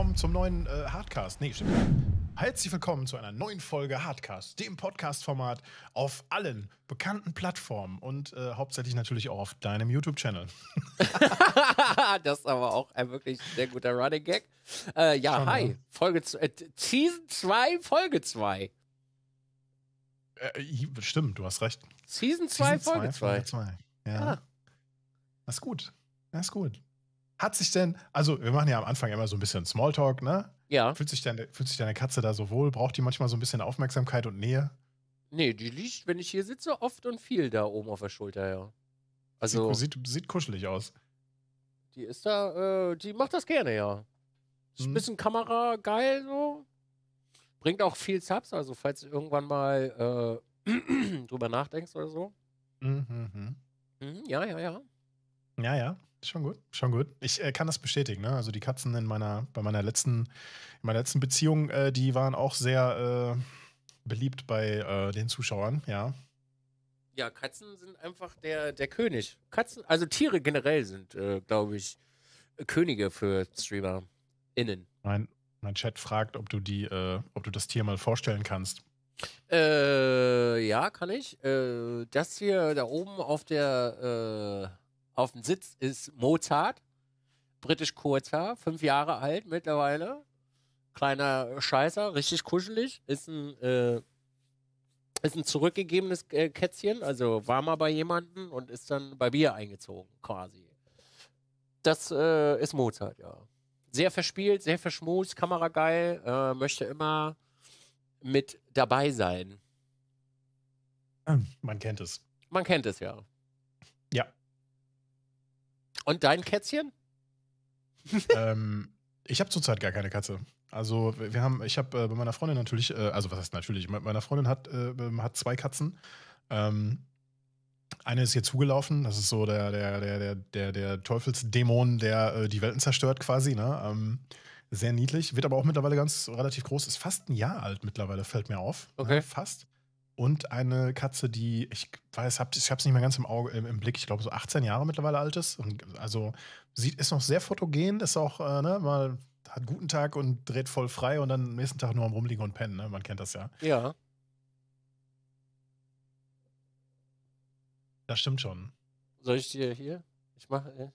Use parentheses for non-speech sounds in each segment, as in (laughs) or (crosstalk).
willkommen zum neuen äh, Hardcast. Nee, stimmt. Herzlich willkommen zu einer neuen Folge Hardcast, dem Podcast-Format auf allen bekannten Plattformen und äh, hauptsächlich natürlich auch auf deinem YouTube-Channel. (laughs) das ist aber auch ein wirklich sehr guter Running Gag. Äh, ja, Schon, hi. Folge äh, Season 2, Folge 2. Äh, stimmt, du hast recht. Season 2, Folge 2. Ja. Ah. Das ist gut. Das ist gut. Hat sich denn, also wir machen ja am Anfang immer so ein bisschen Smalltalk, ne? Ja. Fühlt sich, deine, fühlt sich deine Katze da so wohl? Braucht die manchmal so ein bisschen Aufmerksamkeit und Nähe? Nee, die liegt, wenn ich hier sitze, oft und viel da oben auf der Schulter, ja. Also. Sieht, sieht, sieht kuschelig aus. Die ist da, äh, die macht das gerne, ja. Ist hm. ein bisschen Kamera geil so. Bringt auch viel Subs, also falls du irgendwann mal äh, (clears throat) drüber nachdenkst oder so. Mhm mhm, mhm. mhm, ja, ja, ja. Ja, ja. Schon gut, schon gut. Ich äh, kann das bestätigen. Ne? Also die Katzen in meiner, bei meiner letzten, in meiner letzten Beziehung, äh, die waren auch sehr äh, beliebt bei äh, den Zuschauern, ja. Ja, Katzen sind einfach der, der König. Katzen, also Tiere generell sind, äh, glaube ich, Könige für StreamerInnen. Mein, mein Chat fragt, ob du die, äh, ob du das Tier mal vorstellen kannst. Äh, ja, kann ich. das hier da oben auf der auf dem Sitz ist Mozart, britisch kurzer, fünf Jahre alt mittlerweile. Kleiner Scheißer, richtig kuschelig. Ist ein, äh, ist ein zurückgegebenes äh, Kätzchen, also war mal bei jemandem und ist dann bei mir eingezogen, quasi. Das äh, ist Mozart, ja. Sehr verspielt, sehr verschmust, kamerageil, äh, möchte immer mit dabei sein. Ähm, man kennt es. Man kennt es, ja. Ja. Und dein Kätzchen? ähm, ich habe zurzeit gar keine Katze. Also wir haben, ich habe äh, bei meiner Freundin natürlich, äh, also was heißt natürlich, meine, meine Freundin hat, äh, ähm, hat zwei Katzen. Ähm, eine ist hier zugelaufen, das ist so der, der, der, der, der, der Teufelsdämon, der äh, die Welten zerstört quasi, ne? Ähm, sehr niedlich, wird aber auch mittlerweile ganz relativ groß, ist fast ein Jahr alt mittlerweile, fällt mir auf. Ne? Okay. Ne? Fast und eine Katze, die, ich weiß, hab, ich habe es nicht mehr ganz im, Auge, im, im Blick, ich glaube so 18 Jahre mittlerweile alt ist. Und also sieht, ist noch sehr fotogen, ist auch, äh, ne, mal hat guten Tag und dreht voll frei und dann am nächsten Tag nur am Rumliegen und pennen, ne? Man kennt das ja. Ja. Das stimmt schon. Soll ich dir hier? Ich mache.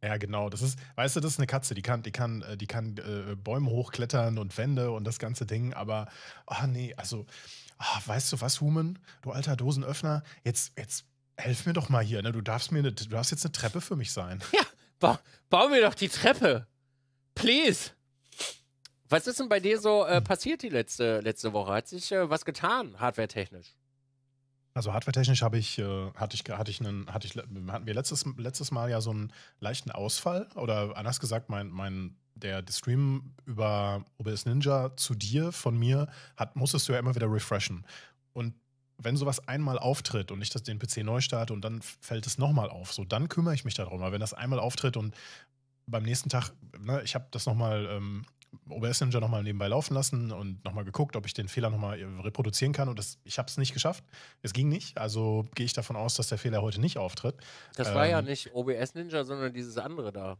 Äh, ja, genau. Das ist, weißt du, das ist eine Katze, die kann, die kann, äh, die kann äh, Bäume hochklettern und Wände und das ganze Ding, aber ah oh nee, also ach, weißt du was, Human, du alter Dosenöffner, jetzt, jetzt helf mir doch mal hier, ne? Du darfst mir eine, du darfst jetzt eine Treppe für mich sein. (laughs) Ja, ba bau mir doch die Treppe. Please. Was ist denn bei dir so äh, passiert die letzte, letzte Woche? Hat sich äh, was getan, hardwaretechnisch? Also hardwaretechnisch habe ich, äh, hatte ich, hatte ich einen, hatte ich, hatten wir letztes, letztes Mal ja so einen leichten Ausfall oder anders gesagt, mein, mein der, der Stream über OBS Ninja zu dir von mir hat, musstest du ja immer wieder refreshen. Und wenn sowas einmal auftritt und ich das den PC neu starte und dann fällt es nochmal auf, so dann kümmere ich mich darum. Aber wenn das einmal auftritt und beim nächsten Tag, ne, ich habe das nochmal ähm, OBS Ninja nochmal nebenbei laufen lassen und nochmal geguckt, ob ich den Fehler nochmal äh, reproduzieren kann. Und das, ich habe es nicht geschafft. Es ging nicht. Also gehe ich davon aus, dass der Fehler heute nicht auftritt. Das ähm, war ja ähm, nicht OBS Ninja, sondern dieses andere da.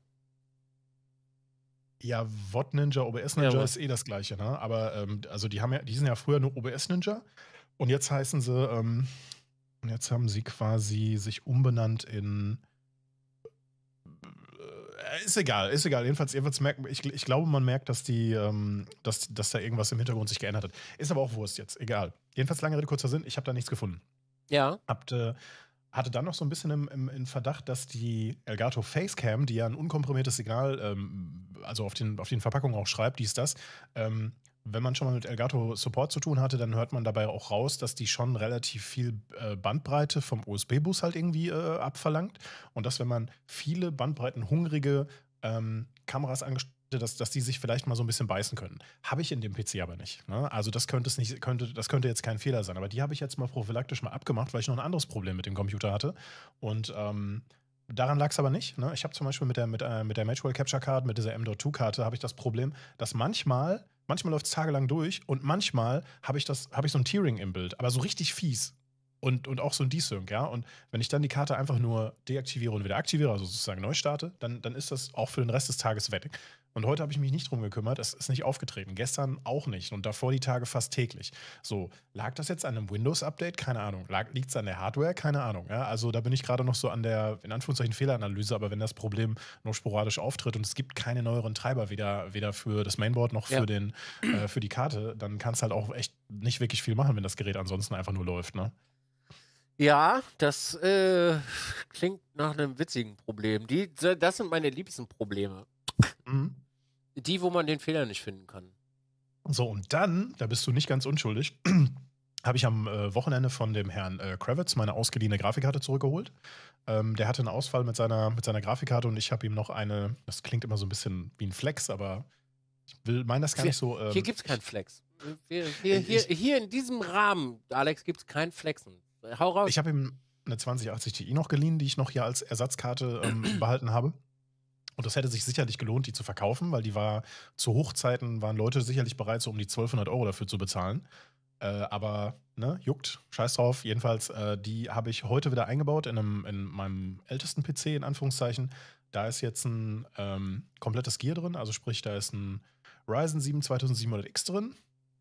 Ja, Wot Ninja, OBS Ninja ja, ist eh das gleiche, ne? Aber ähm, also die haben ja, die sind ja früher nur OBS Ninja und jetzt heißen sie, ähm, und jetzt haben sie quasi sich umbenannt in äh, ist egal, ist egal. Jedenfalls, jedenfalls merkt, ich, ich glaube, man merkt, dass die, ähm, dass, dass da irgendwas im Hintergrund sich geändert hat. Ist aber auch Wurst jetzt, egal. Jedenfalls lange Rede, kurzer Sinn, ich habe da nichts gefunden. Ja. Habt, äh, hatte dann noch so ein bisschen im, im, im, Verdacht, dass die Elgato Facecam, die ja ein unkomprimiertes Signal, ähm, also auf den, auf den Verpackungen auch schreibt, dies, das, ähm, wenn man schon mal mit Elgato Support zu tun hatte, dann hört man dabei auch raus, dass die schon relativ viel äh, Bandbreite vom USB-Bus halt irgendwie äh, abverlangt. Und dass, wenn man viele bandbreitenhungrige ähm, Kameras angeschlossen dass, dass die sich vielleicht mal so ein bisschen beißen können. Habe ich in dem PC aber nicht. Ne? Also das könnte es nicht, könnte, das könnte jetzt kein Fehler sein. Aber die habe ich jetzt mal prophylaktisch mal abgemacht, weil ich noch ein anderes Problem mit dem Computer hatte. Und ähm, daran lag es aber nicht. Ne? Ich habe zum Beispiel mit der, mit, äh, mit der Matchwell Capture Card, mit dieser M.2-Karte, habe ich das Problem, dass manchmal, manchmal läuft es tagelang durch und manchmal habe ich das, habe ich so ein Tearing im Bild, aber so richtig fies und, und auch so ein Desync, ja. Und wenn ich dann die Karte einfach nur deaktiviere und wieder aktiviere, also sozusagen neu starte, dann, dann ist das auch für den Rest des Tages weg. Und heute habe ich mich nicht drum gekümmert, es ist nicht aufgetreten. Gestern auch nicht und davor die Tage fast täglich. So, lag das jetzt an einem Windows-Update? Keine Ahnung. Liegt es an der Hardware? Keine Ahnung. Ja, also da bin ich gerade noch so an der, in Anführungszeichen, Fehleranalyse, aber wenn das Problem nur sporadisch auftritt und es gibt keine neueren Treiber, weder, weder für das Mainboard noch für, ja. den, äh, für die Karte, dann kannst du halt auch echt nicht wirklich viel machen, wenn das Gerät ansonsten einfach nur läuft. Ne? Ja, das äh, klingt nach einem witzigen Problem. Die, das sind meine liebsten Probleme. Mhm. Die, wo man den Fehler nicht finden kann. So, und dann, da bist du nicht ganz unschuldig, (clears throat) habe ich am äh, Wochenende von dem Herrn äh, Kravitz meine ausgeliehene Grafikkarte zurückgeholt. Ähm, der hatte einen Ausfall mit seiner, mit seiner Grafikkarte und ich habe ihm noch eine, das klingt immer so ein bisschen wie ein Flex, aber ich will, meine das gar nicht so. Ähm, hier gibt es keinen Flex. Hier, hier, hier, hier, in diesem Rahmen, Alex, gibt es keinen Flexen. Hau raus. Ich habe ihm eine 2080 Ti noch geliehen, die ich noch hier als Ersatzkarte ähm, (clears throat) behalten habe. Und das hätte sich sicherlich gelohnt, die zu verkaufen, weil die war zu Hochzeiten, waren Leute sicherlich bereit, so um die 1200 Euro dafür zu bezahlen. Äh, aber ne, juckt, scheiß drauf. Jedenfalls, äh, die habe ich heute wieder eingebaut in, einem, in meinem ältesten PC, in Anführungszeichen. Da ist jetzt ein ähm, komplettes Gear drin, also sprich, da ist ein Ryzen 7 2700X drin,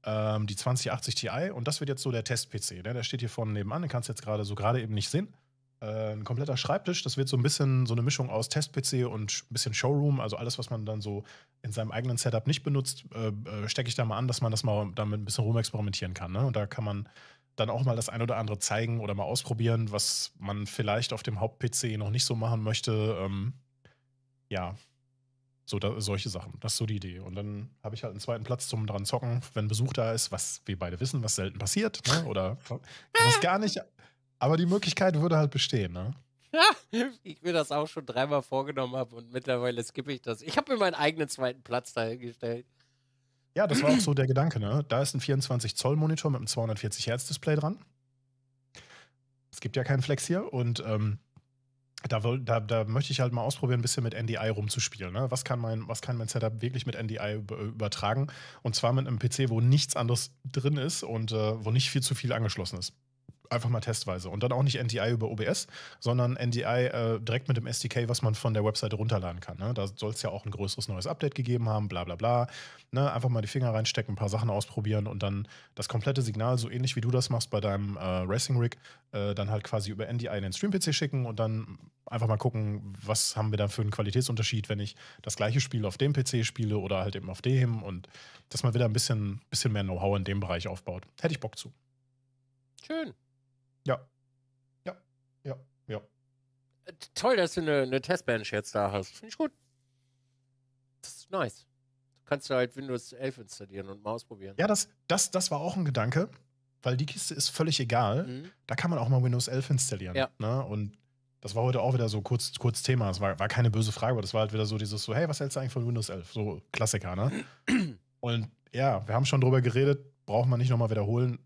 ähm, die 2080 Ti und das wird jetzt so der Test-PC. Ne? Der steht hier vorne nebenan, den kannst du jetzt gerade so gerade eben nicht sehen. Äh, ein kompletter Schreibtisch. Das wird so ein bisschen so eine Mischung aus Test-PC und ein bisschen Showroom. Also alles, was man dann so in seinem eigenen Setup nicht benutzt, äh, äh, stecke ich da mal an, dass man das mal damit ein bisschen rumexperimentieren kann. Ne? Und da kann man dann auch mal das ein oder andere zeigen oder mal ausprobieren, was man vielleicht auf dem Haupt-PC noch nicht so machen möchte. Ähm, ja, so da, solche Sachen. Das ist so die Idee. Und dann habe ich halt einen zweiten Platz zum dran zocken, wenn Besuch da ist, was wir beide wissen, was selten passiert. Ne? Oder was (laughs) gar nicht, aber die Möglichkeit würde halt bestehen, ne? (laughs) ich mir das auch schon dreimal vorgenommen habe und mittlerweile skippe ich das. Ich habe mir meinen eigenen zweiten Platz dahingestellt. Ja, das war auch (clears throat) so der Gedanke, ne? Da ist ein 24-Zoll-Monitor mit einem 240-Hertz-Display dran. Es gibt ja keinen Flex hier und ähm, da, da, da, möchte ich halt mal ausprobieren, ein bisschen mit NDI rumzuspielen. Ne? Was, kann mein, was kann mein Setup wirklich mit NDI übertragen? Und zwar mit einem PC, wo nichts anderes drin ist und äh, wo nicht viel zu viel angeschlossen ist einfach mal testweise. Und dann auch nicht NDI über OBS, sondern NDI äh, direkt mit dem SDK, was man von der Webseite runterladen kann. Ne? Da soll es ja auch ein größeres neues Update gegeben haben, bla bla bla. Ne? Einfach mal die Finger reinstecken, ein paar Sachen ausprobieren und dann das komplette Signal, so ähnlich wie du das machst bei deinem äh, Racing Rig, äh, dann halt quasi über NDI in den Stream-PC schicken und dann einfach mal gucken, was haben wir da für einen Qualitätsunterschied, wenn ich das gleiche Spiel auf dem PC spiele oder halt eben auf dem und dass man wieder ein bisschen, bisschen mehr Know-how in dem Bereich aufbaut. Hätte ich Bock zu. Schön. Ja. Ja. Ja. Ja. Toll, dass du eine, eine Testbench jetzt da hast. Finde ich gut. Das ist nice. Du kannst du halt Windows 11 installieren und mal ausprobieren. Ja, das, das, das war auch ein Gedanke, weil die Kiste ist völlig egal. Mhm. Da kann man auch mal Windows 11 installieren. Ja. Ne? Und das war heute auch wieder so kurz, kurz Thema. Das war, war keine böse Frage, aber das war halt wieder so dieses so, hey, was hältst du eigentlich von Windows 11? So Klassiker, ne? (clears throat) Und ja, wir haben schon drüber geredet, braucht man nicht nochmal wiederholen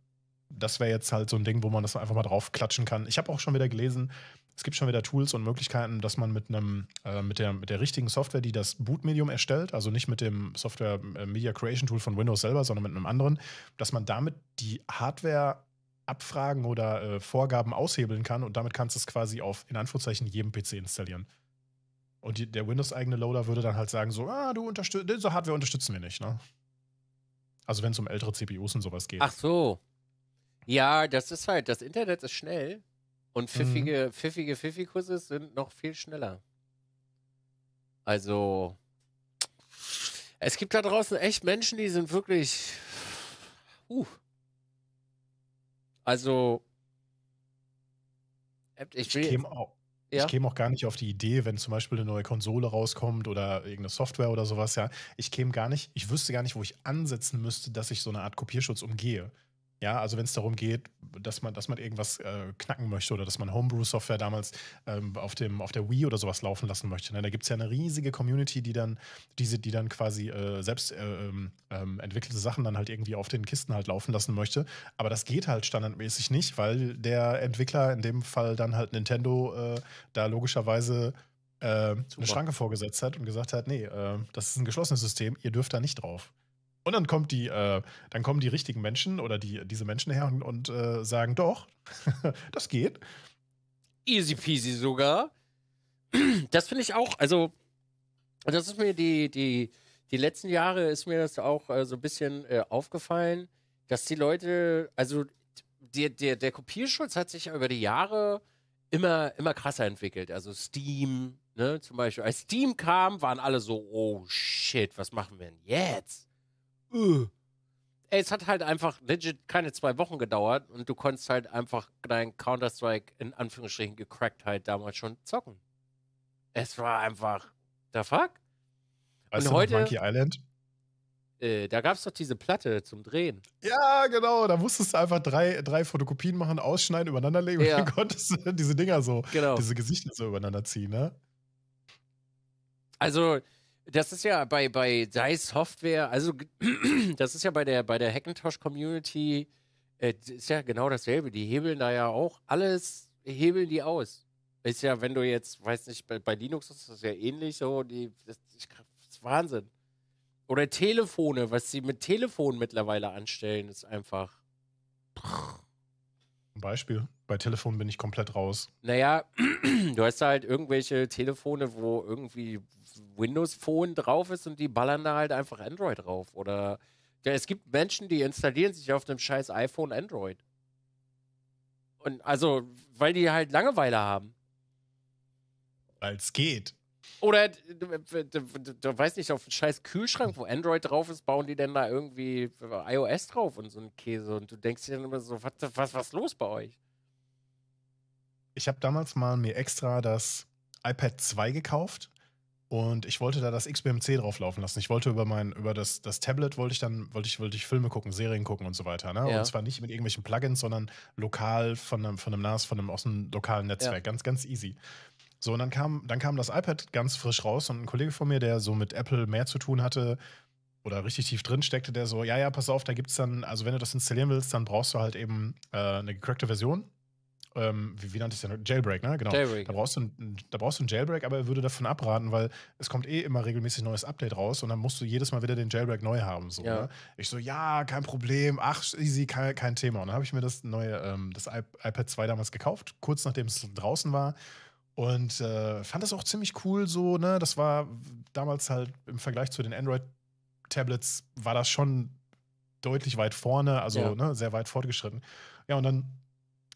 das wäre jetzt halt so ein Ding, wo man das einfach mal drauf klatschen kann. Ich habe auch schon wieder gelesen, es gibt schon wieder Tools und Möglichkeiten, dass man mit einem, äh, mit, der, mit der richtigen Software, die das Bootmedium erstellt, also nicht mit dem Software äh, Media Creation Tool von Windows selber, sondern mit einem anderen, dass man damit die Hardware abfragen oder äh, Vorgaben aushebeln kann und damit kannst du es quasi auf, in Anführungszeichen, jedem PC installieren. Und die, der Windows-eigene Loader würde dann halt sagen, so, ah, du unterstützt, diese Hardware unterstützen wir nicht, ne? Also wenn es um ältere CPUs und sowas geht. Ach so, ja, das ist halt, das Internet ist schnell und pfiffige, mhm. pfiffige Pfiffikusse sind noch viel schneller. Also, es gibt da draußen echt Menschen, die sind wirklich. Uh. Also, ich, ich käme auch, ja? käm auch gar nicht auf die Idee, wenn zum Beispiel eine neue Konsole rauskommt oder irgendeine Software oder sowas, ja. Ich käme gar nicht, ich wüsste gar nicht, wo ich ansetzen müsste, dass ich so eine Art Kopierschutz umgehe. Ja, also wenn es darum geht, dass man, dass man irgendwas äh, knacken möchte oder dass man Homebrew-Software damals ähm, auf, dem, auf der Wii oder sowas laufen lassen möchte. Ne? Da gibt es ja eine riesige Community, die dann, diese, die dann quasi äh, selbst äh, ähm, ähm, entwickelte Sachen dann halt irgendwie auf den Kisten halt laufen lassen möchte. Aber das geht halt standardmäßig nicht, weil der Entwickler, in dem Fall dann halt Nintendo, äh, da logischerweise äh, eine Schranke vorgesetzt hat und gesagt hat, nee, äh, das ist ein geschlossenes System, ihr dürft da nicht drauf. Und dann kommt die, äh, dann kommen die richtigen Menschen oder die, diese Menschen her und, und äh, sagen, doch, (laughs) das geht. Easy peasy sogar. Das finde ich auch, also, das ist mir die, die, die letzten Jahre ist mir das auch äh, so ein bisschen äh, aufgefallen, dass die Leute, also der, der, der Kopierschutz hat sich über die Jahre immer, immer krasser entwickelt. Also Steam, ne, zum Beispiel. Als Steam kam, waren alle so, oh shit, was machen wir denn jetzt? Öh. Äh. Ey, es hat halt einfach legit keine zwei Wochen gedauert und du konntest halt einfach dein Counter-Strike in Anführungsstrichen gecrackt halt damals schon zocken. Es war einfach der fuck. Also und heute, Monkey Island? Äh, da gab es doch diese Platte zum Drehen. Ja, genau. Da musstest du einfach drei, drei Fotokopien machen, ausschneiden, übereinanderlegen ja. und dann (laughs) konntest du diese Dinger so, genau. diese Gesichter so übereinander ziehen, ne? Also, das ist ja bei, bei DICE Software, also (clears throat) das ist ja bei der, bei der Hackintosh Community, äh, ist ja genau dasselbe. Die hebeln da ja auch alles, hebeln die aus. Ist ja, wenn du jetzt, weiß nicht, bei, bei Linux ist das ja ähnlich, so, die, das, das ist Wahnsinn. Oder Telefone, was sie mit Telefonen mittlerweile anstellen, ist einfach. Ein Beispiel. Bei Telefonen bin ich komplett raus. Naja, (clears throat) du hast da halt irgendwelche Telefone, wo irgendwie Windows Phone drauf ist und die ballern da halt einfach Android drauf. Oder ja, es gibt Menschen, die installieren sich auf dem scheiß iPhone Android. Und also, weil die halt Langeweile haben. Weil es geht. Oder du weißt nicht, auf einen scheiß Kühlschrank, wo Android drauf ist, bauen die denn da irgendwie iOS drauf und so einen Käse. Und du denkst dir dann immer so, was, was, was ist los bei euch? Ich habe damals mal mir extra das iPad 2 gekauft, und ich wollte da das XBMC drauflaufen lassen. Ich wollte über mein, über das, das Tablet wollte ich dann, wollte ich, wollte ich Filme gucken, Serien gucken und so weiter. Ne? Ja. Und zwar nicht mit irgendwelchen Plugins, sondern lokal von einem, von einem NAS, von einem aus einem lokalen Netzwerk. Ja. Ganz, ganz easy. So, und dann kam, dann kam das iPad ganz frisch raus und ein Kollege von mir, der so mit Apple mehr zu tun hatte oder richtig tief drin steckte, der so, ja, ja, pass auf, da gibt es dann, also wenn du das installieren willst, dann brauchst du halt eben äh, eine gecrackte Version ähm, wie, wie nannte ich es denn? Jailbreak, ne? Genau. Jailbreak. Da brauchst, du da brauchst du einen Jailbreak, aber er würde davon abraten, weil es kommt eh immer regelmäßig neues Update raus und dann musst du jedes Mal wieder den Jailbreak neu haben. So, ja. ne? Ich so, ja, kein Problem, ach, easy, kein, kein Thema. Und dann habe ich mir das neue, ähm, das iPad 2 damals gekauft, kurz nachdem es draußen war. Und äh, fand das auch ziemlich cool, so, ne? Das war damals halt im Vergleich zu den Android-Tablets war das schon deutlich weit vorne, also ja. ne, sehr weit fortgeschritten. Ja, und dann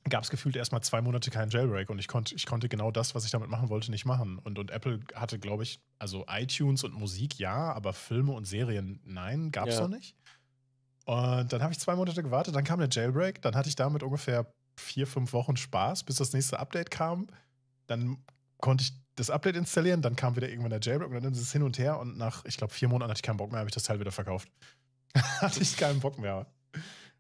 gab es gefühlt erstmal zwei Monate keinen Jailbreak und ich konnte, ich konnte genau das, was ich damit machen wollte, nicht machen. Und, und Apple hatte, glaube ich, also iTunes und Musik ja, aber Filme und Serien nein, gab es ja. noch nicht. Und dann habe ich zwei Monate gewartet, dann kam der Jailbreak, dann hatte ich damit ungefähr vier, fünf Wochen Spaß, bis das nächste Update kam. Dann konnte ich das Update installieren, dann kam wieder irgendwann der Jailbreak und dann ist es hin und her und nach, ich glaube, vier Monaten hatte ich keinen Bock mehr, habe ich das Teil wieder verkauft. (laughs) hatte ich keinen Bock mehr.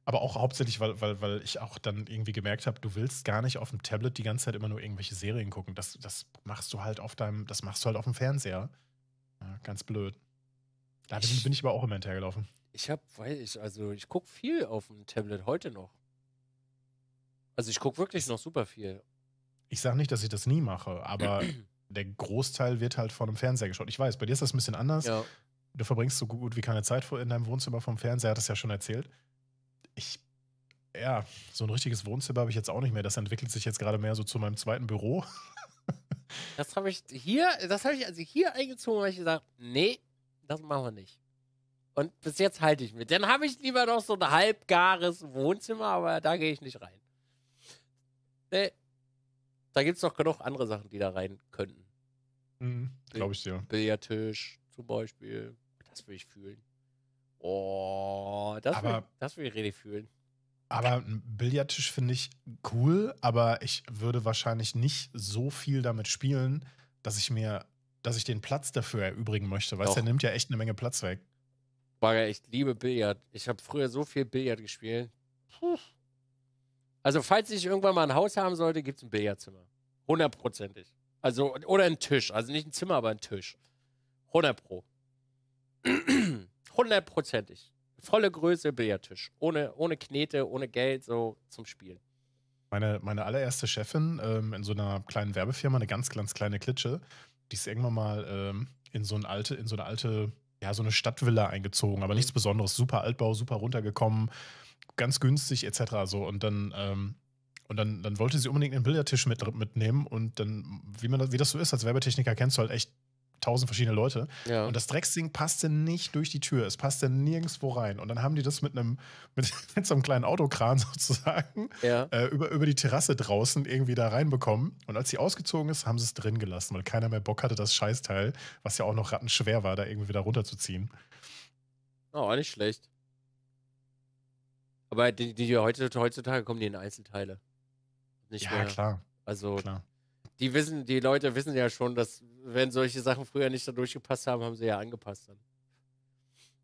Aber auch hauptsächlich, weil, weil, weil ich auch dann irgendwie gemerkt habe, du willst gar nicht auf dem Tablet die ganze Zeit immer nur irgendwelche Serien gucken. Das, das machst du halt auf deinem, das machst du halt auf dem Fernseher. Ja, ganz blöd. Da bin ich, bin ich aber auch immer hinterhergelaufen. Ich habe, weiß ich, also ich gucke viel auf dem Tablet heute noch. Also ich gucke wirklich noch super viel. Ich sage nicht, dass ich das nie mache, aber (clears throat) der Großteil wird halt vor einem Fernseher geschaut. Ich weiß, bei dir ist das ein bisschen anders. Ja. Du verbringst so gut wie keine Zeit in deinem Wohnzimmer vom Fernseher, hat es ja schon erzählt ich, ja, so ein richtiges Wohnzimmer habe ich jetzt auch nicht mehr. Das entwickelt sich jetzt gerade mehr so zu meinem zweiten Büro. (laughs) das habe ich hier, das habe ich also hier eingezogen, weil ich gesagt, nee, das machen wir nicht. Und bis jetzt halte ich mit. Dann habe ich lieber noch so ein halbgares Wohnzimmer, aber da gehe ich nicht rein. Nee. Da gibt es noch genug andere Sachen, die da rein könnten. Mhm, Glaube ich dir. Billardtisch zum Beispiel. Das will ich fühlen. Oh, das, aber, will, das will ich richtig fühlen. Aber ein Billardtisch finde ich cool, aber ich würde wahrscheinlich nicht so viel damit spielen, dass ich mir, dass ich den Platz dafür erübrigen möchte. weil du, der nimmt ja echt eine Menge Platz weg. Bagger, ich liebe Billard. Ich habe früher so viel Billard gespielt. Puh. Also, falls ich irgendwann mal ein Haus haben sollte, gibt es ein Billardzimmer. Hundertprozentig. Also, oder ein Tisch. Also nicht ein Zimmer, aber ein Tisch. 100 Pro. (clears throat) hundertprozentig. Volle Größe Billardtisch. Ohne, ohne Knete, ohne Geld, so zum Spielen. Meine, meine allererste Chefin ähm, in so einer kleinen Werbefirma, eine ganz, ganz kleine Klitsche, die ist irgendwann mal ähm, in so eine alte, in so eine alte, ja, so eine Stadtvilla eingezogen, aber mhm. nichts Besonderes. Super Altbau, super runtergekommen, ganz günstig, etc. So. Und dann, ähm, und dann, dann wollte sie unbedingt einen Billardtisch mit, mitnehmen und dann, wie man wie das so ist, als Werbetechniker kennst du halt echt tausend verschiedene Leute. Ja. Und das Drecksding passte nicht durch die Tür. Es passte nirgendwo rein. Und dann haben die das mit einem, (laughs) mit, mit so einem kleinen Autokran (laughs) sozusagen ja. äh, über, über die Terrasse draußen irgendwie da reinbekommen. Und als sie ausgezogen ist, haben sie es drin gelassen, weil keiner mehr Bock hatte, das Scheißteil, was ja auch noch rattenschwer war, da irgendwie wieder runterzuziehen. Oh, nicht schlecht. Aber die, die heutzutage, heutzutage kommen die in Einzelteile. Nicht ja, mehr. klar. Also klar die wissen, die Leute wissen ja schon, dass wenn solche Sachen früher nicht da durchgepasst haben, haben sie ja angepasst dann.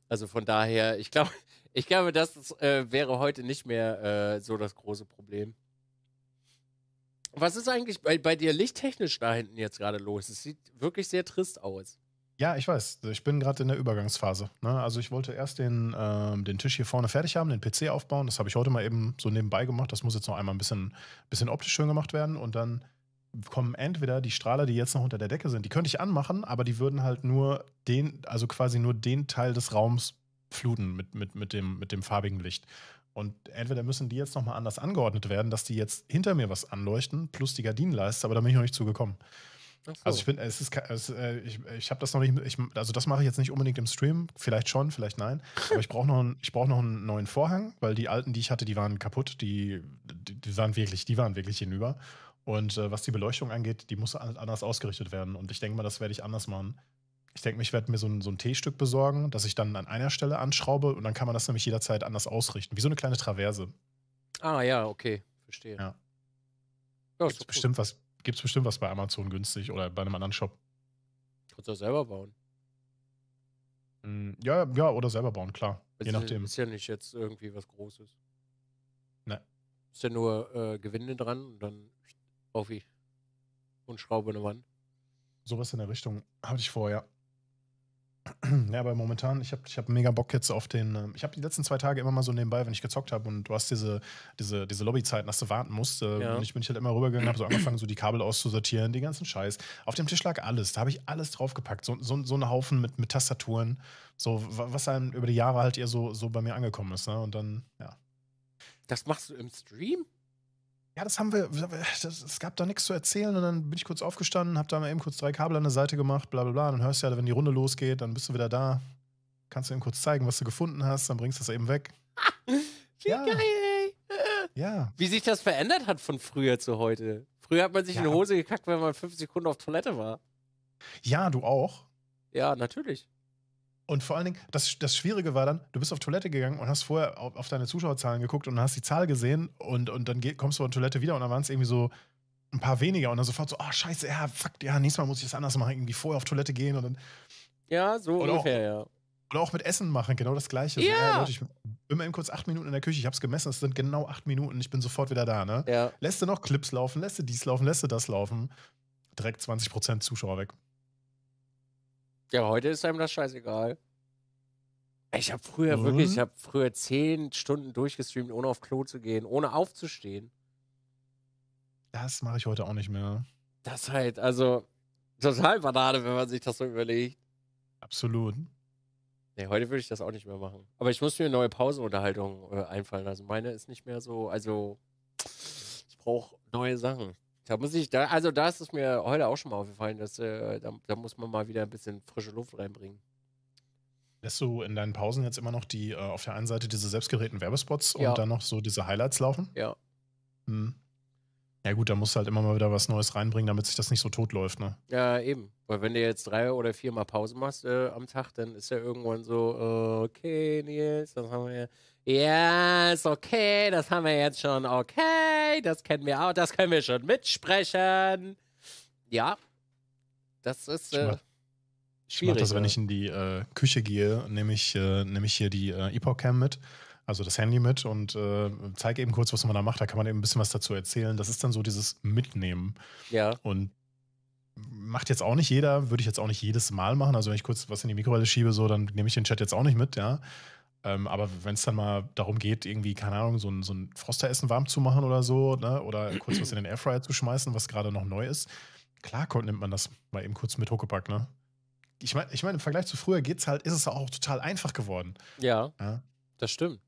Also von daher, ich glaube, (laughs) ich glaube, das äh, wäre heute nicht mehr äh, so das große Problem. Was ist eigentlich bei, bei dir lichttechnisch da hinten jetzt gerade los? Es sieht wirklich sehr trist aus. Ja, ich weiß. Ich bin gerade in der Übergangsphase. Ne? Also ich wollte erst den, ähm, den Tisch hier vorne fertig haben, den PC aufbauen. Das habe ich heute mal eben so nebenbei gemacht. Das muss jetzt noch einmal ein bisschen, bisschen optisch schön gemacht werden. Und dann kommen entweder die Strahler, die jetzt noch unter der Decke sind, die könnte ich anmachen, aber die würden halt nur den, also quasi nur den Teil des Raums fluten mit, mit, mit, dem, mit dem farbigen Licht. Und entweder müssen die jetzt nochmal anders angeordnet werden, dass die jetzt hinter mir was anleuchten, plus die Gardinenleiste, aber da bin ich noch nicht zugekommen. So. Also ich bin, es ist, es, äh, ich, ich habe das noch nicht, ich, also das mache ich jetzt nicht unbedingt im Stream, vielleicht schon, vielleicht nein, aber ich brauche noch, einen, brauch noch einen neuen Vorhang, weil die alten, die ich hatte, die waren kaputt, die, die, die waren wirklich, die waren wirklich hinüber und äh, was die Beleuchtung angeht, die muss anders ausgerichtet werden. Und ich denke mal, das werde ich anders machen. Ich denke, ich werde mir so ein, so ein T-Stück besorgen, das ich dann an einer Stelle anschraube und dann kann man das nämlich jederzeit anders ausrichten. Wie so eine kleine Traverse. Ah ja, okay. Verstehe. Ja. ja gibt's, bestimmt was, bestimmt was bei Amazon günstig oder bei einem anderen Shop. Kannst du auch selber bauen. Hm, ja, ja, oder selber bauen, klar. Das Je also, nachdem. Ist ja nicht jetzt irgendwie was Großes. Ne. Ist ja nur äh, Gewinde dran und dann Profi. Und Schraube eine Wand. Sowas in der Richtung hatte ich vorher. (clears throat) Ja, aber momentan, ich habe ich hab mega Bock jetzt auf den. Ähm, ich habe die letzten zwei Tage immer mal so nebenbei, wenn ich gezockt habe und du hast diese, diese, diese Lobbyzeiten, dass du warten musst. Ähm, ja. Und ich bin halt immer rübergegangen, habe so angefangen, so die Kabel auszusortieren, den ganzen Scheiß. Auf dem Tisch lag alles. Da habe ich alles draufgepackt. So, so, so einen Haufen mit, mit Tastaturen. So, was einem über die Jahre halt eher so, so bei mir angekommen ist. Ne? Und dann, ja. Das machst du im Stream? Ja, das haben wir, es gab da nichts zu erzählen und dann bin ich kurz aufgestanden, habe da mal eben kurz drei Kabel an der Seite gemacht, bla bla bla. Dann hörst du ja, wenn die Runde losgeht, dann bist du wieder da. Kannst du ihm kurz zeigen, was du gefunden hast, dann bringst du es eben weg. (laughs) Wie ja. geil, ey. (laughs) Ja. Wie sich das verändert hat von früher zu heute. Früher hat man sich ja. in die Hose gekackt, wenn man fünf Sekunden auf Toilette war. Ja, du auch. Ja, natürlich. Und vor allen Dingen, das, das Schwierige war dann, du bist auf Toilette gegangen und hast vorher auf, auf deine Zuschauerzahlen geguckt und hast die Zahl gesehen und, und dann kommst du auf Toilette wieder und dann waren es irgendwie so ein paar weniger und dann sofort so, oh scheiße, ja, fuck, ja, nächstes Mal muss ich das anders machen, irgendwie vorher auf Toilette gehen und dann. Ja, so oder ungefähr, auch, ja. Oder auch mit Essen machen, genau das Gleiche. Ja. So, ja Leute, ich bin mal eben kurz acht Minuten in der Küche, ich hab's gemessen, es sind genau acht Minuten, ich bin sofort wieder da, ne? Ja. Lässt du noch Clips laufen, lässt du dies laufen, lässt du das laufen. Direkt 20% Zuschauer weg. Ja, heute ist einem das scheißegal. Ich habe früher mhm. wirklich, ich mhm. habe früher zehn Stunden durchgestreamt, ohne auf Klo zu gehen, ohne aufzustehen. Das mache ich heute auch nicht mehr. Das halt, also total Banane, wenn man sich das so überlegt. Absolut. Nee, heute würde ich das auch nicht mehr machen. Aber ich muss mir eine neue Pausenunterhaltung äh, einfallen lassen. Also meine ist nicht mehr so, also ich brauche neue Sachen. Da muss ich, da, also da ist es mir heute auch schon mal aufgefallen, dass äh, da, da, muss man mal wieder ein bisschen frische Luft reinbringen. Lässt du in deinen Pausen jetzt immer noch die äh, auf der einen Seite diese selbstgeräten Werbespots ja. und dann noch so diese Highlights laufen? Ja. Hm. Ja gut, da musst du halt immer mal wieder was Neues reinbringen, damit sich das nicht so totläuft, ne? Ja, eben. Weil wenn du jetzt drei oder vier Mal Pause machst äh, am Tag, dann ist ja irgendwann so, äh, okay, Nils, dann haben wir ja. Ja, ist okay, das haben wir jetzt schon. Okay, das kennen wir auch, das können wir schon mitsprechen. Ja, das ist äh, ich mache das, wenn ne? ich in die äh, Küche gehe, nehme ich, äh, nehme ich hier die äh, Epoch-Cam mit also das Handy mit und äh, zeige eben kurz, was man da macht. Da kann man eben ein bisschen was dazu erzählen. Das ist dann so dieses Mitnehmen. Ja. Und macht jetzt auch nicht jeder, würde ich jetzt auch nicht jedes Mal machen. Also wenn ich kurz was in die Mikrowelle schiebe, so, dann nehme ich den Chat jetzt auch nicht mit, ja. Ähm, aber wenn es dann mal darum geht, irgendwie, keine Ahnung, so ein, so ein Frosteressen warm zu machen oder so, ne? oder kurz was in den Airfryer zu schmeißen, was gerade noch neu ist, klar nimmt man das mal eben kurz mit Huckepack, ne? Ich meine, ich mein, im Vergleich zu früher geht's halt, ist es auch total einfach geworden. Ja, ja. das stimmt.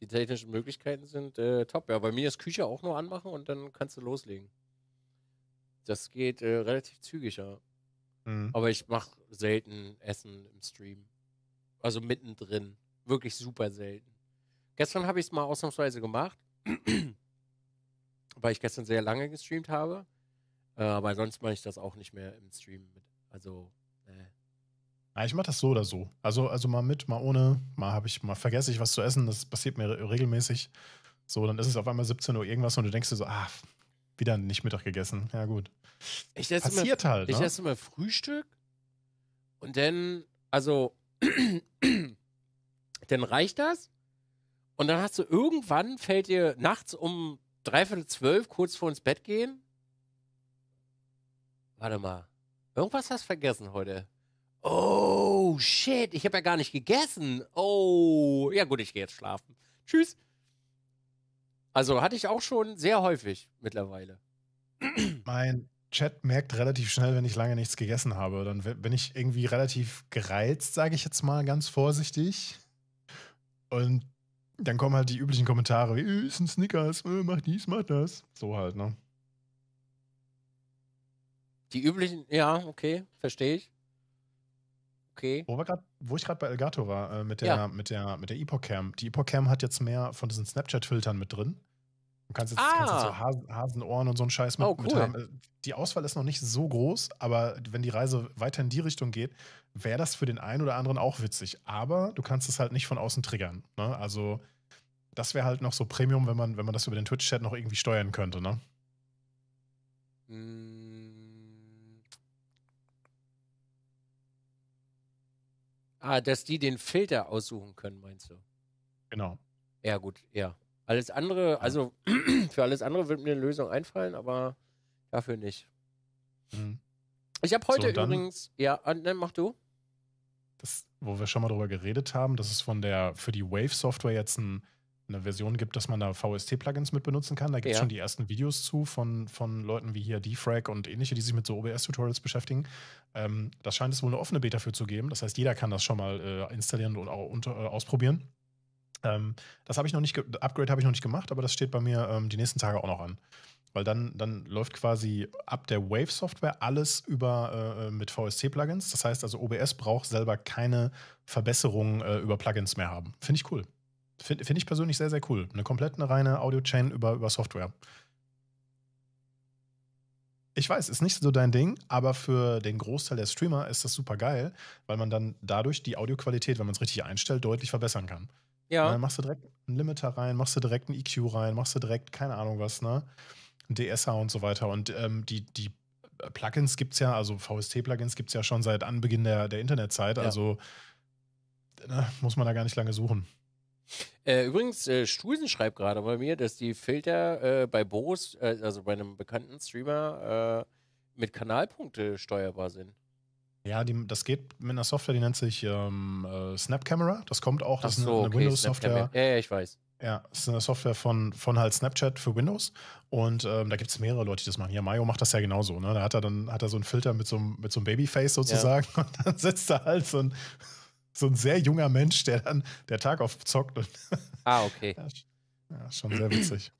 Die technischen Möglichkeiten sind äh, top. Ja, bei mir ist Küche auch nur anmachen und dann kannst du loslegen. Das geht äh, relativ zügig, ja. Mhm. Aber ich mache selten Essen im Stream. Also mittendrin wirklich super selten. Gestern habe ich es mal ausnahmsweise gemacht, weil ich gestern sehr lange gestreamt habe. Äh, aber sonst mache ich das auch nicht mehr im Stream mit. Also, äh. ne. Ja, ich mache das so oder so. Also, also mal mit, mal ohne, mal habe ich, mal vergesse ich was zu essen. Das passiert mir regelmäßig. So, dann ist es auf einmal 17 Uhr irgendwas und du denkst dir so, ah, wieder nicht Mittag gegessen. Ja, gut. Ich esse Passiert immer, halt. Ich ne? esse immer Frühstück und dann, also dann reicht das. Und dann hast du irgendwann, fällt dir nachts um dreiviertel zwölf, kurz vor ins Bett gehen. Warte mal, irgendwas hast du vergessen heute. Oh, shit, ich habe ja gar nicht gegessen. Oh, ja gut, ich gehe jetzt schlafen. Tschüss. Also hatte ich auch schon sehr häufig mittlerweile. (clears throat) Mein Chat merkt relativ schnell, wenn ich lange nichts gegessen habe. Dann bin ich irgendwie relativ gereizt, sage ich jetzt mal ganz vorsichtig. Und dann kommen halt die üblichen Kommentare, wie, äh, ist ein Snickers, äh, mach dies, mach das. So halt, ne? Die üblichen, ja, okay, verstehe ich. Okay. Wo, grad, wo ich gerade bei Elgato war, äh, mit der, ja. mit der, mit der Epochcam. Die Epochcam hat jetzt mehr von diesen Snapchat-Filtern mit drin. Du kannst jetzt, ah. kannst jetzt so ah! Hasenohren und so einen Scheiß oh, mit, oh, cool. mit, haben. Äh, die Auswahl ist noch nicht so groß, aber wenn die Reise weiter in die Richtung geht, wäre das für den einen oder anderen auch witzig. Aber du kannst es halt nicht von außen triggern. Ne? Also das wäre halt noch so Premium, wenn man, wenn man das über den Twitch-Chat noch irgendwie steuern könnte. Ne? Hm. Ah, dass die den Filter aussuchen können, meinst du? Genau. Ja, gut, ja. Alles andere, also (clears throat) für alles andere wird mir eine Lösung einfallen, aber dafür nicht. Mhm. Ich habe heute so, übrigens, ja, ne, mach du. Das, wo wir schon mal drüber geredet haben, dass es von der für die Wave-Software jetzt ein, eine Version gibt, dass man da VST-Plugins mit benutzen kann. Da gibt es ja. schon die ersten Videos zu von, von Leuten wie hier Defrag und ähnliche, die sich mit so OBS-Tutorials beschäftigen. Ähm, das scheint es wohl eine offene Beta für zu geben. Das heißt, jeder kann das schon mal äh, installieren und auch unter, äh, ausprobieren. Ähm, das habe ich noch nicht, Upgrade habe ich noch nicht gemacht, aber das steht bei mir ähm, die nächsten Tage auch noch an. Weil dann, dann läuft quasi ab der Wave-Software alles über äh, äh mit VSC-Plugins. Das heißt also, OBS braucht selber keine Verbesserungen äh, über Plugins mehr haben. Finde ich cool. Finde find ich persönlich sehr, sehr cool. Eine komplett eine reine Audio-Chain über, über Software. Ich weiß, ist nicht so dein Ding, aber für den Großteil der Streamer ist das super geil, weil man dann dadurch die Audioqualität, wenn man es richtig einstellt, deutlich verbessern kann. Ja. Dann ne, machst du direkt einen Limiter rein, machst du direkt einen EQ rein, machst du direkt, keine Ahnung was, ne? Ein DSer und so weiter. Und ähm, die, die äh, Plugins gibt es ja, also VST-Plugins gibt es ja schon seit Anbeginn der, der Internetzeit. Ja. Also na, ne, muss man da gar nicht lange suchen. Äh, übrigens, äh, Stusen schreibt gerade bei mir, dass die Filter äh, bei Boris, äh, also bei einem bekannten Streamer, äh, mit Kanalpunkte steuerbar sind. Ja, die, das geht mit einer Software, die nennt sich ähm, äh, Snap Camera. Das kommt auch, das so, ist eine, eine okay, Windows-Software. Ja, ja, ich weiß. Ja, das ist eine Software von, von halt Snapchat für Windows. Und ähm, da gibt es mehrere Leute, die das machen. Ja, Mayo macht das ja genauso. Ne? Da hat er dann hat er so einen Filter mit so einem, mit so einem Babyface sozusagen. Ja. Und dann sitzt da halt so ein, so ein sehr junger Mensch, der dann der Tag aufzockt. ah, okay. (laughs) ja, schon sehr witzig.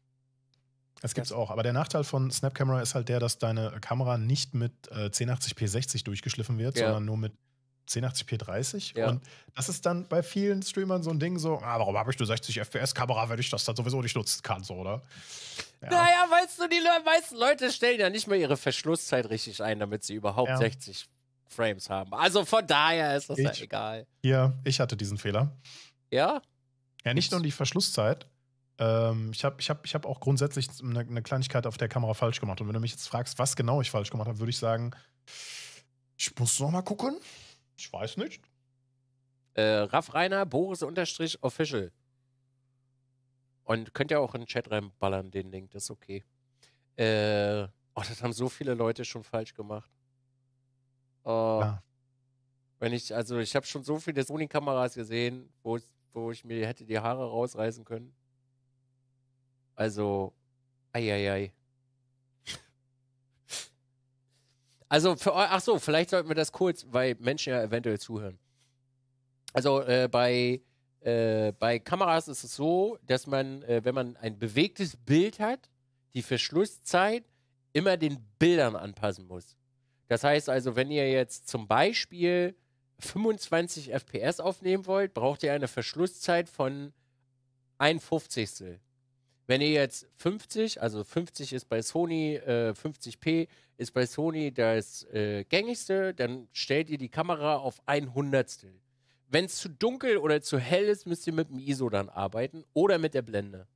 Es gibt's auch, aber der Nachteil von Snapcamera ist halt der, dass deine Kamera nicht mit äh, 1080p 60 durchgeschliffen wird, ja. sondern nur mit 1080p 30. Ja. Und das ist dann bei vielen Streamern so ein Ding so, ah, warum habe ich eine 60 FPS-Kamera, wenn ich das dann sowieso nicht nutzen kann, so, oder? Ja. Naja, weißt du, die Le meisten Leute stellen ja nicht mal ihre Verschlusszeit richtig ein, damit sie überhaupt ja. 60 Frames haben. Also von daher ist das ich, ja egal. Ja, ich hatte diesen Fehler. Ja? Ja, nicht Gibt's? nur die Verschlusszeit, ähm, ich habe ich hab, ich hab auch grundsätzlich eine, eine, Kleinigkeit auf der Kamera falsch gemacht. Und wenn du mich jetzt fragst, was genau ich falsch gemacht habe, würde ich sagen, ich muss noch mal gucken. Ich weiß nicht. Äh, Raff Reiner, Boris-Official. Und könnt ihr auch in den Chat reinballern, den Link, das ist okay. Äh, oh, das haben so viele Leute schon falsch gemacht. Oh, ja. Wenn ich, also ich habe schon so viele Sony-Kameras gesehen, wo, wo ich mir hätte die Haare rausreißen können. Also, eieiei. Ei, ei. Also, für, ach so, vielleicht sollten wir das kurz, weil Menschen ja eventuell zuhören. Also, äh, bei, äh, bei Kameras ist es so, dass man, äh, wenn man ein bewegtes Bild hat, die Verschlusszeit immer den Bildern anpassen muss. Das heißt also, wenn ihr jetzt zum Beispiel 25 FPS aufnehmen wollt, braucht ihr eine Verschlusszeit von 1 50. Wenn ihr jetzt 50, also 50 ist bei Sony, äh, 50p ist bei Sony das äh, gängigste, dann stellt ihr die Kamera auf 100. Wenn es zu dunkel oder zu hell ist, müsst ihr mit dem ISO dann arbeiten oder mit der Blende.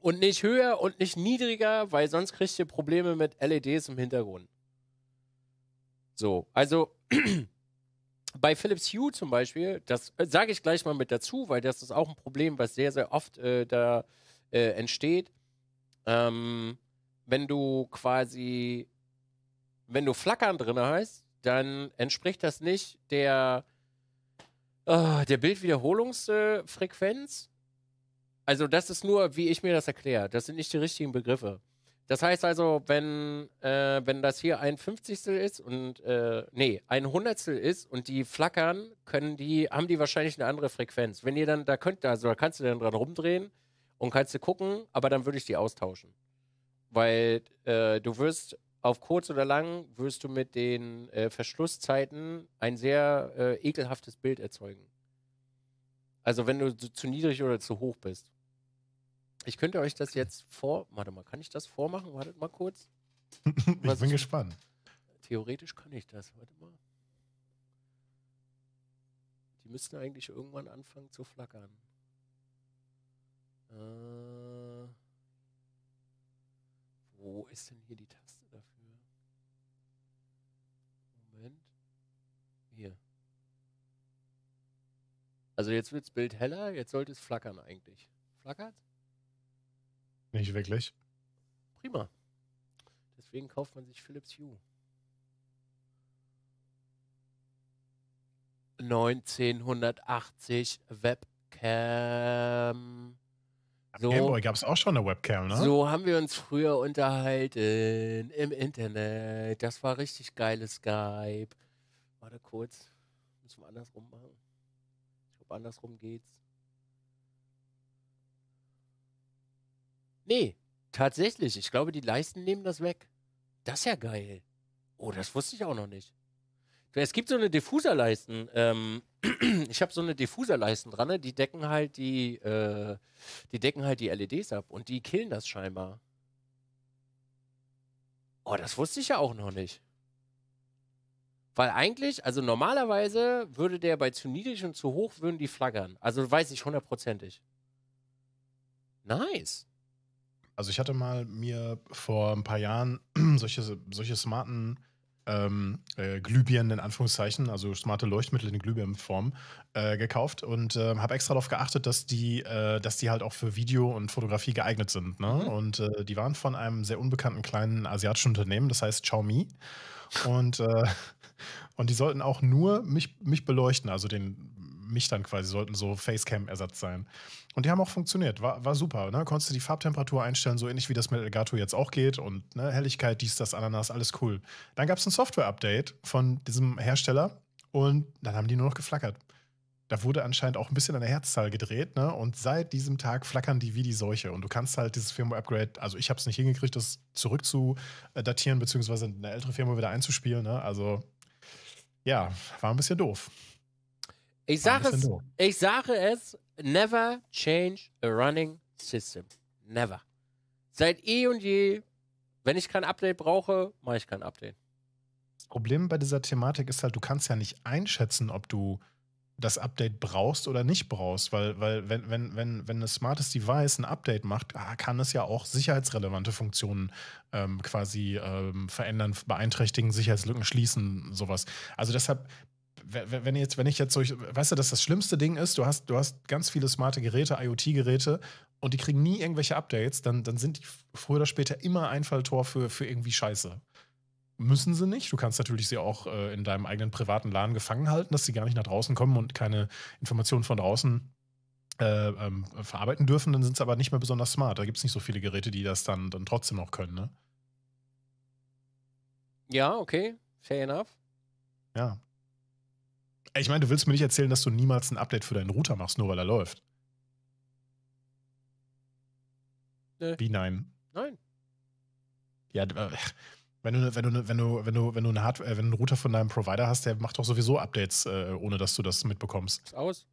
Und nicht höher und nicht niedriger, weil sonst kriegt ihr Probleme mit LEDs im Hintergrund. So, also bei Philips Hue zum Beispiel, das äh, sage ich gleich mal mit dazu, weil das ist auch ein Problem, was sehr, sehr oft äh, da äh, entsteht. Ähm, wenn du quasi, wenn du Flackern drin hast, dann entspricht das nicht der, äh, der Bildwiederholungsfrequenz. Also das ist nur, wie ich mir das erkläre. Das sind nicht die richtigen Begriffe. Das heißt also, wenn, äh, wenn das hier ein Fünfzigstel ist und äh, nee, ein Hundertstel ist und die flackern, können die, haben die wahrscheinlich eine andere Frequenz. Wenn ihr dann, da könnt also da kannst du dann dran rumdrehen und kannst du gucken, aber dann würde ich die austauschen. Weil äh, du wirst auf kurz oder lang wirst du mit den äh, Verschlusszeiten ein sehr äh, ekelhaftes Bild erzeugen. Also wenn du zu niedrig oder zu hoch bist. Ich könnte euch das jetzt vor. Warte mal, kann ich das vormachen? Wartet mal kurz. (laughs) ich Was bin gespannt. Theoretisch kann ich das. Warte mal. Die müssten eigentlich irgendwann anfangen zu flackern. Äh, wo ist denn hier die Taste dafür? Moment. Hier. Also jetzt wird das Bild heller, jetzt sollte es flackern eigentlich. Flackert? Nicht wirklich. Prima. Deswegen kauft man sich Philips Hue. 1980 Webcam. So, Gameboy gab es auch schon eine Webcam, ne? So haben wir uns früher unterhalten im Internet. Das war richtig geiles Skype. Warte kurz. Müssen wir andersrum machen? Ich glaube, andersrum geht's. Nee, tatsächlich. Ich glaube, die Leisten nehmen das weg. Das ist ja geil. Oh, das wusste ich auch noch nicht. Es gibt so eine Diffuserleisten. Ähm, (clears throat) ich habe so eine Diffuserleisten dran, ne? die decken halt die, äh, die decken halt die LEDs ab und die killen das scheinbar. Oh, das wusste ich ja auch noch nicht. Weil eigentlich, also normalerweise würde der bei zu niedrig und zu hoch würden die flackern. Also weiß ich hundertprozentig. Nice. Also ich hatte mal mir vor ein paar Jahren (clears throat) solche, solche smarten ähm, äh, Glühbirnen in Anführungszeichen, also smarte Leuchtmittel in Glühbirnenform äh, gekauft und äh, habe extra darauf geachtet, dass die, äh, dass die halt auch für Video und Fotografie geeignet sind. Ne? Mhm. Und äh, die waren von einem sehr unbekannten kleinen asiatischen Unternehmen, das heißt Xiaomi. Und, äh, (laughs) und die sollten auch nur mich, mich beleuchten, also den mich dann quasi sollten so Facecam-Ersatz sein. Und die haben auch funktioniert, war, war super. Ne? Konntest du die Farbtemperatur einstellen, so ähnlich wie das mit Elgato jetzt auch geht und ne, Helligkeit, dies, das, Ananas, alles cool. Dann gab es ein Software-Update von diesem Hersteller und dann haben die nur noch geflackert. Da wurde anscheinend auch ein bisschen an der Herzzahl gedreht, ne? Und seit diesem Tag flackern die wie die Seuche. Und du kannst halt dieses Firmware-Upgrade, also ich habe es nicht hingekriegt, das zurückzudatieren, beziehungsweise eine ältere Firma wieder einzuspielen, ne? Also ja, war ein bisschen doof. Ich sage es, ich sage es, never change a running system. Never. Seit eh und je, wenn ich kein Update brauche, mache ich kein Update. Das Problem bei dieser Thematik ist halt, du kannst ja nicht einschätzen, ob du das Update brauchst oder nicht brauchst, weil, weil wenn, wenn, wenn, wenn ein smartes Device ein Update macht, ah, kann es ja auch sicherheitsrelevante Funktionen ähm, quasi ähm, verändern, beeinträchtigen, Sicherheitslücken schließen, sowas. Also deshalb wenn jetzt, wenn ich jetzt so, weißt du, dass das schlimmste Ding ist, du hast, du hast ganz viele smarte Geräte, IoT-Geräte und die kriegen nie irgendwelche Updates, dann, dann sind die früher oder später immer Einfalltor für, für irgendwie Scheiße. Müssen sie nicht. Du kannst natürlich sie auch äh, in deinem eigenen privaten Laden gefangen halten, dass sie gar nicht nach draußen kommen und keine Informationen von draußen äh, ähm, verarbeiten dürfen. Dann sind sie aber nicht mehr besonders smart. Da gibt es nicht so viele Geräte, die das dann, dann trotzdem noch können. Ne? Ja, okay. Fair enough. Ja, ich meine, du willst mir nicht erzählen, dass du niemals ein Update für deinen Router machst, nur weil er läuft. Nee. Wie nein? Nein. Ja, äh, wenn du, ne, wenn du, ne, wenn du, wenn du, wenn du, eine Hardware, äh, wenn du einen Router von deinem Provider hast, der macht doch sowieso Updates, äh, ohne dass du das mitbekommst. Ist aus.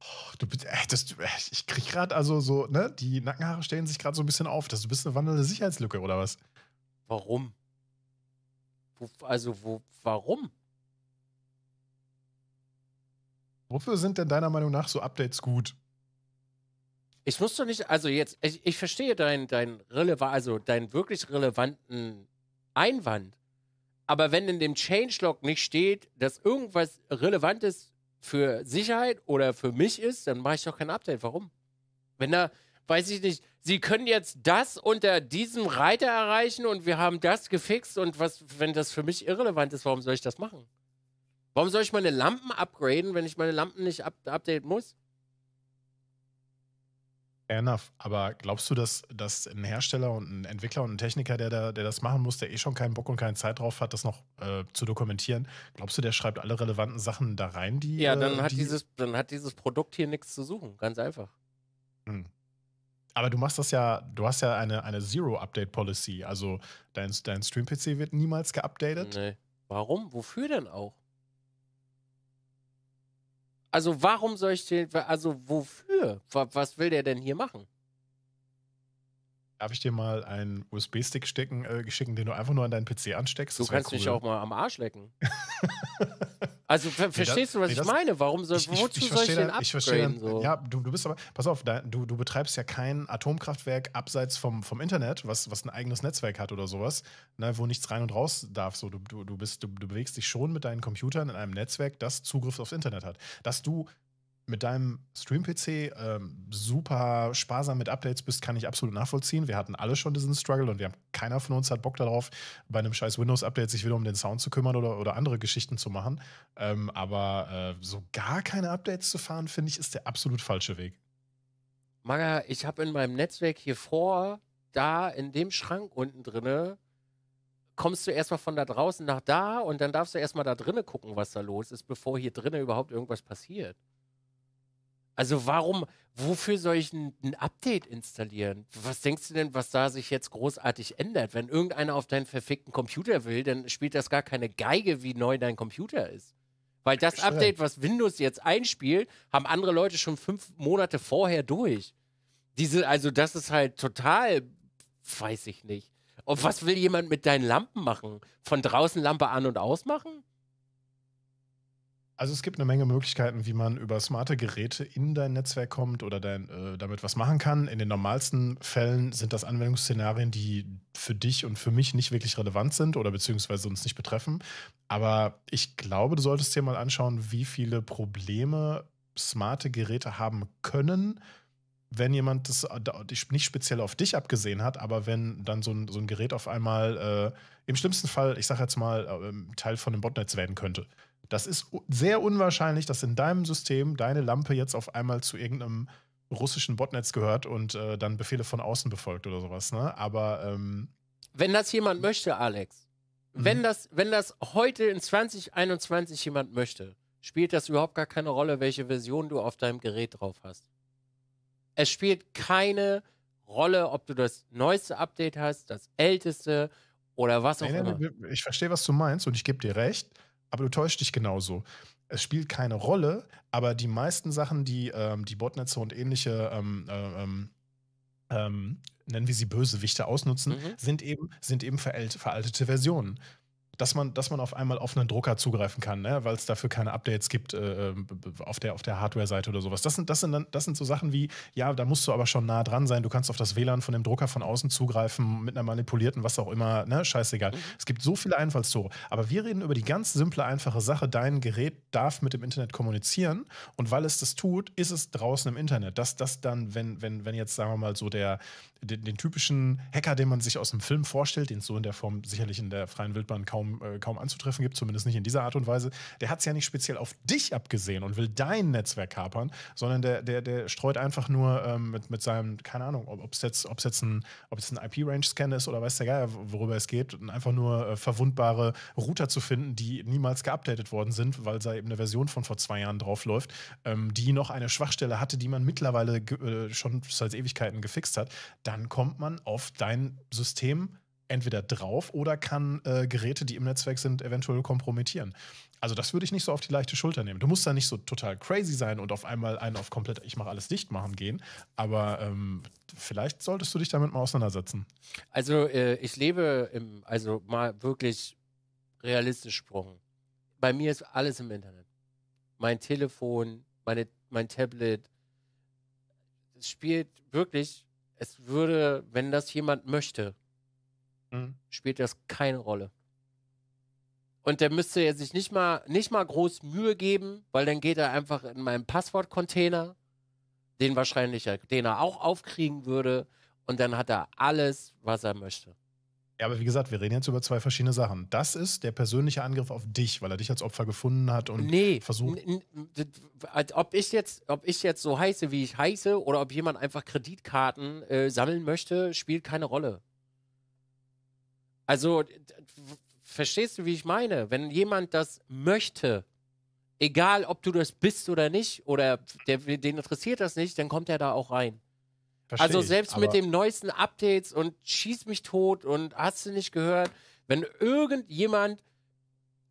Oh, du bist, das, ich krieg gerade also so, ne, die Nackenhaare stellen sich gerade so ein bisschen auf, dass du bist eine wandelnde Sicherheitslücke oder was? Warum? Wo, also wo, warum? Wofür sind denn deiner Meinung nach so Updates gut? Ich muss doch nicht, also jetzt, ich, ich verstehe deinen dein relevant, also deinen wirklich relevanten Einwand. Aber wenn in dem Changelog nicht steht, dass irgendwas Relevantes für Sicherheit oder für mich ist, dann mache ich doch kein Update. Warum? Wenn da, weiß ich nicht, sie können jetzt das unter diesem Reiter erreichen und wir haben das gefixt und was, wenn das für mich irrelevant ist, warum soll ich das machen? Warum soll ich meine Lampen upgraden, wenn ich meine Lampen nicht up updaten muss? Fair enough. Aber glaubst du, dass, dass ein Hersteller und ein Entwickler und ein Techniker, der, da, der das machen muss, der eh schon keinen Bock und keine Zeit drauf hat, das noch äh, zu dokumentieren, glaubst du, der schreibt alle relevanten Sachen da rein, die. Ja, dann, äh, hat, die dieses, dann hat dieses Produkt hier nichts zu suchen. Ganz einfach. Hm. Aber du machst das ja, du hast ja eine, eine Zero-Update-Policy. Also dein, dein Stream-PC wird niemals geupdatet. Nee. Warum? Wofür denn auch? Also warum soll ich den, also wofür? Was will der denn hier machen? Darf ich dir mal einen USB-Stick äh, schicken, den du einfach nur an deinen PC ansteckst? Du kannst cool. mich auch mal am Arsch lecken. (laughs) Also ver verstehst du, was nee, das, ich meine? Warum soll, ich, ich, wozu ich soll ich den upgraden? Ich verstehe, so? Ja, du, du bist aber, pass auf, da, du, du betreibst ja kein Atomkraftwerk abseits vom, vom Internet, was, was ein eigenes Netzwerk hat oder sowas, ne, wo nichts rein und raus darf. So, du, du, du, bist, du, du bewegst dich schon mit deinen Computern in einem Netzwerk, das Zugriff aufs Internet hat. Dass du mit deinem Stream-PC ähm, super sparsam mit Updates bist, kann ich absolut nachvollziehen. Wir hatten alle schon diesen Struggle und wir haben, keiner von uns hat Bock darauf, bei einem scheiß Windows-Update sich wieder um den Sound zu kümmern oder, oder andere Geschichten zu machen. Ähm, aber äh, so gar keine Updates zu fahren, finde ich, ist der absolut falsche Weg. Maga, ich habe in meinem Netzwerk hier vor, da in dem Schrank unten drinne, kommst du erstmal von da draußen nach da und dann darfst du erstmal da drinnen gucken, was da los ist, bevor hier drinnen überhaupt irgendwas passiert. Also warum, wofür soll ich ein, ein, Update installieren? Was denkst du denn, was da sich jetzt großartig ändert? Wenn irgendeiner auf deinen verfickten Computer will, dann spielt das gar keine Geige, wie neu dein Computer ist. Weil das Update, was Windows jetzt einspielt, haben andere Leute schon fünf Monate vorher durch. Diese, also das ist halt total, weiß ich nicht. Und was will jemand mit deinen Lampen machen? Von draußen Lampe an und ausmachen? Also es gibt eine Menge Möglichkeiten, wie man über smarte Geräte in dein Netzwerk kommt oder dein, äh, damit was machen kann. In den normalsten Fällen sind das Anwendungsszenarien, die für dich und für mich nicht wirklich relevant sind oder beziehungsweise uns nicht betreffen. Aber ich glaube, du solltest dir mal anschauen, wie viele Probleme smarte Geräte haben können, wenn jemand das äh, nicht speziell auf dich abgesehen hat, aber wenn dann so ein, so ein Gerät auf einmal äh, im schlimmsten Fall, ich sage jetzt mal, äh, Teil von einem Botnetz werden könnte. Das ist sehr unwahrscheinlich, dass in deinem System deine Lampe jetzt auf einmal zu irgendeinem russischen Botnetz gehört und äh, dann Befehle von außen befolgt oder sowas. Ne? Aber ähm wenn das jemand möchte, Alex, mhm. wenn das, wenn das heute in 2021 jemand möchte, spielt das überhaupt gar keine Rolle, welche Version du auf deinem Gerät drauf hast. Es spielt keine Rolle, ob du das neueste Update hast, das älteste oder was auch nee, nee, immer. Ich verstehe, was du meinst und ich gebe dir recht aber du täuscht dich genauso. Es spielt keine Rolle, aber die meisten Sachen, die ähm, die Botnetze und ähnliche ähm, äh, ähm, ähm, nennen wir sie Bösewichte ausnutzen, mhm. sind eben, sind eben veralt, veraltete Versionen dass man, dass man auf einmal auf einen Drucker zugreifen kann, ne? weil es dafür keine Updates gibt äh, äh auf der, auf der Hardware-Seite oder sowas. Das sind, das, sind, das sind so Sachen wie, ja, da musst du aber schon nah dran sein. Du kannst auf das WLAN von dem Drucker von außen zugreifen, mit einer manipulierten, was auch immer, ne? scheißegal. Mhm. Es gibt so viele Einfallstore. Aber wir reden über die ganz simple, einfache Sache. Dein Gerät darf mit dem Internet kommunizieren und weil es das tut, ist es draußen im Internet. Dass das dann, wenn, wenn, wenn jetzt, sagen wir mal, so der, den, den typischen Hacker, den man sich aus dem Film vorstellt, den es so in der Form sicherlich in der freien Wildbahn kaum kaum, äh, kaum anzutreffen gibt, zumindest nicht in dieser Art und Weise, der hat es ja nicht speziell auf dich abgesehen und will dein Netzwerk kapern, sondern der, der, der streut einfach nur ähm, mit, mit seinem, keine Ahnung, ob es jetzt, ob's jetzt ein, ein IP-Range-Scan ist oder weiß der Geier, worüber es geht, einfach nur äh, verwundbare Router zu finden, die niemals geupdatet worden sind, weil da eben eine Version von vor zwei Jahren draufläuft, ähm, die noch eine Schwachstelle hatte, die man mittlerweile äh, schon seit Ewigkeiten gefixt hat, dann kommt man auf dein System entweder drauf oder kann äh, Geräte, die im Netzwerk sind, eventuell kompromittieren. Also das würde ich nicht so auf die leichte Schulter nehmen. Du musst da nicht so total crazy sein und auf einmal einen auf komplett, ich mache alles dicht machen gehen. Aber ähm, vielleicht solltest du dich damit mal auseinandersetzen. Also äh, ich lebe im, also mal wirklich realistisch gesprochen. Bei mir ist alles im Internet. Mein Telefon, meine, mein Tablet. Es spielt wirklich, es würde, wenn das jemand möchte, Mhm. spielt das keine Rolle. Und der müsste jetzt sich nicht mal, nicht mal groß Mühe geben, weil dann geht er einfach in meinen Passwortcontainer, den wahrscheinlich, den er auch aufkriegen würde, und dann hat er alles, was er möchte. Ja, aber wie gesagt, wir reden jetzt über zwei verschiedene Sachen. Das ist der persönliche Angriff auf dich, weil er dich als Opfer gefunden hat und nee, versucht. Ob ich, jetzt, ob ich jetzt so heiße, wie ich heiße, oder ob jemand einfach Kreditkarten äh, sammeln möchte, spielt keine Rolle. Also verstehst du, wie ich meine? Wenn jemand das möchte, egal ob du das bist oder nicht, oder der, den interessiert das nicht, dann kommt er da auch rein. Versteh also selbst ich, mit den neuesten Updates und schieß mich tot und hast du nicht gehört, wenn irgendjemand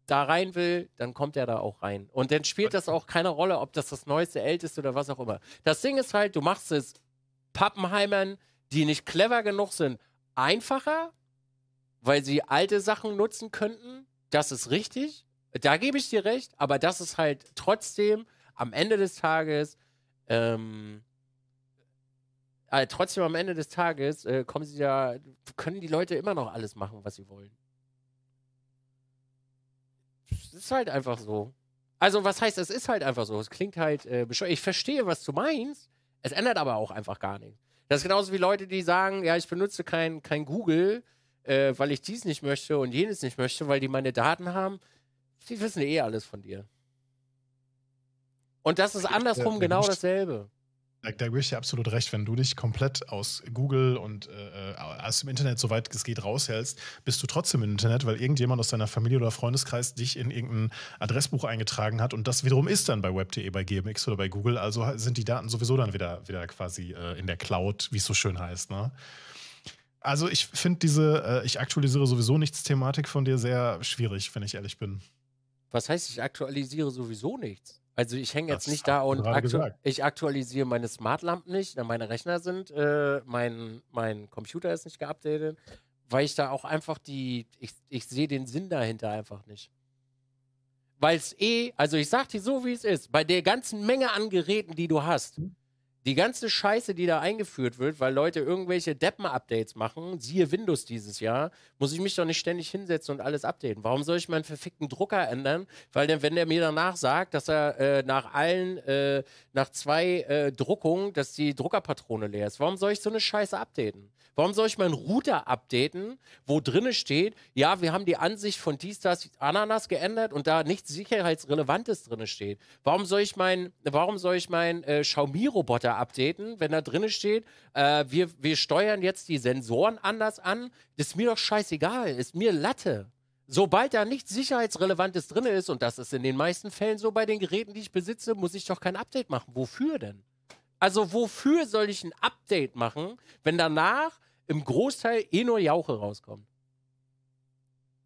da rein will, dann kommt er da auch rein. Und dann spielt das auch keine Rolle, ob das das neueste, älteste oder was auch immer. Das Ding ist halt, du machst es Pappenheimern, die nicht clever genug sind, einfacher weil sie alte Sachen nutzen könnten. Das ist richtig. Da gebe ich dir recht. Aber das ist halt trotzdem am Ende des Tages. Ähm, äh, trotzdem am Ende des Tages äh, kommen sie ja, können die Leute immer noch alles machen, was sie wollen. Das ist halt einfach so. Also, was heißt, es ist halt einfach so. Es klingt halt äh, Ich verstehe, was du meinst. Es ändert aber auch einfach gar nichts. Das ist genauso wie Leute, die sagen, ja, ich benutze kein, kein Google, äh, weil ich dies nicht möchte und jenes nicht möchte, weil die meine Daten haben. Die wissen eh alles von dir. Und das ist andersrum äh, äh, genau dasselbe. Da, da gebe ich dir absolut recht. Wenn du dich komplett aus Google und äh, äh, aus dem Internet, soweit es geht, raushältst, bist du trotzdem im Internet, weil irgendjemand aus deiner Familie oder Freundeskreis dich in irgendein Adressbuch eingetragen hat. Und das wiederum ist dann bei Web.de, bei GMX oder bei Google. Also sind die Daten sowieso dann wieder, wieder quasi äh, in der Cloud, wie es so schön heißt. Ne? also ich finde diese, äh, ich aktualisiere sowieso nichts Thematik von dir sehr schwierig, wenn ich ehrlich bin. Was heißt, ich aktualisiere sowieso nichts? Also ich hänge jetzt das nicht da und aktu ich aktualisiere meine Smartlampen nicht, da meine Rechner sind, äh, mein, mein Computer ist nicht geupdatet, weil ich da auch einfach die, ich, ich sehe den Sinn dahinter einfach nicht. Weil es eh, also ich sag dir so, wie es ist, bei der ganzen Menge an Geräten, die du hast, mhm die ganze Scheiße, die da eingeführt wird, weil Leute irgendwelche Deppen-Updates machen, siehe Windows dieses Jahr, muss ich mich doch nicht ständig hinsetzen und alles updaten. Warum soll ich meinen verfickten Drucker ändern? Weil denn, wenn der mir danach sagt, dass er äh, nach allen, äh, nach zwei äh, Druckungen, dass die Druckerpatrone leer ist, warum soll ich so eine Scheiße updaten? Warum soll ich meinen Router updaten, wo drinne steht, ja, wir haben die Ansicht von dies, das, Ananas geändert und da nichts Sicherheitsrelevantes drinne steht? Warum soll ich meinen, warum äh, Xiaomi-Roboter updaten, wenn da drinne steht, äh, wir, wir steuern jetzt die Sensoren anders an? Das ist mir doch scheißegal, ist mir Latte. Sobald da nichts Sicherheitsrelevantes drin ist, und das ist in den meisten Fällen so bei den Geräten, die ich besitze, muss ich doch kein Update machen. Wofür denn? Also wofür soll ich ein Update machen, wenn danach im Großteil eh nur Jauche rauskommt?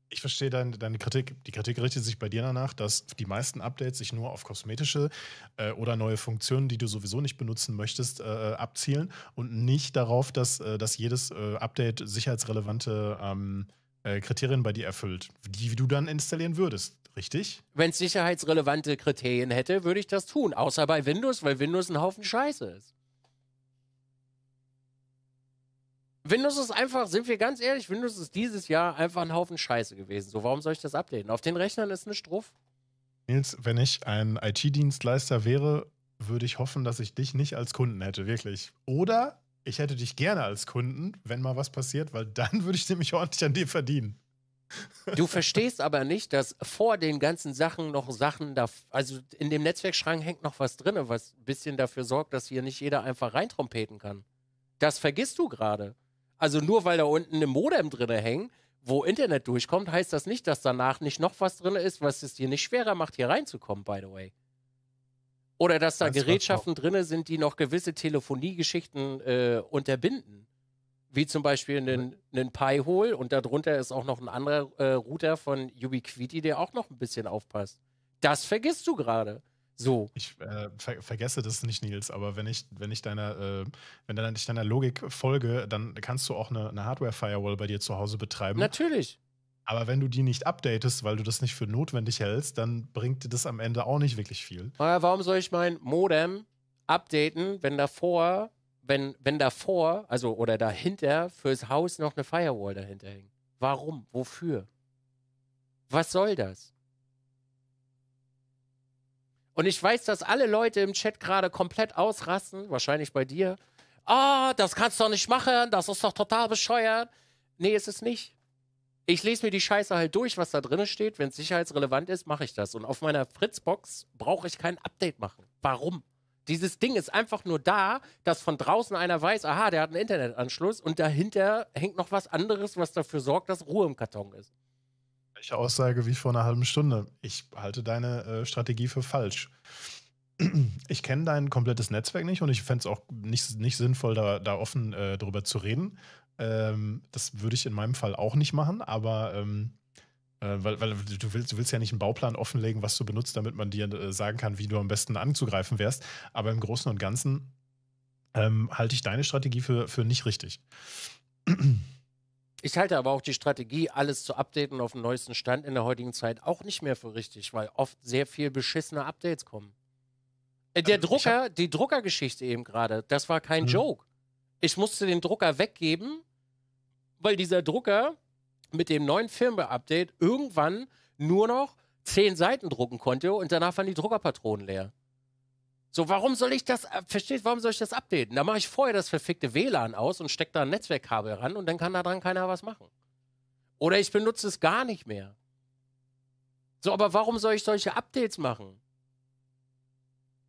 ich verstehe deine, deine, Kritik. Die Kritik richtet sich bei dir danach, dass die meisten Updates sich nur auf kosmetische äh, oder neue Funktionen, die du sowieso nicht benutzen möchtest, äh, äh abzielen und nicht darauf, dass, äh, dass jedes äh, Update sicherheitsrelevante ähm, äh, Kriterien bei dir erfüllt, die du dann installieren würdest. Richtig. Wenn es sicherheitsrelevante Kriterien hätte, würde ich das tun. Außer bei Windows, weil Windows ein Haufen Scheiße ist. Windows ist einfach, sind wir ganz ehrlich, Windows ist dieses Jahr einfach ein Haufen Scheiße gewesen. So, warum soll ich das updaten? Auf den Rechnern ist eine Struff. Nils, wenn ich ein IT-Dienstleister wäre, würde ich hoffen, dass ich dich nicht als Kunden hätte, wirklich. Oder ich hätte dich gerne als Kunden, wenn mal was passiert, weil dann (laughs) würde ich nämlich ordentlich an dir verdienen. Du verstehst aber nicht, dass vor den ganzen Sachen noch Sachen da, also in dem Netzwerkschrank hängt noch was drin, was ein bisschen dafür sorgt, dass hier nicht jeder einfach reintrompeten kann. Das vergisst du gerade. Also nur weil da unten ein Modem drin hängt, wo Internet durchkommt, heißt das nicht, dass danach nicht noch was drin ist, was es dir nicht schwerer macht, hier reinzukommen, by the way. Oder dass da Gerätschaften drin sind, die noch gewisse Telefoniegeschichten äh, unterbinden wie zum Beispiel einen, mhm. einen Pi hole und darunter ist auch noch ein anderer äh, Router von Ubiquiti, der auch noch ein bisschen aufpasst. Das vergisst du gerade. So. Ich äh, ver vergesse das nicht, Nils, aber wenn ich, wenn ich deiner, äh, wenn deiner, deiner Logik folge, dann kannst du auch eine, eine Hardware-Firewall bei dir zu Hause betreiben. Natürlich. Aber wenn du die nicht updatest, weil du das nicht für notwendig hältst, dann bringt dir das am Ende auch nicht wirklich viel. Aber äh, warum soll ich mein Modem updaten, wenn davor wenn, wenn davor, also oder dahinter fürs Haus noch eine Firewall dahinter hängt? Warum? Wofür? Was soll das? Und ich weiß, dass alle Leute im Chat gerade komplett ausrasten, wahrscheinlich bei dir. Ah, oh, das kannst du doch nicht machen, das ist doch total bescheuert. Nee, ist es nicht. Ich lese mir die Scheiße halt durch, was da drin steht. Wenn es sicherheitsrelevant ist, mache ich das. Und auf meiner Fritzbox brauche ich kein Update machen. Warum? dieses Ding ist einfach nur da, dass von draußen einer weiß, aha, der hat einen Internetanschluss und dahinter hängt noch was anderes, was dafür sorgt, dass Ruhe im Karton ist. Welche Aussage wie vor einer halben Stunde? Ich halte deine äh, Strategie für falsch. (clears throat) Ich kenne dein komplettes Netzwerk nicht und ich fände es auch nicht, nicht sinnvoll, da, da offen äh, drüber zu reden. Ähm, das würde ich in meinem Fall auch nicht machen, aber ähm, äh, weil, weil du, willst, du willst ja nicht einen Bauplan offenlegen, was du benutzt, damit man dir äh, sagen kann, wie du am besten anzugreifen wärst. Aber im Großen und Ganzen ähm, halte ich deine Strategie für, für nicht richtig. Ich halte aber auch die Strategie, alles zu updaten auf den neuesten Stand in der heutigen Zeit auch nicht mehr für richtig, weil oft sehr viel beschissene Updates kommen. Äh, der also, Drucker, hab... die Druckergeschichte eben gerade, das war kein hm. Joke. Ich musste den Drucker weggeben, weil dieser Drucker mit dem neuen Firmware-Update irgendwann nur noch zehn Seiten drucken konnte und danach waren die Druckerpatronen leer. So, warum soll ich das, äh, versteht, warum soll ich das updaten? Da mache ich vorher das verfickte WLAN aus und stecke da ein Netzwerkkabel ran und dann kann da dran keiner was machen. Oder ich benutze es gar nicht mehr. So, aber warum soll ich solche Updates machen?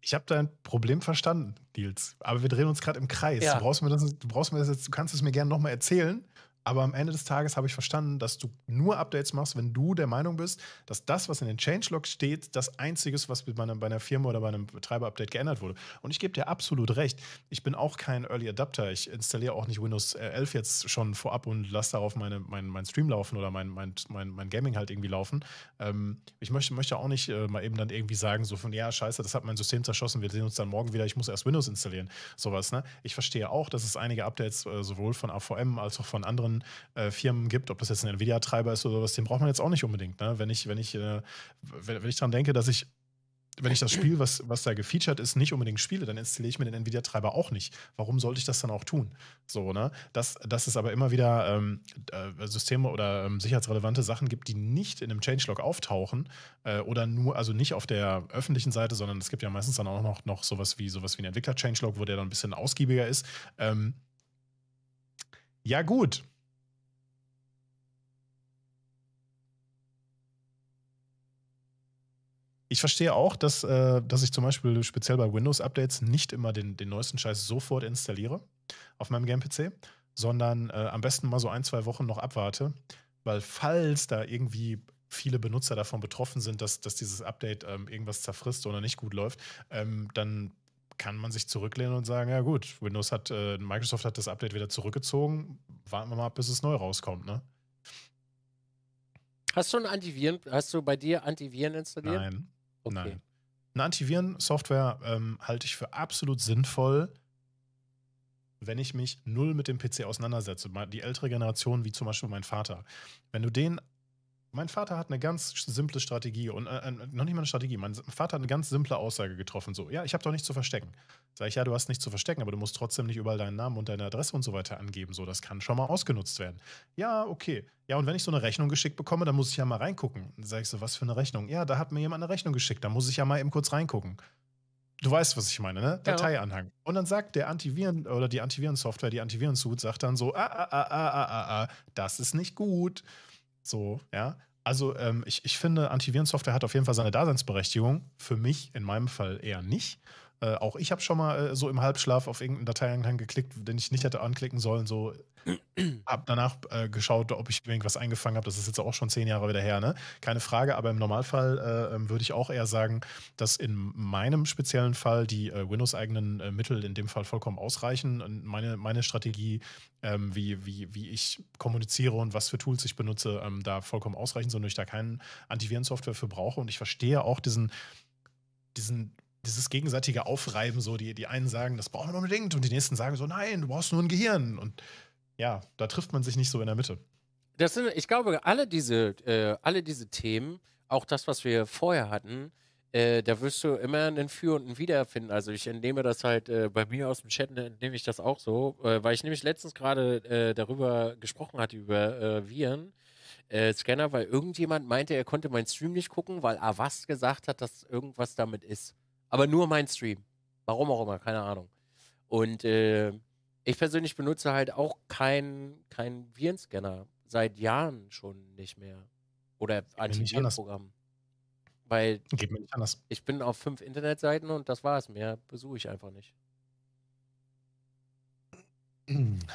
Ich habe dein Problem verstanden, Nils. Aber wir drehen uns gerade im Kreis. Ja. Du, brauchst mir das, du brauchst mir das jetzt, du kannst es mir gerne nochmal erzählen. Aber am Ende des Tages habe ich verstanden, dass du nur Updates machst, wenn du der Meinung bist, dass das, was in den Changelog steht, das Einzige ist, was bei einer, bei einer Firma oder bei einem Betreiber-Update geändert wurde. Und ich gebe dir absolut recht. Ich bin auch kein Early Adapter. Ich installiere auch nicht Windows 11 äh, jetzt schon vorab und lasse darauf meine, mein, mein Stream laufen oder mein, mein, mein, mein Gaming halt irgendwie laufen. Ähm, ich möchte, möchte auch nicht äh, mal eben dann irgendwie sagen, so von, ja, scheiße, das hat mein System zerschossen, wir sehen uns dann morgen wieder, ich muss erst Windows installieren. Sowas, ne? Ich verstehe auch, dass es einige Updates äh, sowohl von AVM als auch von anderen äh, Firmen gibt, ob das jetzt ein Nvidia-Treiber ist oder sowas, den braucht man jetzt auch nicht unbedingt. Ne? Wenn ich, wenn ich, äh, wenn, wenn ich daran denke, dass ich wenn ich das Spiel, was, was da gefeatured ist, nicht unbedingt spiele, dann installiere ich mir den Nvidia-Treiber auch nicht. Warum sollte ich das dann auch tun? So, ne? Dass, dass es aber immer wieder ähm, äh, Systeme oder ähm, sicherheitsrelevante Sachen gibt, die nicht in einem Changelog auftauchen äh, oder nur, also nicht auf der öffentlichen Seite, sondern es gibt ja meistens dann auch noch, noch sowas wie sowas wie ein Entwickler-Changelog, wo der dann ein bisschen ausgiebiger ist. Ähm ja, gut ich verstehe auch, dass, äh, dass ich zum Beispiel speziell bei Windows-Updates nicht immer den, den neuesten Scheiß sofort installiere auf meinem Game-PC, sondern äh, am besten mal so ein, zwei Wochen noch abwarte, weil falls da irgendwie viele Benutzer davon betroffen sind, dass, dass dieses Update ähm, irgendwas zerfrisst oder nicht gut läuft, ähm, dann kann man sich zurücklehnen und sagen, ja gut, Windows hat, äh, Microsoft hat das Update wieder zurückgezogen, warten wir mal ab, bis es neu rauskommt, ne? Hast du ein Antiviren, hast du bei dir Antiviren installiert? Nein. Okay. Nein. Eine Antivirensoftware ähm, halte ich für absolut sinnvoll, wenn ich mich null mit dem PC auseinandersetze. Die ältere Generation, wie zum Beispiel mein Vater. Wenn du den mein Vater hat eine ganz simple Strategie und äh, äh, noch nicht mal eine Strategie. Mein Vater hat eine ganz simple Aussage getroffen. So, ja, ich habe doch nichts zu verstecken. Sag ich, ja, du hast nichts zu verstecken, aber du musst trotzdem nicht überall deinen Namen und deine Adresse und so weiter angeben. So, das kann schon mal ausgenutzt werden. Ja, okay. Ja, und wenn ich so eine Rechnung geschickt bekomme, dann muss ich ja mal reingucken. Dann sag ich so, was für eine Rechnung? Ja, da hat mir jemand eine Rechnung geschickt. Da muss ich ja mal eben kurz reingucken. Du weißt, was ich meine, ne? Dateianhang. Ja. Und dann sagt der Antiviren oder die Antivirensoftware, die Antiviren-Suit, sagt dann so, ah, ah, ah, ah, ah, ah, ah das ist nicht gut. So, ja. Also ähm, ich, ich finde, Antivirensoftware hat auf jeden Fall seine Daseinsberechtigung. Für mich in meinem Fall eher nicht. Äh, auch ich habe schon mal äh, so im Halbschlaf auf irgendeinen Dateiangang geklickt, den ich nicht hätte anklicken sollen. So (clears throat) habe danach äh, geschaut, ob ich irgendwas eingefangen habe. Das ist jetzt auch schon zehn Jahre wieder her, ne? Keine Frage, aber im Normalfall äh, ähm, würde ich auch eher sagen, dass in meinem speziellen Fall die äh, Windows-eigenen äh, Mittel in dem Fall vollkommen ausreichen. Und meine, meine Strategie, ähm, wie, wie, wie ich kommuniziere und was für Tools ich benutze, ähm, da vollkommen ausreichen, sondern ich da keinen Antivirensoftware für brauche. Und ich verstehe auch diesen diesen dieses gegenseitige Aufreiben, so die, die einen sagen, das brauchen wir unbedingt und die nächsten sagen so, nein, du brauchst nur ein Gehirn. Und ja, da trifft man sich nicht so in der Mitte. Das sind, ich glaube, alle diese, äh, alle diese Themen, auch das, was wir vorher hatten, äh, da wirst du immer einen Für und ein Wiederfinden. Also ich entnehme das halt äh, bei mir aus dem Chat, entnehme ich das auch so, äh, weil ich nämlich letztens gerade äh, darüber gesprochen hatte, über äh, Viren. Äh, Scanner, weil irgendjemand meinte, er konnte meinen Stream nicht gucken, weil Avast gesagt hat, dass irgendwas damit ist. Aber nur mein Stream. Warum auch immer, keine Ahnung. Und äh, ich persönlich benutze halt auch keinen kein Virenscanner. Seit Jahren schon nicht mehr. Oder Antivirenprogramm. Weil Geht mir nicht anders. ich bin auf fünf Internetseiten und das war's. Mehr besuche ich einfach nicht. (clears throat)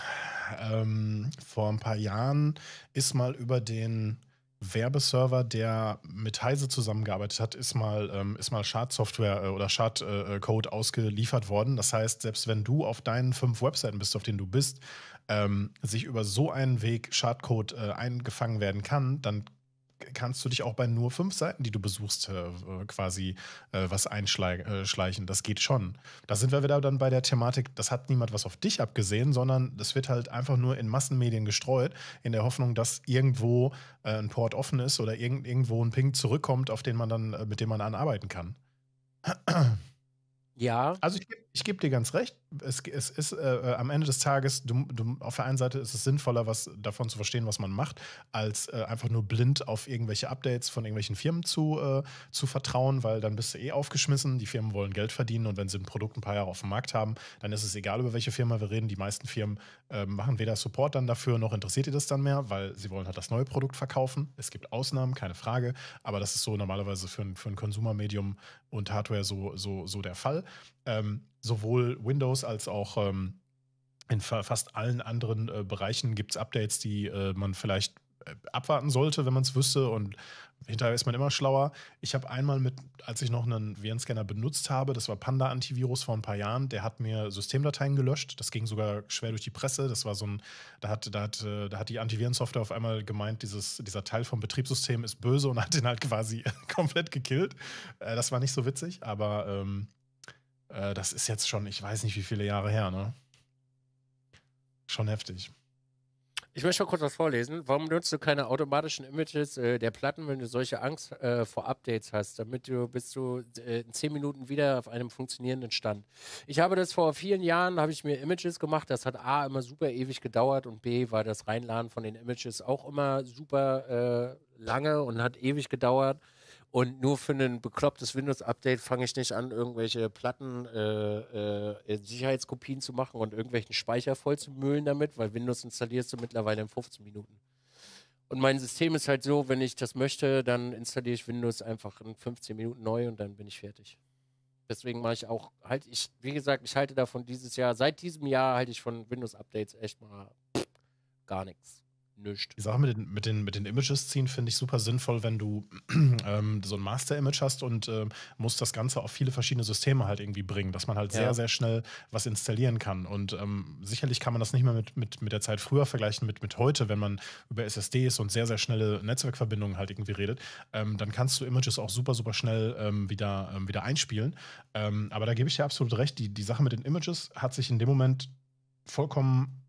Ähm, vor ein paar Jahren ist mal über den Werbeserver, der mit Heise zusammengearbeitet hat, ist mal, ähm, ist mal Schadsoftware äh, oder Schadcode äh, äh ausgeliefert worden. Das heißt, selbst wenn du auf deinen fünf Webseiten bist, auf denen du bist, ähm, sich über so einen Weg Schadcode äh, eingefangen werden kann, dann kannst du dich auch bei nur fünf Seiten, die du besuchst, äh, äh, quasi äh, was einschleichen. das geht schon. Da sind wir wieder dann bei der Thematik, das hat niemand was auf dich abgesehen, sondern das wird halt einfach nur in Massenmedien gestreut, in der Hoffnung, dass irgendwo ein Port offen ist oder irgendwo ein Ping zurückkommt, auf den man dann, mit dem man anarbeiten kann. Ja. Also ich, ich gebe dir ganz recht. Es, es ist äh, äh, am Ende des Tages, du, du, auf der einen Seite ist es sinnvoller, was davon zu verstehen, was man macht, als äh, einfach nur blind auf irgendwelche Updates von irgendwelchen Firmen zu, äh, zu vertrauen, weil dann bist du eh aufgeschmissen. Die Firmen wollen Geld verdienen und wenn sie ein Produkt ein paar Jahre auf dem Markt haben, dann ist es egal, über welche Firma wir reden. Die meisten Firmen äh, machen weder Support dann dafür, noch interessiert ihr das dann mehr, weil sie wollen halt das neue Produkt verkaufen. Es gibt Ausnahmen, keine Frage, aber das ist so normalerweise für ein, für ein Konsumermedium und Hardware so, so, so der Fall. Ähm, sowohl Windows als auch ähm, in fa fast allen anderen äh, Bereichen gibt es Updates, die äh, man vielleicht äh, abwarten sollte, wenn man es wüsste und hinterher ist man immer schlauer. Ich habe einmal mit, als ich noch einen Virenscanner benutzt habe, das war Panda Antivirus vor ein paar Jahren, der hat mir Systemdateien gelöscht. Das ging sogar schwer durch die Presse. Das war so ein, da hat, da hat, äh, da hat die Antivirensoftware auf einmal gemeint, dieses, dieser Teil vom Betriebssystem ist böse und hat den halt quasi (laughs) komplett gekillt. Äh, das war nicht so witzig, aber ähm, äh, das ist jetzt schon, ich weiß nicht, wie viele Jahre her, ne? Schon heftig. Ich möchte mal kurz was vorlesen. Warum nutzt du keine automatischen Images äh, der Platten, wenn du solche Angst äh, vor Updates hast, damit du bis zu äh, in zehn Minuten wieder auf einem funktionierenden Stand? Ich habe das vor vielen Jahren, habe ich mir Images gemacht. Das hat A immer super ewig gedauert und B war das Reinladen von den Images auch immer super äh, lange und hat ewig gedauert. Und nur für ein beklopptes Windows-Update fange ich nicht an, irgendwelche Platten äh, äh, Sicherheitskopien zu machen und irgendwelchen Speicher voll zu mühlen damit, weil Windows installierst du mittlerweile in 15 Minuten. Und mein System ist halt so, wenn ich das möchte, dann installiere ich Windows einfach in 15 Minuten neu und dann bin ich fertig. Deswegen mache ich auch, halt, ich, wie gesagt, ich halte davon dieses Jahr, seit diesem Jahr halte ich von Windows-Updates echt mal gar nichts. Nicht. Die Sache mit den, mit den, mit den Images ziehen finde ich super sinnvoll, wenn du (clears throat) ähm, so ein Master-Image hast und ähm, musst das Ganze auf viele verschiedene Systeme halt irgendwie bringen, dass man halt ja. sehr, sehr schnell was installieren kann. Und ähm, sicherlich kann man das nicht mehr mit, mit, mit der Zeit früher vergleichen, mit, mit heute, wenn man über SSDs und sehr, sehr schnelle Netzwerkverbindungen halt irgendwie redet. Ähm, dann kannst du Images auch super, super schnell ähm, wieder, ähm, wieder einspielen. aber da gebe ich dir absolut recht, die, die Sache mit den Images hat sich in dem Moment vollkommen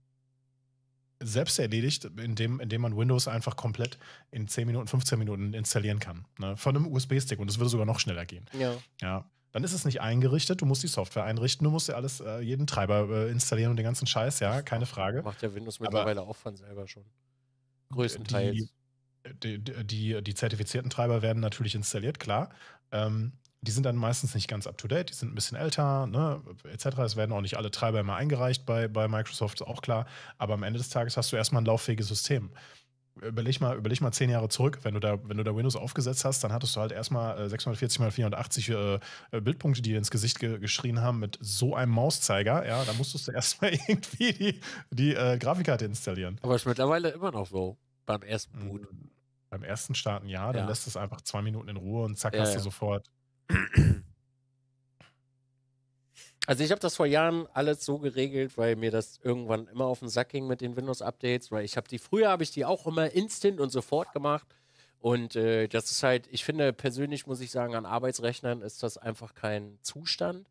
selbst erledigt, indem, indem man Windows einfach komplett in 10 Minuten, 15 Minuten installieren kann. Ne? Von einem USB-Stick und es würde sogar noch schneller gehen. Ja. ja. Dann ist es nicht eingerichtet, du musst die Software einrichten, du musst ja alles, äh, jeden Treiber äh, installieren und den ganzen Scheiß, ja, keine Frage. Macht ja Windows mittlerweile Aber auch von selber schon. Größtenteils. Die, äh, die, die, die, zertifizierten Treiber werden natürlich installiert, klar. Ähm, die sind dann meistens nicht ganz up to date, die sind ein bisschen älter, ne, etc. Es werden auch nicht alle Treiber immer eingereicht bei, bei Microsoft, ist auch klar. Aber am Ende des Tages hast du erstmal ein lauffähiges System. Überleg mal, überleg mal zehn Jahre zurück, wenn du, da, wenn du da Windows aufgesetzt hast, dann hattest du halt erstmal 640 x 480 äh, Bildpunkte, die dir ins Gesicht ge geschrien haben mit so einem Mauszeiger. Ja, da musstest du erstmal (laughs) irgendwie die, die äh, Grafikkarte installieren. Aber ist mittlerweile immer noch so beim ersten hm. Boot. beim ersten Starten ja, dann ja. lässt es einfach zwei Minuten in Ruhe und zack, ja, hast du ja. sofort also ich habe das vor Jahren alles so geregelt, weil mir das irgendwann immer auf den Sack ging mit den Windows-Updates, weil ich habe die, früher habe ich die auch immer instant und sofort gemacht. Und äh, das ist halt, ich finde persönlich muss ich sagen, an Arbeitsrechnern ist das einfach kein Zustand.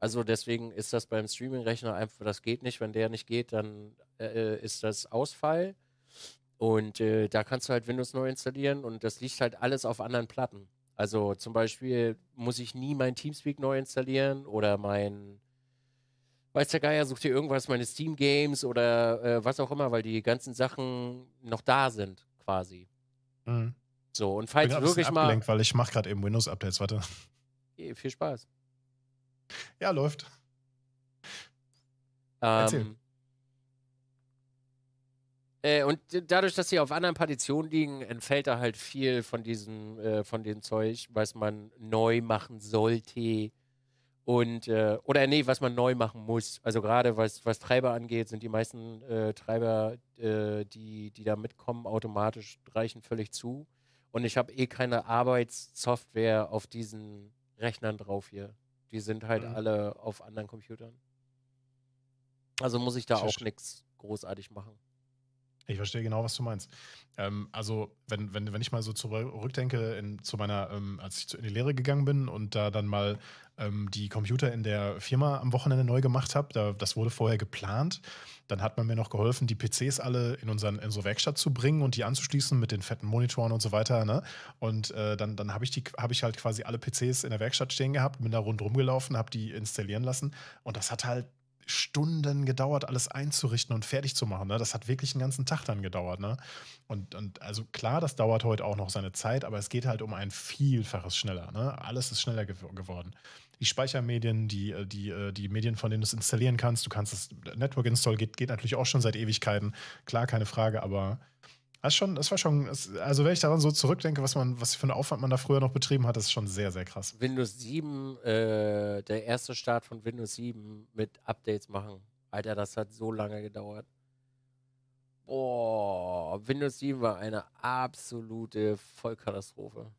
Also deswegen ist das beim Streaming-Rechner einfach, das geht nicht. Wenn der nicht geht, dann äh, äh ist das Ausfall. Und äh, da kannst du halt Windows neu installieren und das liegt halt alles auf anderen Platten. Also zum Beispiel muss ich nie mein Teamspeak neu installieren oder mein, weiß der Geier, sucht hier irgendwas, meine Steam Games oder äh, was auch immer, weil die ganzen Sachen noch da sind quasi. Mhm. So, und falls ich bin wirklich mal. Weil ich mache gerade eben Windows-Updates, warte. Äh, viel Spaß. Ja, läuft. Ähm, Erzähl. Äh, und dadurch, dass sie auf anderen Partitionen liegen, entfällt da halt viel von diesem, äh, von dem Zeug, was man neu machen sollte. Und, äh, oder nee, was man neu machen muss. Also gerade was, was Treiber angeht, sind die meisten äh, Treiber, äh, die, die da mitkommen, automatisch reichen völlig zu. Und ich habe eh keine Arbeitssoftware auf diesen Rechnern drauf hier. Die sind halt mhm. alle auf anderen Computern. Also muss ich da Tisch. auch nichts großartig machen. Ich verstehe genau, was du meinst. Ähm, also, wenn, wenn, wenn ich mal so zurückdenke in, zu meiner, ähm, als ich in die Lehre gegangen bin und da dann mal ähm, die Computer in der Firma am Wochenende neu gemacht habe, da, das wurde vorher geplant, dann hat man mir noch geholfen, die PCs alle in, unseren, in unsere Werkstatt zu bringen und die anzuschließen mit den fetten Monitoren und so weiter. Ne? Und äh, dann, dann habe ich, die, hab ich halt quasi alle PCs in der Werkstatt stehen gehabt, bin da rundherum gelaufen, habe die installieren lassen und das hat halt Stunden gedauert, alles einzurichten und fertig zu machen. Ne? Das hat wirklich einen ganzen Tag dann gedauert. Ne? Und, und also klar, das dauert heute auch noch seine Zeit, aber es geht halt um ein Vielfaches schneller. Ne? Alles ist schneller gew geworden. Die Speichermedien, äh, die, die, äh, die Medien, von denen du es installieren kannst, du kannst das Network Install geht, geht natürlich auch schon seit Ewigkeiten. Klar, keine Frage, aber das, schon, das war schon, also wenn ich daran so zurückdenke, was man, was für einen Aufwand man da früher noch betrieben hat, ist schon sehr, sehr krass. Windows 7, äh, der erste Start von Windows 7 mit Updates machen. Alter, das hat so lange gedauert. Boah, Windows 7 war eine absolute Vollkatastrophe.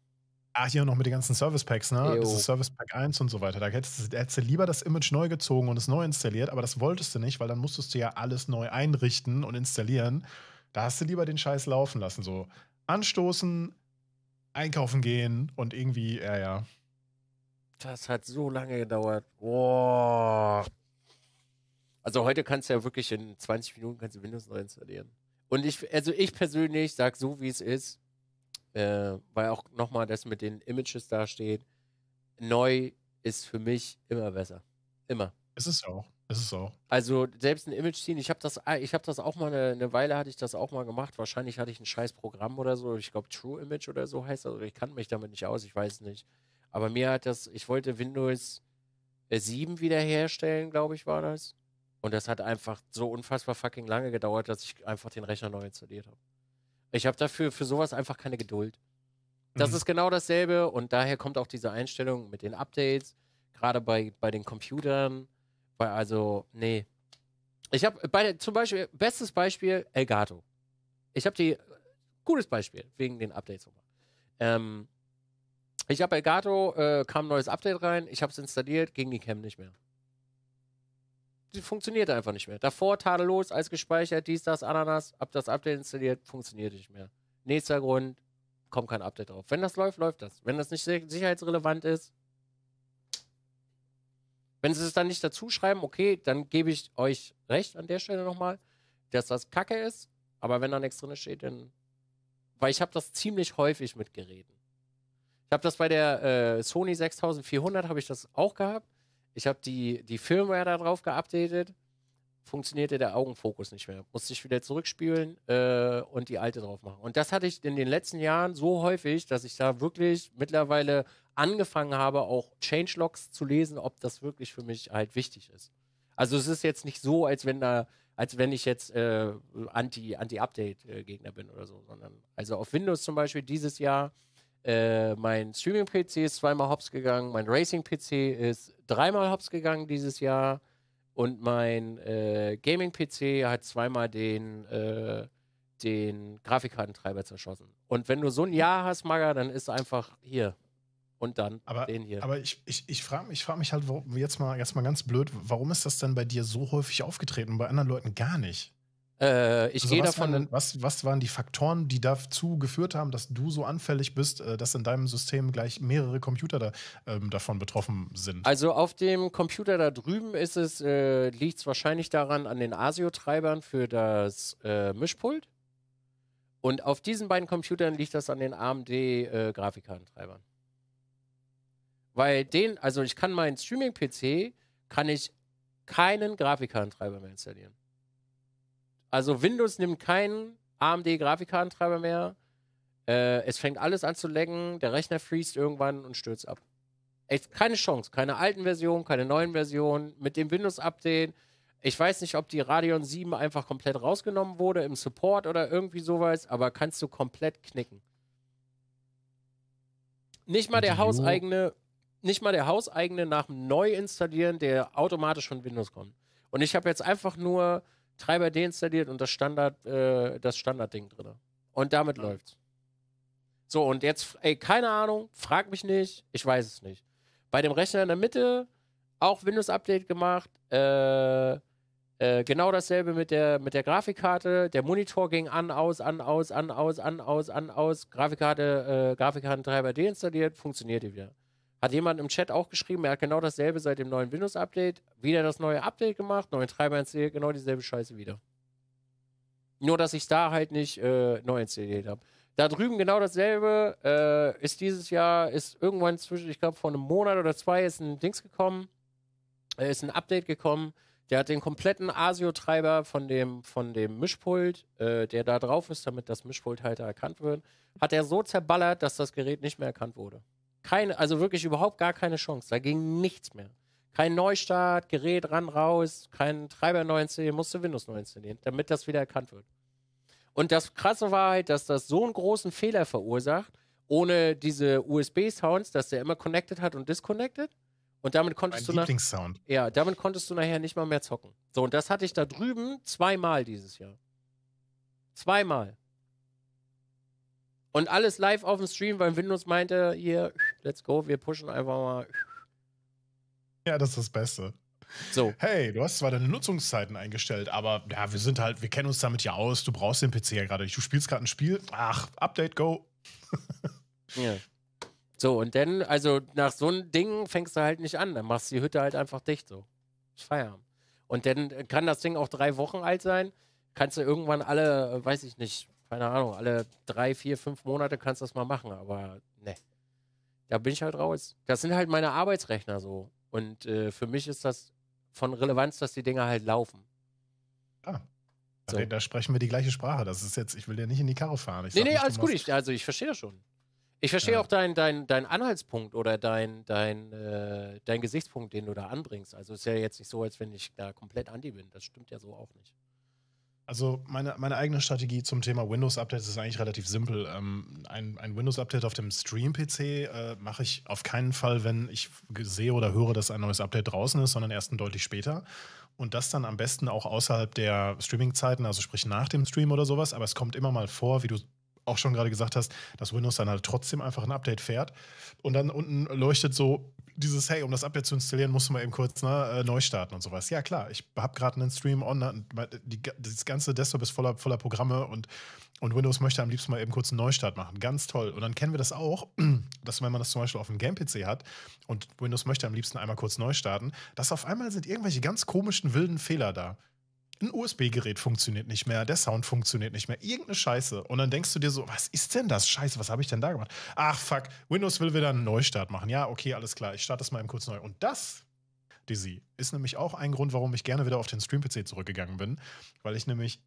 Ach, hier noch mit den ganzen Service Packs, ne? Ejo. Das ist Service Pack 1 und so weiter. Da hättest, hättest, du lieber das Image neu gezogen und es neu installiert, aber das wolltest du nicht, weil dann musstest du ja alles neu einrichten und installieren. Da hast du lieber den Scheiß laufen lassen. So anstoßen, einkaufen gehen und irgendwie, ja, ja. Das hat so lange gedauert. Boah. Also heute kannst du ja wirklich in 20 Minuten kannst du Windows neu installieren. Und ich, also ich persönlich sag so, wie es ist, äh, weil auch nochmal das mit den Images dasteht, neu ist für mich immer besser. Immer. Es ist auch. Ist auch. Also selbst ein Image ziehen, ich habe das, ah, ich das auch mal eine, eine, Weile hatte ich das auch mal gemacht. Wahrscheinlich hatte ich ein scheiß Programm oder so. Ich glaube True Image oder so heißt das. ich kannte mich damit nicht aus, ich weiß nicht. Aber mir hat das, ich wollte Windows 7 äh, wiederherstellen, glaube ich, war das. Und das hat einfach so unfassbar fucking lange gedauert, dass ich einfach den Rechner neu installiert habe. Ich habe dafür für sowas einfach keine Geduld. Das mhm. ist genau dasselbe und daher kommt auch diese Einstellung mit den Updates. Gerade bei, bei den Computern bei, also, nee. Ich habe bei zum Beispiel, bestes Beispiel, Elgato. Ich habe die, gutes Beispiel, wegen den Updates Ähm, ich habe Elgato, äh, kam ein neues Update rein, ich habe es installiert, ging die Cam nicht mehr. Die funktioniert einfach nicht mehr. Davor tadellos, alles gespeichert, dies, das, Ananas, hab das Update installiert, funktioniert nicht mehr. Nächster Grund, kommt kein Update drauf. Wenn das läuft, läuft das. Wenn das nicht sicherheitsrelevant ist, wenn sie es dann nicht dazu schreiben, okay, dann gebe ich euch recht an der Stelle nochmal, dass das Kacke ist. Aber wenn da nichts drin steht, dann. Weil ich habe das ziemlich häufig mit Geräten. Ich habe das bei der äh, Sony 6400 habe ich das auch gehabt. Ich habe die, die Firmware da drauf geupdatet funktionierte der Augenfokus nicht mehr. Musste ich wieder zurückspielen äh, und die alte drauf machen. Und das hatte ich in den letzten Jahren so häufig, dass ich da wirklich mittlerweile angefangen habe, auch Changelogs zu lesen, ob das wirklich für mich halt wichtig ist. Also es ist jetzt nicht so, als wenn da, als wenn ich jetzt äh, Anti-Update-Gegner bin oder so, sondern also auf Windows zum Beispiel dieses Jahr äh, mein Streaming-PC ist zweimal hops gegangen, mein Racing-PC ist dreimal hops gegangen dieses Jahr. Und mein äh, Gaming-PC hat zweimal den, äh, den Grafikkartentreiber zerschossen. Und wenn du so ein hm. Ja hast, Maga, dann ist einfach hier. Und dann aber, den hier. Aber ich, ich, ich frage mich, frag mich halt, warum, jetzt, mal, jetzt mal ganz blöd, warum ist das denn bei dir so häufig aufgetreten und bei anderen Leuten gar nicht? Äh, ich also gehe davon. Waren was, was waren die Faktoren, die dazu geführt haben, dass du so anfällig bist, äh, dass in deinem System gleich mehrere Computer da, ähm, davon betroffen sind? Also auf dem Computer da drüben ist es, äh, liegt es wahrscheinlich daran an den ASIO-Treibern für das äh, Mischpult. Und auf diesen beiden Computern liegt das an den AMD-Grafikkartentreibern. Äh, Weil den, also ich kann meinen Streaming-PC, kann ich keinen Grafikkartentreiber mehr installieren. Also Windows nimmt keinen AMD-Grafikkartentreiber mehr. Äh, es fängt alles an zu laggen, der Rechner freest irgendwann und stürzt ab. Echt keine Chance. Keine alten Versionen, keine neuen Versionen. Mit dem Windows-Update. Ich weiß nicht, ob die Radeon 7 einfach komplett rausgenommen wurde im Support oder irgendwie sowas, aber kannst du komplett knicken. Nicht mal der hauseigene, nicht mal der hauseigene nach dem Neuinstallieren, der automatisch von Windows kommt. Und ich habe jetzt einfach nur Treiber deinstalliert und das Standard, äh, das Standardding drin. Und damit ja. läuft's. So, und jetzt, ey, keine Ahnung, frag mich nicht, ich weiß es nicht. Bei dem Rechner in der Mitte auch Windows-Update gemacht, äh, äh, genau dasselbe mit der, mit der Grafikkarte. Der Monitor ging an, aus, an, aus, an, aus, an, aus, an, aus. Grafikkarte, äh, Grafikkartentreiber deinstalliert, funktionierte wieder. Hat jemand im Chat auch geschrieben, er hat genau dasselbe seit dem neuen Windows-Update. Wieder das neue Update gemacht, neuen Treiber installiert, genau dieselbe Scheiße wieder. Nur, dass ich da halt nicht äh, neu installiert habe. Da drüben genau dasselbe. Äh, ist dieses Jahr, ist irgendwann zwischen, ich glaube, vor einem Monat oder zwei ist ein Dings gekommen. Äh, ist ein Update gekommen. Der hat den kompletten ASIO-Treiber von dem, von dem Mischpult, äh, der da drauf ist, damit das Mischpult halt erkannt wird, hat er so zerballert, dass das Gerät nicht mehr erkannt wurde. Keine, also wirklich überhaupt gar keine Chance. Da ging nichts mehr. Kein Neustart, Gerät ran, raus, kein Treiber neu installieren, musste Windows neu installieren, damit das wieder erkannt wird. Und das Krasse war halt, dass das so einen großen Fehler verursacht, ohne diese USB-Sounds, dass der immer connected hat und disconnected. Und damit konntest mein du nach Ja, damit konntest du nachher nicht mal mehr zocken. So, und das hatte ich da drüben zweimal dieses Jahr. Zweimal. Und alles live auf dem Stream, weil Windows meinte, hier, let's go, wir pushen einfach mal. Ja, das ist das Beste. So. Hey, du hast zwar deine Nutzungszeiten eingestellt, aber ja, wir sind halt, wir kennen uns damit ja aus. Du brauchst den PC ja gerade nicht. Du spielst gerade ein Spiel. Ach, Update, go. (laughs) ja. So, und dann, also nach so einem Ding fängst du halt nicht an. Dann machst du die Hütte halt einfach dicht so. Feierabend. Und dann kann das Ding auch drei Wochen alt sein. Kannst du irgendwann alle, äh, weiß ich nicht, keine Ahnung, alle drei, vier, fünf Monate kannst du das mal machen, aber ne. Da bin ich halt raus. Das sind halt meine Arbeitsrechner so. Und äh, für mich ist das von Relevanz, dass die Dinger halt laufen. Ah. So. Da sprechen wir die gleiche Sprache. Das ist jetzt, ich will ja nicht in die Karre fahren. Ich nee, nee, nicht, alles gut. Ich, also ich verstehe schon. Ich verstehe ja. auch deinen dein, dein Anhaltspunkt oder dein, dein, äh, dein Gesichtspunkt, den du da anbringst. Also ist ja jetzt nicht so, als wenn ich da komplett anti bin. Das stimmt ja so auch nicht. Also meine, meine eigene Strategie zum Thema Windows-Updates ist eigentlich relativ simpel. Ähm, ein, ein Windows-Update auf dem Stream-PC äh, mache ich auf keinen Fall, wenn ich sehe oder höre, dass ein neues Update draußen ist, sondern erst ein deutlich später. Und das dann am besten auch außerhalb der Streaming-Zeiten, also sprich nach dem Stream oder sowas. Aber es kommt immer mal vor, wie du auch schon gerade gesagt hast, dass Windows dann halt trotzdem einfach ein Update fährt. Und dann unten leuchtet so dieses, hey, um das Update zu installieren, musst du mal eben kurz ne, äh, neu starten und sowas. Ja, klar, ich habe gerade einen Stream on, die, das ganze Desktop ist voller, voller Programme und, und Windows möchte am liebsten mal eben kurz einen Neustart machen. Ganz toll. Und dann kennen wir das auch, (clears throat) dass wenn man das zum Beispiel auf einem Game-PC hat und Windows möchte am liebsten einmal kurz neu starten, dass auf einmal sind irgendwelche ganz komischen, wilden Fehler da ein USB-Gerät funktioniert nicht mehr, der Sound funktioniert nicht mehr, irgendeine Scheiße. Und dann denkst du dir so, was ist denn das? Scheiße, was habe ich denn da gemacht? Ach, fuck, Windows will wieder einen Neustart machen. Ja, okay, alles klar, ich starte das mal eben kurz neu. Und das, Dizzy, ist nämlich auch ein Grund, warum ich gerne wieder auf den Stream-PC zurückgegangen bin, weil ich nämlich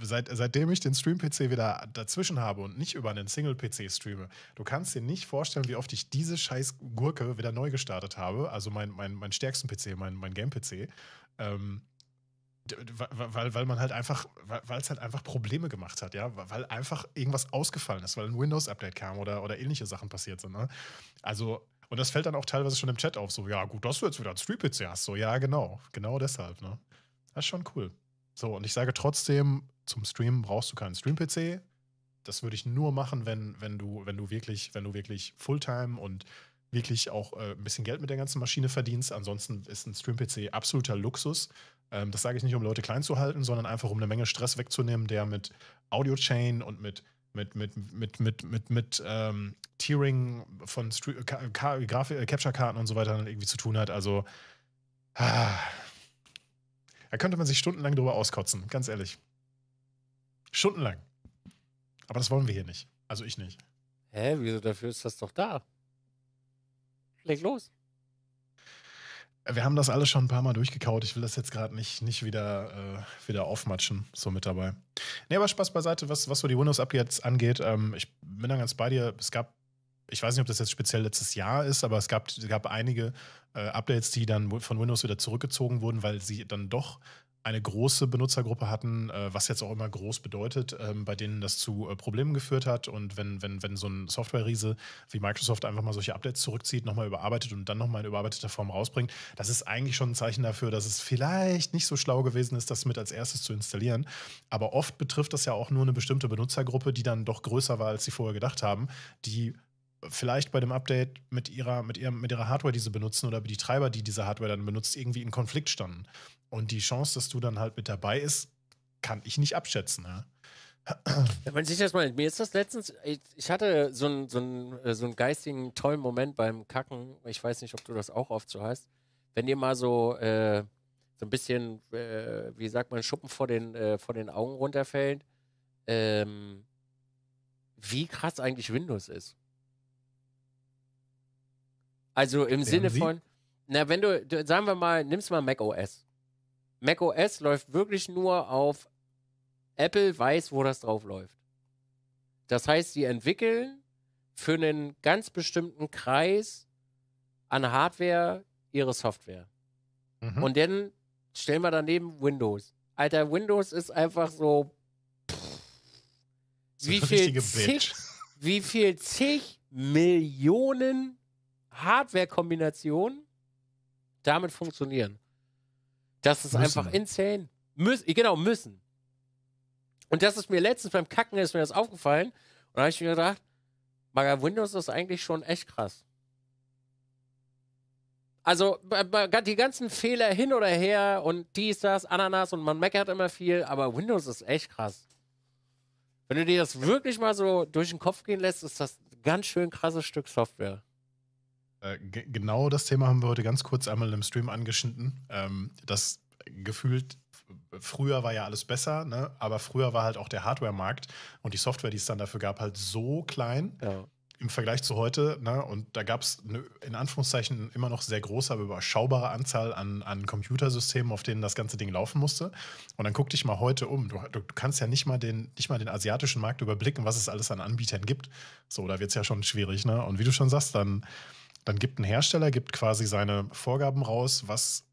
Seit, seitdem ich den Stream-PC wieder dazwischen habe und nicht über einen Single-PC streame, du kannst dir nicht vorstellen, wie oft ich diese scheiß Gurke wieder neu gestartet habe, also mein, mein, mein stärksten PC, mein, mein Game-PC, ähm, weil, weil man halt einfach, weil es halt einfach Probleme gemacht hat, ja, weil einfach irgendwas ausgefallen ist, weil ein Windows-Update kam oder, oder ähnliche Sachen passiert sind. Ne? Also, und das fällt dann auch teilweise schon im Chat auf, so, ja, gut, dass du jetzt wieder ein Stream-PC hast, so, ja, genau, genau deshalb, ne? Das ist schon cool. So, und ich sage trotzdem, zum Streamen brauchst du keinen Stream-PC. Das würde ich nur machen, wenn, wenn du, wenn du wirklich, wenn du wirklich Fulltime und wirklich auch äh, ein bisschen Geld mit der ganzen Maschine verdienst. Ansonsten ist ein Stream-PC absoluter Luxus ähm, das sage ich nicht, um Leute klein zu halten, sondern einfach, um eine Menge Stress wegzunehmen, der mit Audio-Chain und mit mit, mit, mit, mit, mit, mit ähm, Tiering von äh, Capture-Karten und so weiter irgendwie zu tun hat. Also, ah, da könnte man sich stundenlang drüber auskotzen, ganz ehrlich. Stundenlang. Aber das wollen wir hier nicht. Also ich nicht. Hä, wieso dafür ist das doch da? Leg los. Äh, wir haben das alles schon ein paar Mal durchgekaut. Ich will das jetzt gerade nicht, nicht wieder, äh, wieder aufmatschen, so mit dabei. Nee, aber Spaß beiseite, was, was so die Windows-Updates angeht. Ähm, ich bin dann ganz bei dir. Es gab, ich weiß nicht, ob das jetzt speziell letztes Jahr ist, aber es gab, gab einige äh, Updates, die dann von Windows wieder zurückgezogen wurden, weil sie dann doch eine große Benutzergruppe hatten, äh, was jetzt auch immer groß bedeutet, ähm, bei denen das zu äh, Problemen geführt hat. Und wenn, wenn, wenn so ein Software-Riese wie Microsoft einfach mal solche Updates zurückzieht, nochmal überarbeitet und dann nochmal in überarbeiteter Form rausbringt, das ist eigentlich schon ein Zeichen dafür, dass es vielleicht nicht so schlau gewesen ist, das mit als erstes zu installieren. Aber oft betrifft das ja auch nur eine bestimmte Benutzergruppe, die dann doch größer war, als sie vorher gedacht haben, die vielleicht bei dem Update mit ihrer, mit ihrem, mit ihrer Hardware, die sie benutzen oder die Treiber, die diese Hardware dann benutzt, irgendwie in Konflikt standen. Und die Chance, dass du dann halt mit dabei ist, kann ich nicht abschätzen. Ja? Wenn man sich das mal, mir ist das letztens, ich, hatte so einen so einen, äh, so einen geistigen tollen Moment beim Kacken. Ich weiß nicht, ob du das auch oft so hast. Wenn dir mal so äh, so ein bisschen, äh, wie sagt man, Schuppen vor den äh, vor den Augen runterfällt, ähm, wie krass eigentlich Windows ist. Also im Sinne von, na wenn du, sagen wir mal, nimmst mal Mac OS macOS läuft wirklich nur auf Apple weiß, wo das drauf läuft. Das heißt, sie entwickeln für einen ganz bestimmten Kreis an Hardware ihre Software. Mhm. Und dann stellen wir daneben Windows. Alter, Windows ist einfach so. Pff, wie, viel zig, wie viel zig Millionen Hardware-Kombinationen damit funktionieren. Das ist müssen. einfach insane. Müssen, genau, müssen. Und das ist mir letztens beim Kacken ist mir das aufgefallen. Und da habe ich mir gedacht, Maga, Windows ist eigentlich schon echt krass. Also die ganzen Fehler hin oder her und dies, das, Ananas und man meckert immer viel, aber Windows ist echt krass. Wenn du dir das wirklich mal so durch den Kopf gehen lässt, ist das ein ganz schön krasses Stück Software. Äh, genau das Thema haben wir heute ganz kurz einmal im Stream angeschnitten. Ähm, das gefühlt früher war ja alles besser, ne? aber früher war halt auch der Hardware-Markt und die Software, die es dann dafür gab, halt so klein. Ja. Im Vergleich zu heute, ne, und da gab es in Anführungszeichen immer noch sehr große, aber überschaubare Anzahl an, an Computersystemen, auf denen das ganze Ding laufen musste. Und dann guck dich mal heute um. Du, du kannst ja nicht mal, den, nicht mal den asiatischen Markt überblicken, was es alles an Anbietern gibt. So, da wird es ja schon schwierig, ne? Und wie du schon sagst, dann dann gibt ein Hersteller, gibt quasi seine Vorgaben raus, was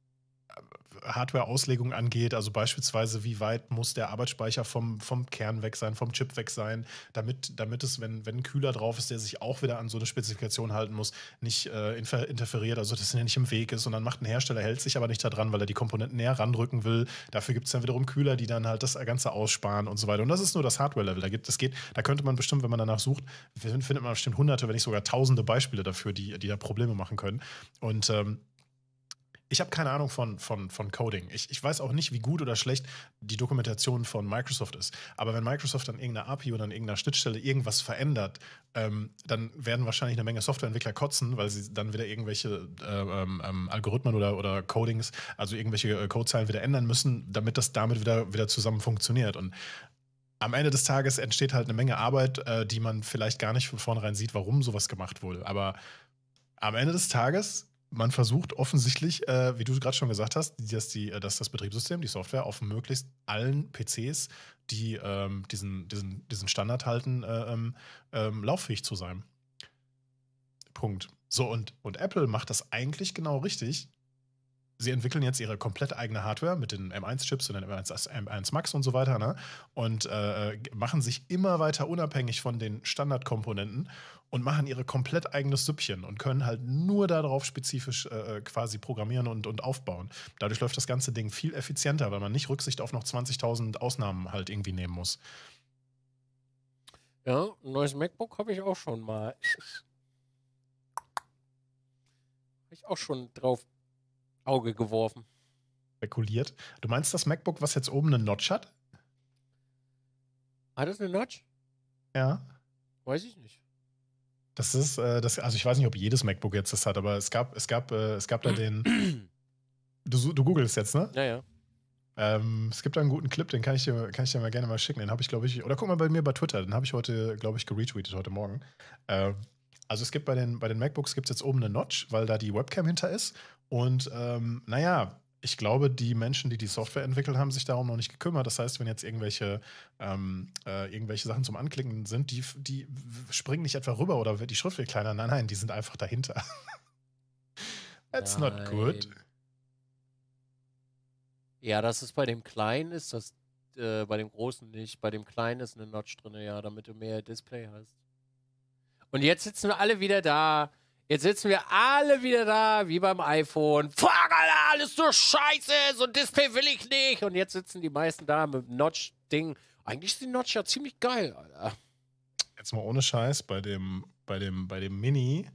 Hardware-Auslegung angeht, also beispielsweise, wie weit muss der Arbeitsspeicher vom, vom Kern weg sein, vom Chip weg sein, damit, damit es, wenn, wenn ein Kühler drauf ist, der sich auch wieder an so eine Spezifikation halten muss, nicht äh, interferiert, also dass er nicht im Weg ist und dann macht ein Hersteller, hält sich aber nicht daran, weil er die Komponenten näher randrücken will. Dafür gibt es dann wiederum Kühler, die dann halt das Ganze aussparen und so weiter. Und das ist nur das Hardware-Level. Da gibt es geht, da könnte man bestimmt, wenn man danach sucht, findet man bestimmt hunderte, wenn nicht sogar tausende Beispiele dafür, die, die da Probleme machen können. Und ähm, ich habe keine Ahnung von, von, von Coding. Ich, ich weiß auch nicht, wie gut oder schlecht die Dokumentation von Microsoft ist. Aber wenn Microsoft an irgendeiner API oder an irgendeiner Schnittstelle irgendwas verändert, ähm, dann werden wahrscheinlich eine Menge Softwareentwickler kotzen, weil sie dann wieder irgendwelche äh, ähm, ähm Algorithmen oder, oder Codings, also irgendwelche äh, Codezeilen wieder ändern müssen, damit das damit wieder, wieder zusammen funktioniert. Und am Ende des Tages entsteht halt eine Menge Arbeit, äh, die man vielleicht gar nicht von vornherein sieht, warum sowas gemacht wurde. Aber am Ende des Tages man versucht offensichtlich, äh, wie du gerade schon gesagt hast, dass, die, äh, dass das Betriebssystem, die Software auf möglichst allen PCs, die ähm, diesen, diesen, diesen Standard halten, äh, ähm, ähm, lauffähig zu sein. Punkt. So, und, und Apple macht das eigentlich genau richtig, sie entwickeln jetzt ihre komplett eigene Hardware mit den M1-Chips und den M1, M1 Max und so weiter ne? und äh, machen sich immer weiter unabhängig von den Standardkomponenten und machen ihre komplett eigenes Süppchen und können halt nur darauf spezifisch äh, äh quasi programmieren und, und aufbauen. Dadurch läuft das ganze Ding viel effizienter, weil man nicht Rücksicht auf noch 20.000 Ausnahmen halt irgendwie nehmen muss. Ja, ein neues MacBook habe ich auch schon mal. Habe ich auch schon drauf Auge geworfen. Spekuliert. Du meinst das MacBook, was jetzt oben eine Notch hat? Hat es eine Notch? Ja. Weiß ich nicht. Das ist, äh, das, also ich weiß nicht, ob jedes MacBook jetzt das hat, aber es gab, es gab, äh, es gab da den. (clears throat) Du, du googelst jetzt, ne? Ja, ja. Ähm, es gibt da einen guten Clip, den kann ich dir, kann ich dir mal gerne mal schicken. Den habe ich, glaube ich, oder guck mal bei mir bei Twitter, den habe ich heute, glaube ich, geretweetet heute Morgen. Ähm, also es gibt bei den, bei den MacBooks gibt es jetzt oben eine Notch, weil da die Webcam hinter ist. Und ähm, naja, ich glaube, die Menschen, die die Software entwickelt haben, sich darum noch nicht gekümmert. Das heißt, wenn jetzt irgendwelche, ähm, äh, irgendwelche Sachen zum Anklicken sind, die, die springen nicht etwa rüber oder wird die Schrift wird kleiner. Nein, nein, die sind einfach dahinter. (laughs) That's nein. not good. Ja, das ist bei dem Kleinen ist das, äh, bei dem Großen nicht. Bei dem Kleinen ist eine Notch drin, ja, damit du mehr Display hast. Und jetzt sitzen wir alle wieder da Jetzt sitzen wir alle wieder da, wie beim iPhone. Fuck, Alter, alles so scheiße, so ein Display will ich nicht. Und jetzt sitzen die meisten da mit dem Notch-Ding. Eigentlich ist die Notch ja ziemlich geil, Alter. Jetzt mal ohne Scheiß, bei dem, bei dem, bei dem Mini,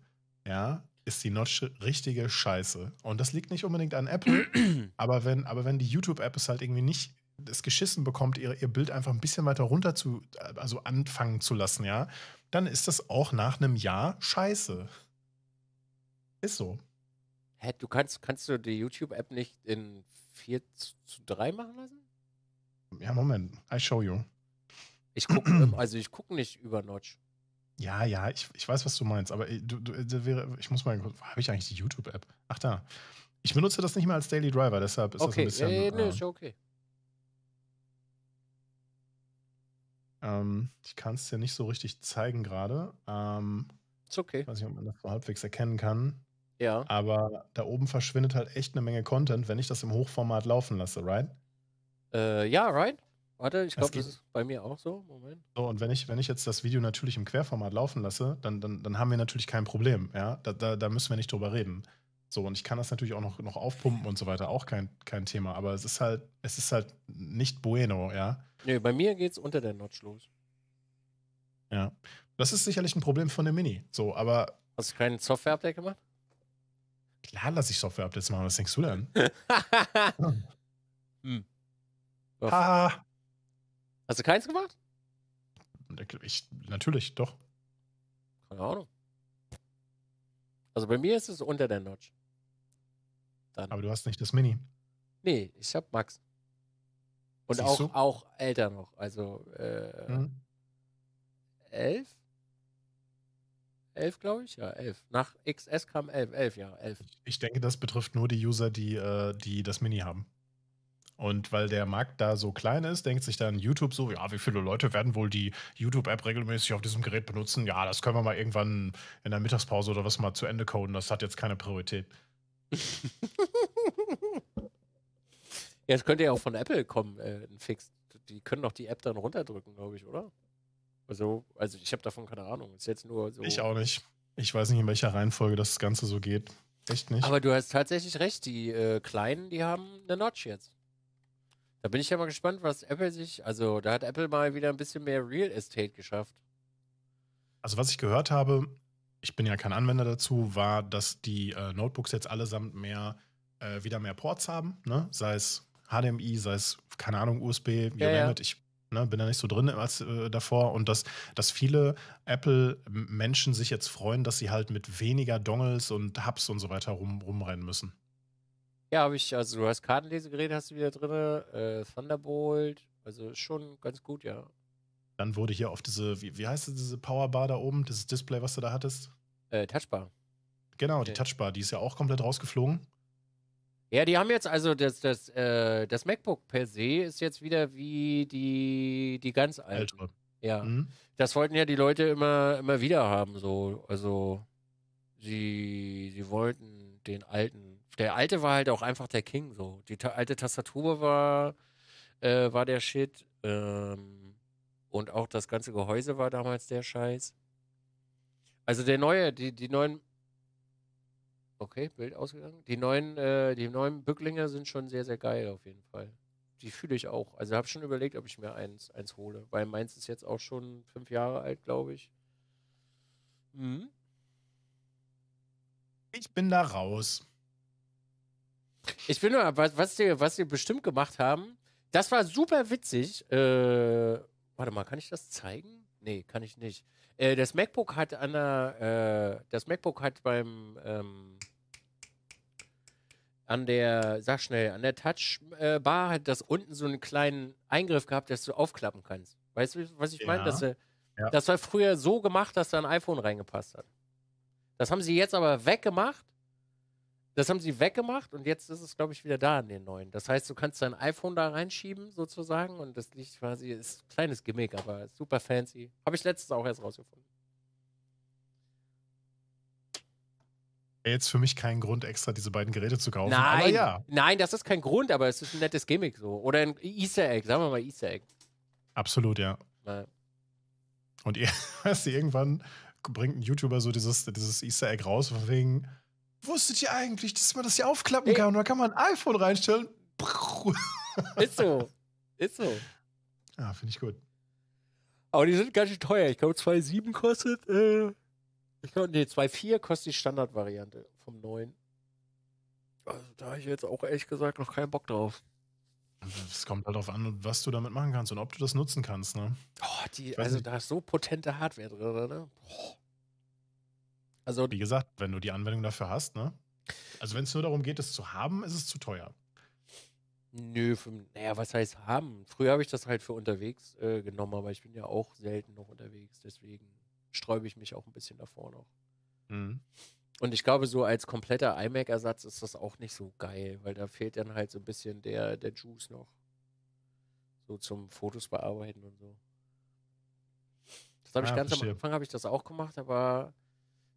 ja, ist die Notch richtige Scheiße. Und das liegt nicht unbedingt an Apple, (clears throat) aber wenn, aber wenn die YouTube-App es halt irgendwie nicht es geschissen bekommt, ihr, ihr Bild einfach ein bisschen weiter runter zu, also anfangen zu lassen, ja, dann ist das auch nach einem Jahr scheiße. Ist so. Hä, du kannst, kannst du die YouTube-App nicht in 4 zu 3 machen lassen? Ja, Moment. I show you. Ich gucke, also ich gucke nicht über Notch. Ja, ja, ich, ich weiß, was du meinst, aber äh, du, du, äh, wäre, ich muss mal kurz, habe ich eigentlich die YouTube-App? Ach da. Ich benutze das nicht mehr als Daily Driver, deshalb ist okay. das ein bisschen. Nee, nee, äh, ah. ist okay. Ähm, ich kann es dir nicht so richtig zeigen gerade. Ähm, ist okay. Ich weiß nicht, ob man das so halbwegs erkennen kann. Ja. Aber da oben verschwindet halt echt eine Menge Content, wenn ich das im Hochformat laufen lasse, right? Äh, ja, right. Warte, ich glaube, das, ist bei mir auch so. Moment. So, und wenn ich, wenn ich jetzt das Video natürlich im Querformat laufen lasse, dann, dann, dann haben wir natürlich kein Problem. Ja? Da, da, da müssen wir nicht drüber reden. So, und ich kann das natürlich auch noch, noch aufpumpen und so weiter, auch kein, kein Thema. Aber es ist halt, es ist halt nicht bueno, ja. Nee, bei mir geht es unter der Notch los. Ja. Das ist sicherlich ein Problem von der Mini. So, aber. Hast du keinen Software-Update gemacht? Klar lasse ich Software-Updates machen. Was denkst du denn? (laughs) hm. ha. Hast du keins gemacht? Äh, ich, natürlich, doch. Keine Ahnung. Also bei mir ist es unter der Notch. Dann. Aber du hast nicht das Mini. Nee, ich hab Max. Und auch, auch älter noch. Also äh, mhm. elf? 11, glaube ich. Ja, 11. Nach XS kam 11. 11, ja, 11. Ich denke, das betrifft nur die User, die, äh, die das Mini haben. Und weil der Markt da so klein ist, denkt sich dann YouTube so, ja, wie viele Leute werden wohl die YouTube-App regelmäßig auf diesem Gerät benutzen? Ja, das können wir mal irgendwann in der Mittagspause oder was mal zu Ende coden. Das hat jetzt keine Priorität. (laughs) ja, könnte ja auch von Apple kommen, äh, ein Fix. Die können doch die App dann runterdrücken, glaube ich, oder? Also, also ich habe davon keine Ahnung. Ist jetzt nur so. Ich auch nicht. Ich weiß nicht, in welcher Reihenfolge das Ganze so geht. Echt nicht. Aber du hast tatsächlich recht. Die äh, Kleinen, die haben eine Notch jetzt. Da bin ich ja mal gespannt, was Apple sich. Also, da hat Apple mal wieder ein bisschen mehr Real Estate geschafft. Also, was ich gehört habe, ich bin ja kein Anwender dazu, war, dass die äh, Notebooks jetzt allesamt mehr, äh, wieder mehr Ports haben, ne? Sei es HDMI, sei es, keine Ahnung, USB, ja, ja. Ich ne, bin da nicht so drin als äh, davor. Und dass, dass viele Apple-Menschen sich jetzt freuen, dass sie halt mit weniger Dongles und Hubs und so weiter rum, rumrennen müssen. Ja, habe ich, also du hast Kartenlesegerät, hast du wieder drin, äh, Thunderbolt, also schon ganz gut, ja. Dann wurde hier auf diese, wie, wie heißt das, diese Powerbar da oben, dieses Display, was du da hattest? Äh, Touchbar. Genau, okay. die Touchbar, die ist ja auch komplett rausgeflogen. Ja, die haben jetzt also das, das, äh, das MacBook per se ist jetzt wieder wie die, die ganz alten. Alter. Ja. Mhm. Das wollten ja die Leute immer, immer wieder haben, so. Also sie, sie wollten den alten. Der alte war halt auch einfach der King, so. Die ta alte Tastatur war, äh, war der Shit. Ähm, und auch das ganze Gehäuse war damals der Scheiß. Also der neue, die, die neuen Okay, Bild ausgegangen. Die neuen, äh, die neuen Bücklinger sind schon sehr, sehr geil auf jeden Fall. Die fühle ich auch. Also habe schon überlegt, ob ich mir eins, eins hole, weil meins ist jetzt auch schon fünf Jahre alt, glaube ich. Mhm. Ich bin da raus. Ich bin nur, was, was, die, was die bestimmt gemacht haben, das war super witzig. Äh, warte mal, kann ich das zeigen? Nee, kann ich nicht. Äh, das MacBook hat an der, äh, das MacBook hat beim ähm, an der, sag schnell, an der Touchbar äh, hat das unten so einen kleinen Eingriff gehabt, dass du aufklappen kannst. Weißt du, was ich ja. meine? Das, äh, ja. das war früher so gemacht, dass da ein iPhone reingepasst hat. Das haben sie jetzt aber weggemacht. Das haben sie weggemacht und jetzt ist es, glaube ich, wieder da in den neuen. Das heißt, du kannst dein iPhone da reinschieben, sozusagen, und das liegt quasi, ist ein kleines Gimmick, aber super fancy. Habe ich letztens auch erst rausgefunden. jetzt für mich kein Grund, extra diese beiden Geräte zu kaufen. Nein, aber ja. nein, das ist kein Grund, aber es ist ein nettes Gimmick so. Oder ein Easter Egg, sagen wir mal Easter Egg. Absolut, ja. ja. Und ihr, (laughs) weißt du, irgendwann bringt ein YouTuber so dieses, dieses Easter Egg raus, von wegen, wusstet ihr eigentlich, dass man das hier aufklappen hey. kann? Und da kann man ein iPhone reinstellen. Ist so. Ist so. Ja, ah, finde ich gut. Aber die sind ganz schön teuer. Ich glaube, 2,7 kostet. Äh die 2.4 kostet die Standardvariante vom neuen. Also da habe ich jetzt auch ehrlich gesagt noch keinen Bock drauf. Es kommt halt darauf an, was du damit machen kannst und ob du das nutzen kannst, ne? Oh, die, also nicht. da ist so potente Hardware drin, ne? Boah. Also, Wie gesagt, wenn du die Anwendung dafür hast, ne? Also wenn es nur darum geht, es zu haben, ist es zu teuer. Nö, für, naja, was heißt haben? Früher habe ich das halt für unterwegs äh, genommen, aber ich bin ja auch selten noch unterwegs, deswegen sträube ich mich auch ein bisschen davor noch. Mhm. Und ich glaube, so als kompletter iMac-Ersatz ist das auch nicht so geil, weil da fehlt dann halt so ein bisschen der, der Juice noch. So zum Fotos bearbeiten und so. Das habe ja, ich ah, ganz verstehe. am Anfang ich das auch gemacht, aber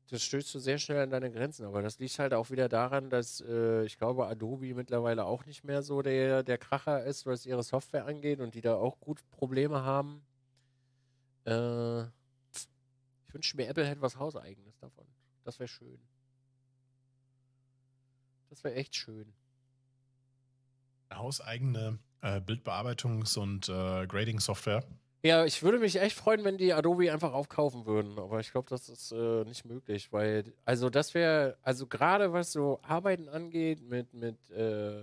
das stößt du sehr schnell an deine Grenzen. Aber das liegt halt auch wieder daran, dass äh, ich glaube, Adobe mittlerweile auch nicht mehr so der, der Kracher ist, was ihre Software angeht und die da auch gut Probleme haben. Äh, wünschte mir, Apple hätte halt was Hauseigenes davon. Das wäre schön. Das wäre echt schön. Hauseigene äh, Bildbearbeitungs- und äh, Grading-Software. Ja, ich würde mich echt freuen, wenn die Adobe einfach aufkaufen würden, aber ich glaube, das ist äh, nicht möglich, weil, also das wäre, also gerade was so Arbeiten angeht mit, mit, äh,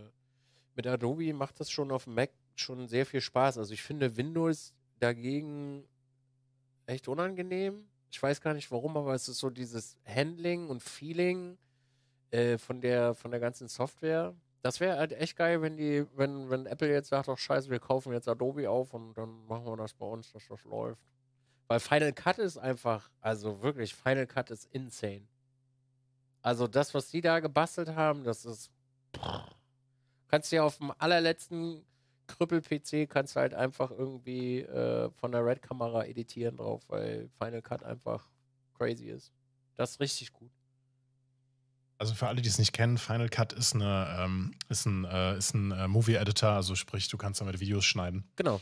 mit Adobe macht das schon auf dem Mac schon sehr viel Spaß. Also ich finde Windows dagegen echt unangenehm, ich weiß gar nicht warum, aber es ist so dieses Handling und Feeling äh, von, der, von der ganzen Software. Das wäre halt echt geil, wenn die, wenn, wenn Apple jetzt sagt, doch scheiße, wir kaufen jetzt Adobe auf und dann machen wir das bei uns, dass das läuft. Weil Final Cut ist einfach, also wirklich, Final Cut ist insane. Also das, was die da gebastelt haben, das ist. Pff, kannst du ja auf dem allerletzten Krüppel-PC kannst du halt einfach irgendwie äh, von der Red-Kamera editieren drauf, weil Final Cut einfach crazy ist. Das ist richtig gut. Also für alle, die es nicht kennen, Final Cut ist, eine, ähm, ist ein, äh, ist ein äh, Movie-Editor, also sprich, du kannst damit Videos schneiden. Genau.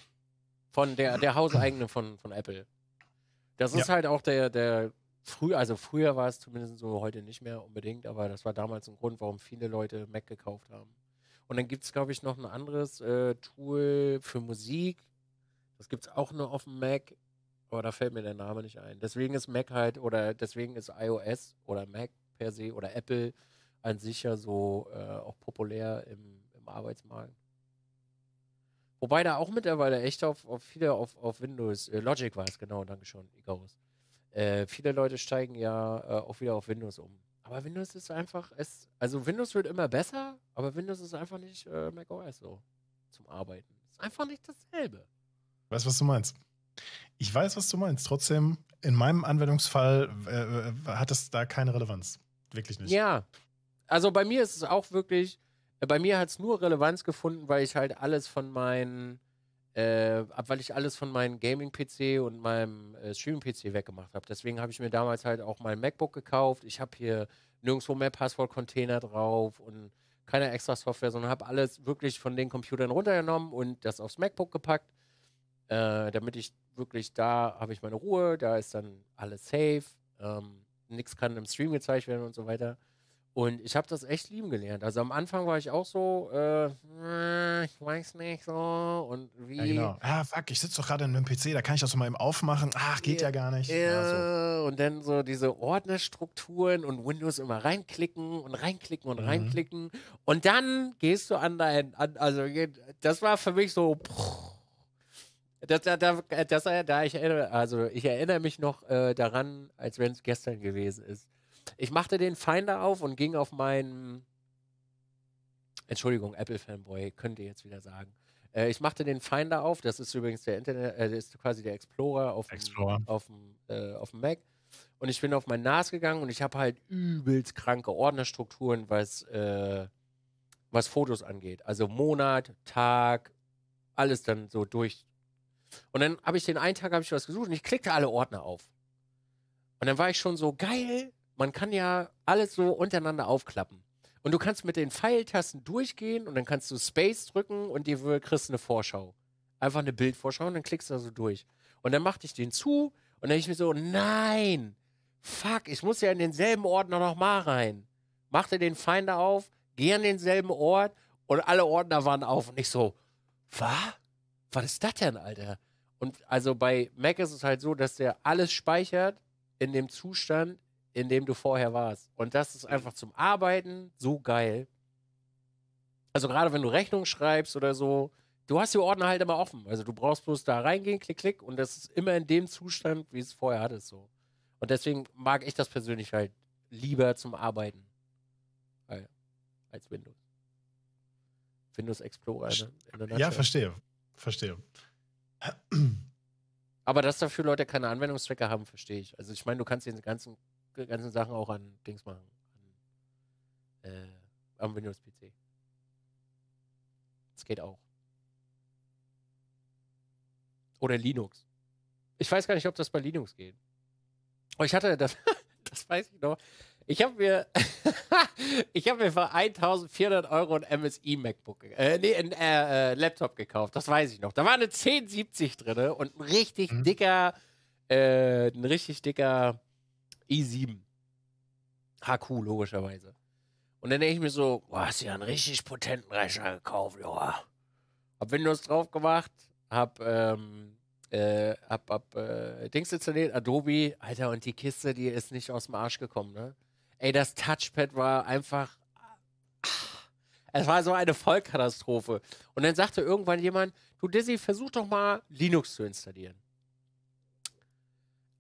Von der, der hauseigene von, von Apple. Das ist ja. halt auch der, der früh, also früher war es zumindest so, heute nicht mehr unbedingt, aber das war damals ein Grund, warum viele Leute Mac gekauft haben. Und dann gibt es, glaube ich, noch ein anderes äh, Tool für Musik. Das gibt es auch nur auf dem Mac. Aber da fällt mir der Name nicht ein. Deswegen ist Mac halt, oder deswegen ist iOS oder Mac per se oder Apple an sich ja so äh, auch populär im, im Arbeitsmarkt. Wobei da auch mittlerweile echt auf, auf viele auf, auf Windows, äh, Logic war es, genau, danke schon, Icarus. Äh, viele Leute steigen ja äh, auch wieder auf Windows um. Aber Windows ist einfach, es, also Windows wird immer besser, aber Windows ist einfach nicht äh, Mac so zum Arbeiten. Ist einfach nicht dasselbe. Weißt du, was du meinst? Ich weiß, was du meinst. Trotzdem, in meinem Anwendungsfall äh, äh hat es da keine Relevanz. Wirklich nicht. Ja. Also bei mir ist es auch wirklich, äh, bei mir hat es nur Relevanz gefunden, weil ich halt alles von meinen äh, weil ich alles von meinem Gaming-PC und meinem äh, Streaming-PC weggemacht habe. Deswegen habe ich mir damals halt auch mein MacBook gekauft. Ich habe hier nirgendwo mehr Passwort-Container drauf und keine extra Software, sondern habe alles wirklich von den Computern runtergenommen und das aufs MacBook gepackt, äh, damit ich wirklich da habe ich meine Ruhe, da ist dann alles safe, ähm, nichts kann im Stream gezeigt werden und so weiter. Und ich habe das echt lieben gelernt. Also am Anfang war ich auch so, äh, hm, ich weiß nicht so und wie. Ja, genau. Ah, fuck, ich sitze doch gerade in einem PC, da kann ich das mal eben aufmachen. Ach, geht ja, ja gar nicht. Äh, ja, so. Und dann so diese Ordnerstrukturen und Windows immer reinklicken und reinklicken und mhm. reinklicken. Und dann gehst du an dein, an, also das war für mich so. Pff, das, da, äh, das, da ich erinnere, also ich erinnere mich noch äh, daran, als wenn es gestern gewesen ist ich machte den Finder auf und ging auf meinen. Entschuldigung, Apple-Fanboy, könnt ihr jetzt wieder sagen. Äh, ich machte den Finder auf, das ist übrigens der Internet, äh, das ist quasi der Explorer auf Explorer. dem äh, Mac. Und ich bin auf mein NAS gegangen und ich habe halt übelst kranke Ordnerstrukturen, was, äh, was Fotos angeht. Also Monat, Tag, alles dann so durch. Und dann habe ich den einen Tag habe ich was gesucht und ich klickte alle Ordner auf. Und dann war ich schon so geil, man kann ja alles so untereinander aufklappen. Und du kannst mit den Pfeiltasten durchgehen und dann kannst du Space drücken und dir kriegst eine Vorschau. Einfach eine Bildvorschau und dann klickst du da so durch. Und dann machte ich den zu und dann ich mir so, nein, fuck, ich muss ja in denselben Ordner nochmal rein. Machte den Finder auf, geh an denselben Ort und alle Ordner waren auf. Und ich so, was? Was ist das denn, Alter? Und also bei Mac ist es halt so, dass der alles speichert in dem Zustand, in dem du vorher warst. Und das ist einfach zum Arbeiten so geil. Also gerade wenn du Rechnung schreibst oder so, du hast die Ordner halt immer offen. Also du brauchst bloß da reingehen, klick, klick und das ist immer in dem Zustand, wie es vorher hattest so. Und deswegen mag ich das persönlich halt lieber zum Arbeiten als Windows. Windows Explorer. Ne? Ja, verstehe. Verstehe. Aber dass dafür Leute keine Anwendungszwecke haben, verstehe ich. Also ich meine, du kannst den ganzen ganzen Sachen auch an Dings machen. An, äh, am Windows-PC. Das geht auch. Oder Linux. Ich weiß gar nicht, ob das bei Linux geht. Oh, ich hatte das, (laughs) das weiß ich noch. Ich habe mir, (laughs) ich habe mir für 1400 Euro ein MSI MacBook, äh, nee, ein äh, äh, Laptop gekauft. Das weiß ich noch. Da war eine 1070 drin und ein richtig mhm. dicker, äh, ein richtig dicker E i7. HQ, logischerweise. Und dann denke ich mir so, boah, hast du ja einen richtig potenten Rechner gekauft, ja. Hab Windows drauf gemacht, hab, ähm, äh, hab, hab äh, Dings installiert, Adobe, Alter, und die Kiste, die ist nicht aus dem Arsch gekommen, ne? Ey, das Touchpad war einfach. Ah, es war so eine Vollkatastrophe. Und dann sagte irgendwann jemand, du Dizzy, versuch doch mal Linux zu installieren.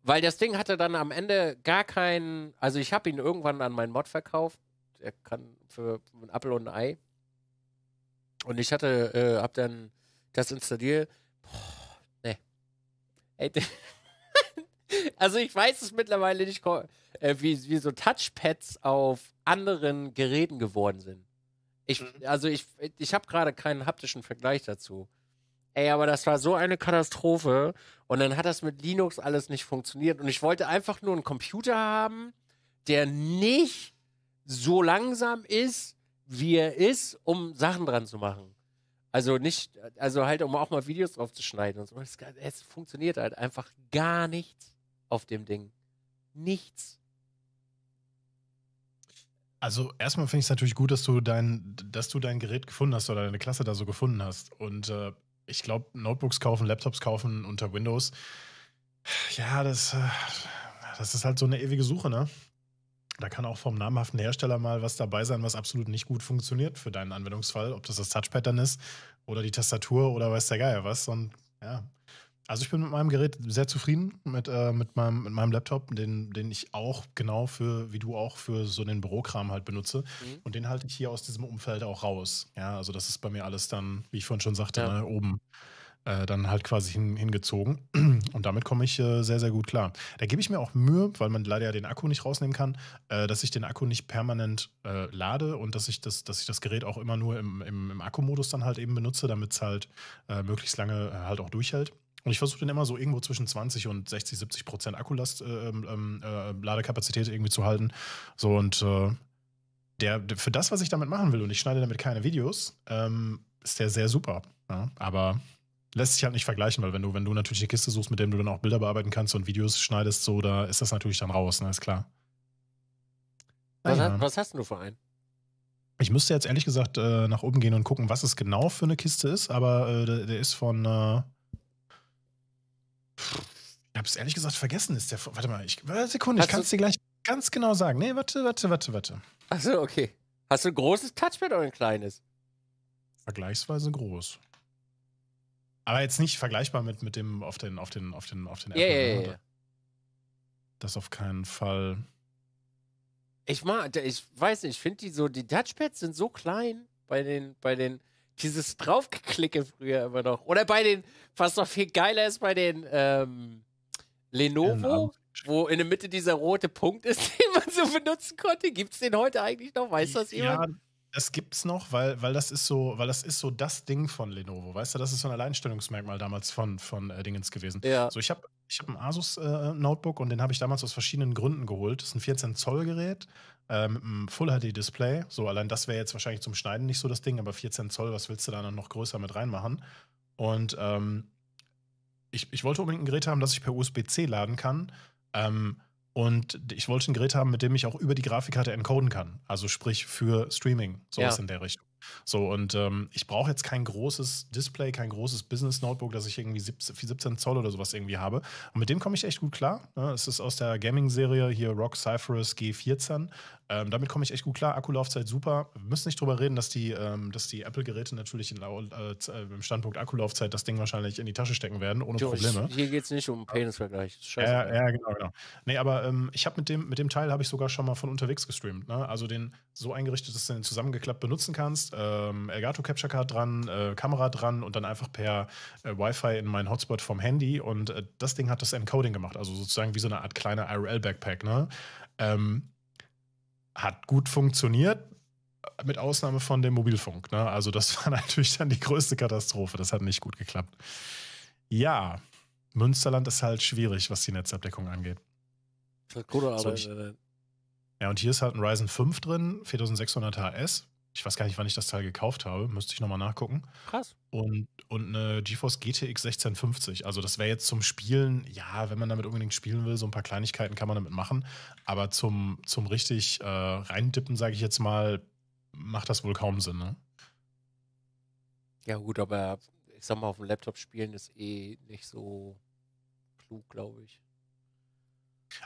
Weil das Ding hatte dann am Ende gar keinen. Also, ich habe ihn irgendwann an meinen Mod verkauft. Er kann für einen Apple und ein Ei. Und ich hatte, äh, hab dann das installiert. Boah, nee. (laughs) also ich weiß es mittlerweile nicht, äh, wie, wie so Touchpads auf anderen Geräten geworden sind. Ich, mhm. also ich, ich habe gerade keinen haptischen Vergleich dazu. Ey, aber das war so eine Katastrophe. Und dann hat das mit Linux alles nicht funktioniert. Und ich wollte einfach nur einen Computer haben, der nicht so langsam ist, wie er ist, um Sachen dran zu machen. Also nicht, also halt, um auch mal Videos drauf zu schneiden und so. Es, es funktioniert halt einfach gar nichts auf dem Ding. Nichts. Also erstmal finde ich es natürlich gut, dass du dein, dass du dein Gerät gefunden hast oder deine Klasse da so gefunden hast. Und äh, ich glaube, Notebooks kaufen, Laptops kaufen unter Windows, ja, das, äh, das ist halt so eine ewige Suche, ne? Da kann auch vom namhaften Hersteller mal was dabei sein, was absolut nicht gut funktioniert für deinen Anwendungsfall, ob das das Touchpad dann ist oder die Tastatur oder weiß der Geier was. Und ja, also ich bin mit meinem Gerät sehr zufrieden, mit, äh, mit, meinem, mit meinem Laptop, den, den ich auch genau für, wie du auch, für so den Bürokram halt benutze. Mhm. Und den halte ich hier aus diesem Umfeld auch raus. Ja, also das ist bei mir alles dann, wie ich vorhin schon sagte, ja. ne, oben äh, dann halt quasi hin, hingezogen. (clears throat) Und damit komme ich äh, sehr, sehr gut klar. Da gebe ich mir auch Mühe, weil man leider ja den Akku nicht rausnehmen kann, äh, dass ich den Akku nicht permanent äh, lade und dass ich das, dass ich das Gerät auch immer nur im, im, im Akkumodus dann halt eben benutze, damit es halt äh, möglichst lange halt auch durchhält. Und ich versuche den immer so irgendwo zwischen 20 und 60, 70 Prozent Akkulast, äh, ähm, ähm, äh, Ladekapazität irgendwie zu halten. So und äh, der, der, für das, was ich damit machen will, und ich schneide damit keine Videos, ähm, ist der sehr super. Ja? Aber lässt sich halt nicht vergleichen, weil wenn du, wenn du natürlich eine Kiste suchst, mit der du dann auch Bilder bearbeiten kannst und Videos schneidest, so, da ist das natürlich dann raus, ne, ist klar. Was, ja. hast, was hast du für einen? Ich müsste jetzt ehrlich gesagt äh, nach oben gehen und gucken, was es genau für eine Kiste ist, aber äh, der, der, ist von, äh, ich habe es ehrlich gesagt vergessen. Ist der, warte mal, ich, Sekunde, Hast ich kann es dir gleich ganz genau sagen. Nee, warte, warte, warte, warte. Achso, okay. Hast du ein großes Touchpad oder ein kleines? Vergleichsweise groß. Aber jetzt nicht vergleichbar mit, mit dem auf den, auf den, auf den, auf den yeah, Apple. Yeah, ne, yeah. Das auf keinen Fall. Ich mag, ich weiß nicht, ich finde die so, die Touchpads sind so klein bei den, bei den dieses Draufgeklicke früher immer noch. Oder bei den, was noch viel geiler ist, bei den ähm, Lenovo, genau. wo in der Mitte dieser rote Punkt ist, (laughs) den man so benutzen konnte. Gibt es den heute eigentlich noch? Weiß das jemand? Ja, das gibt's noch, weil, weil das ist so, weil das ist so das Ding von Lenovo, weißt du, das ist so ein Alleinstellungsmerkmal damals von, von äh, Dingens gewesen. Ja. So, ich habe ich hab ein Asus äh, Notebook und den habe ich damals aus verschiedenen Gründen geholt. Das ist ein 14 Zoll Gerät äh, mit einem Full-HD-Display. So, allein das wäre jetzt wahrscheinlich zum Schneiden nicht so das Ding, aber 14 Zoll, was willst du da noch größer mit reinmachen? Und ähm, ich, ich wollte unbedingt ein Gerät haben, das ich per USB-C laden kann. Ähm, und ich wollte ein Gerät haben, mit dem ich auch über die Grafikkarte encoden kann. Also sprich für Streaming, sowas ja. in der Richtung. So, und ähm, ich brauche jetzt kein großes Display, kein großes Business-Notebook, das ich irgendwie 17, 17 Zoll oder sowas irgendwie habe. Und mit dem komme ich echt gut klar. Ne? Es ist aus der Gaming-Serie hier Rock Cypress G14. Ähm, damit komme ich echt gut klar. Akkulaufzeit super. Wir müssen nicht drüber reden, dass die, ähm, die Apple-Geräte natürlich in, äh, im Standpunkt Akkulaufzeit das Ding wahrscheinlich in die Tasche stecken werden, ohne jo, Probleme. Ich, hier geht es nicht um Penis-Vergleich. Ja, ja, genau, genau. Nee, aber ähm, ich habe mit dem, mit dem Teil habe ich sogar schon mal von unterwegs gestreamt. Ne? Also den so eingerichtet, dass du den zusammengeklappt benutzen kannst. Ähm, Elgato Capture Card dran, äh, Kamera dran und dann einfach per äh, Wi-Fi in meinen Hotspot vom Handy. Und äh, das Ding hat das Encoding gemacht. Also sozusagen wie so eine Art kleiner IRL-Backpack. Ne? Ähm, hat gut funktioniert, mit Ausnahme von dem Mobilfunk. Ne? Also das (laughs) war natürlich dann die größte Katastrophe. Das hat nicht gut geklappt. Ja, Münsterland ist halt schwierig, was die Netzabdeckung angeht. Cool, so, ich, äh, ja, und hier ist halt ein Ryzen 5 drin, 4600 HS ich weiß gar nicht, wann ich das Teil gekauft habe, müsste ich nochmal nachgucken. Krass. Und, und eine GeForce GTX 1650. Also das wäre jetzt zum Spielen, ja, wenn man damit unbedingt spielen will, so ein paar Kleinigkeiten kann man damit machen. Aber zum, zum richtig äh, reindippen, sage ich jetzt mal, macht das wohl kaum Sinn, ne? Ja gut, aber ich sag mal, auf dem Laptop spielen ist eh nicht so klug, glaube ich.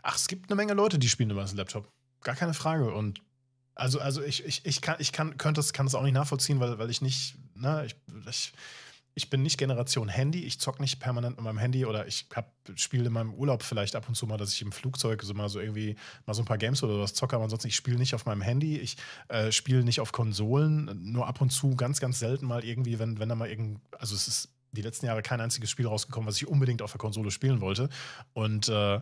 Ach, es gibt eine Menge Leute, die spielen über den Laptop. Gar keine Frage. Und also, also ich, ich, ich kann, ich kann, könnte es, kann es auch nicht nachvollziehen, weil, weil ich nicht, ne, ich, ich, ich bin nicht Generation Handy, ich zock nicht permanent mit meinem Handy oder ich spiele in meinem Urlaub vielleicht ab und zu mal, dass ich im Flugzeug so mal so irgendwie mal so ein paar Games oder sowas zocke, aber ansonsten ich spiele nicht auf meinem Handy, ich äh, spiele nicht auf Konsolen, nur ab und zu ganz, ganz selten mal irgendwie, wenn, wenn da mal irgend, also es ist die letzten Jahre kein einziges Spiel rausgekommen, was ich unbedingt auf der Konsole spielen wollte und äh,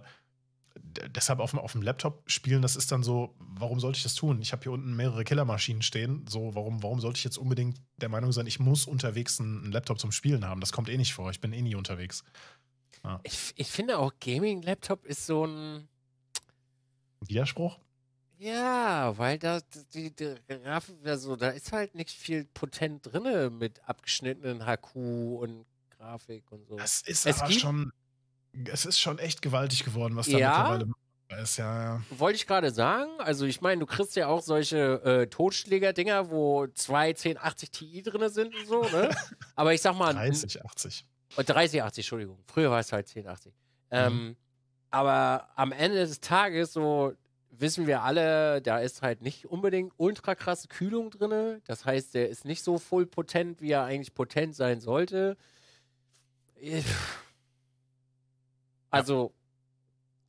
deshalb auf dem, auf dem Laptop spielen, das ist dann so, warum sollte ich das tun? Ich habe hier unten mehrere Killermaschinen stehen. So, warum, warum sollte ich jetzt unbedingt der Meinung sein, ich muss unterwegs einen, einen Laptop zum Spielen haben? Das kommt eh nicht vor. Ich bin eh nie unterwegs. Ja. Ich, ich finde auch Gaming-Laptop ist so ein Widerspruch. Ja, weil da die, die also da ist halt nicht viel potent drinne mit abgeschnittenen HQ und Grafik und so. Das ist es aber gibt, schon es ist schon echt gewaltig geworden, was da ja? mittlerweile ist, ja, Wollte ich gerade sagen. Also, ich meine, du kriegst ja auch solche äh, Totschläger-Dinger, wo 2, 10, 80 Ti drin sind und so, ne? (laughs) Aber ich sag mal. 30, 80. 30, 80, Entschuldigung. Früher war es halt 10, 80. Mhm. Ähm, aber am Ende des Tages, so wissen wir alle, da ist halt nicht unbedingt ultra krasse Kühlung drin. Das heißt, der ist nicht so voll potent, wie er eigentlich potent sein sollte. Ich also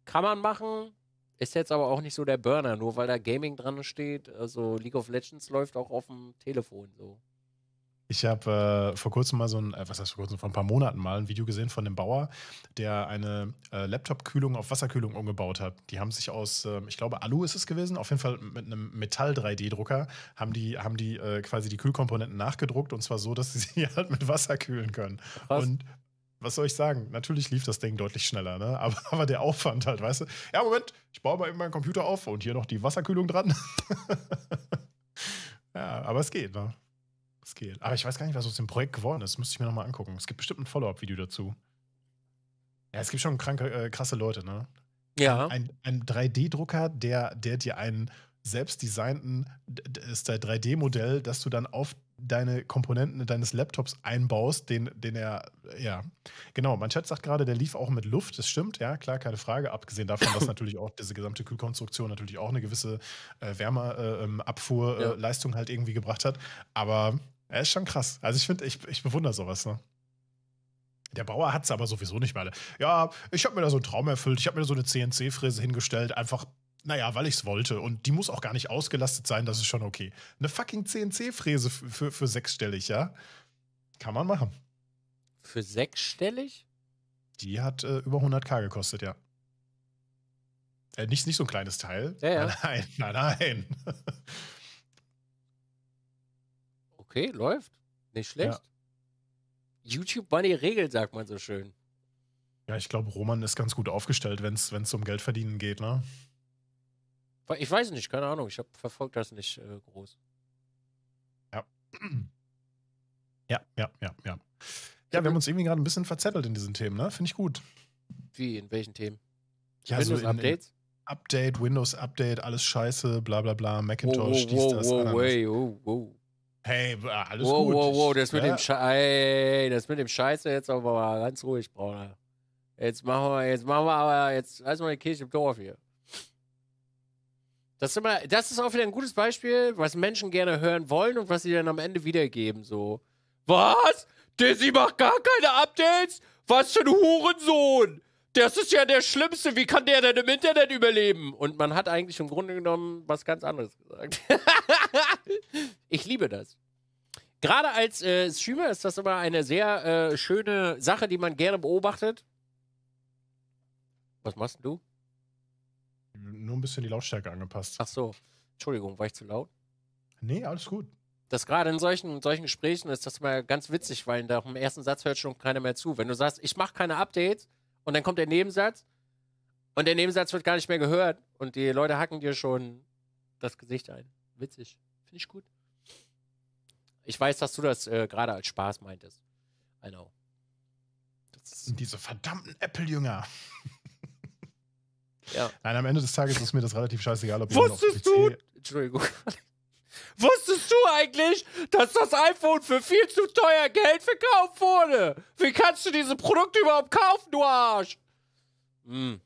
kann man machen, ist jetzt aber auch nicht so der Burner, nur weil da Gaming dran steht. Also League of Legends läuft auch auf dem Telefon so. Ich habe äh, vor kurzem mal so ein, äh, was heißt vor kurzem, vor ein paar Monaten mal ein Video gesehen von dem Bauer, der eine äh, Laptop-Kühlung auf Wasserkühlung umgebaut hat. Die haben sich aus, äh, ich glaube, Alu ist es gewesen, auf jeden Fall mit einem Metall-3D-Drucker, haben die, haben die äh, quasi die Kühlkomponenten nachgedruckt und zwar so, dass sie (laughs) sie halt mit Wasser kühlen können. Was? Und was soll ich sagen? Natürlich lief das Ding deutlich schneller, ne? (laughs) aber, aber der Aufwand halt, weißt du? Ja, Moment, ich baue mal eben meinen Computer auf und hier noch die Wasserkühlung dran. (laughs) ja, aber es geht, ne? Es geht. Aber ich weiß gar nicht, was aus dem Projekt geworden ist. Müsste ich mir nochmal angucken. Es gibt bestimmt ein Follow-up-Video dazu. Ja, es gibt schon kranke, äh, krasse Leute, ne? Ja. Ein, ein 3D-Drucker, der, der dir einen selbst designten ist der 3D-Modell, das du dann auf deine Komponenten deines Laptops einbaust, den, den er, ja, genau, mein Chat sagt gerade, der lief auch mit Luft, das stimmt, ja, klar, keine Frage, abgesehen davon, dass (laughs) natürlich auch diese gesamte Kühlkonstruktion natürlich auch eine gewisse äh, Wärmeabfuhrleistung äh, ja. halt irgendwie gebracht hat, aber er ist schon krass, also ich finde, ich, ich bewundere sowas, ne? Der Bauer hat es aber sowieso nicht mehr. Ja, ich habe mir da so einen Traum erfüllt. Ich habe mir da so eine CNC-Fräse hingestellt, einfach naja, weil ich es wollte. Und die muss auch gar nicht ausgelastet sein, das ist schon okay. Eine fucking CNC-Fräse für, für sechsstellig, ja? Kann man machen. Für sechsstellig? Die hat äh, über 100k gekostet, ja. Äh, nicht, nicht so ein kleines Teil. Ja, ja. Nein, nein, (laughs) nein. okay, läuft. Nicht schlecht. Ja. YouTube Money regelt, sagt man so schön. Ja, ich glaube, Roman ist ganz gut aufgestellt, wenn es um Geld verdienen geht, ne? Ich weiß nicht, keine Ahnung. Ich verfolge das nicht äh, groß. (clears throat) Ja. Ja, ja, ja, ja. Ja, wir haben uns irgendwie gerade ein bisschen verzettelt in diesen Themen, ne? Finde ich gut. Wie, in welchen Themen? Ja, Windows-Updates? So Update, Windows-Update, alles scheiße, bla bla bla, Macintosh, wow, wow, dies, das, wow, wow, wow, wow. Hey, alles wow, gut. Wow, wow, das mit dem Scheiße, ey, das mit dem Scheiße jetzt aber mal ganz ruhig, Brauner. Jetzt machen wir, jetzt machen wir aber, jetzt lassen mal die Kirche im Dorf hier. Das ist, immer, das ist auch wieder ein gutes Beispiel, was Menschen gerne hören wollen und was sie dann am Ende wiedergeben. So, was? Dizzy macht gar keine Updates? Was für ein Hurensohn! Das ist ja der Schlimmste. Wie kann der denn im Internet überleben? Und man hat eigentlich im Grunde genommen was ganz anderes gesagt. (laughs) ich liebe das. Gerade als äh, Streamer ist das immer eine sehr äh, schöne Sache, die man gerne beobachtet. Was machst du? nur ein bisschen die Lautstärke angepasst. Ach so. Entschuldigung, war ich zu laut? Nee, alles gut. Das gerade in solchen, solchen Gesprächen ist das mal ganz witzig, weil nach im ersten Satz hört schon keiner mehr zu. Wenn du sagst, ich mache keine Updates und dann kommt der Nebensatz und der Nebensatz wird gar nicht mehr gehört und die Leute hacken dir schon das Gesicht ein. Witzig. Finde ich gut. Ich weiß, dass du das äh, gerade als Spaß meintest. I know. Das sind Diese verdammten Apple-Jünger. (laughs) Ja. Nein, am Ende des Tages ist mir das relativ scheißegal, ob Wusstest du? Entschuldigung. (laughs) Wusstest du eigentlich, dass das iPhone für viel zu teuer Geld verkauft wurde? Wie kannst du diese Produkte überhaupt kaufen, du Arsch? Hm.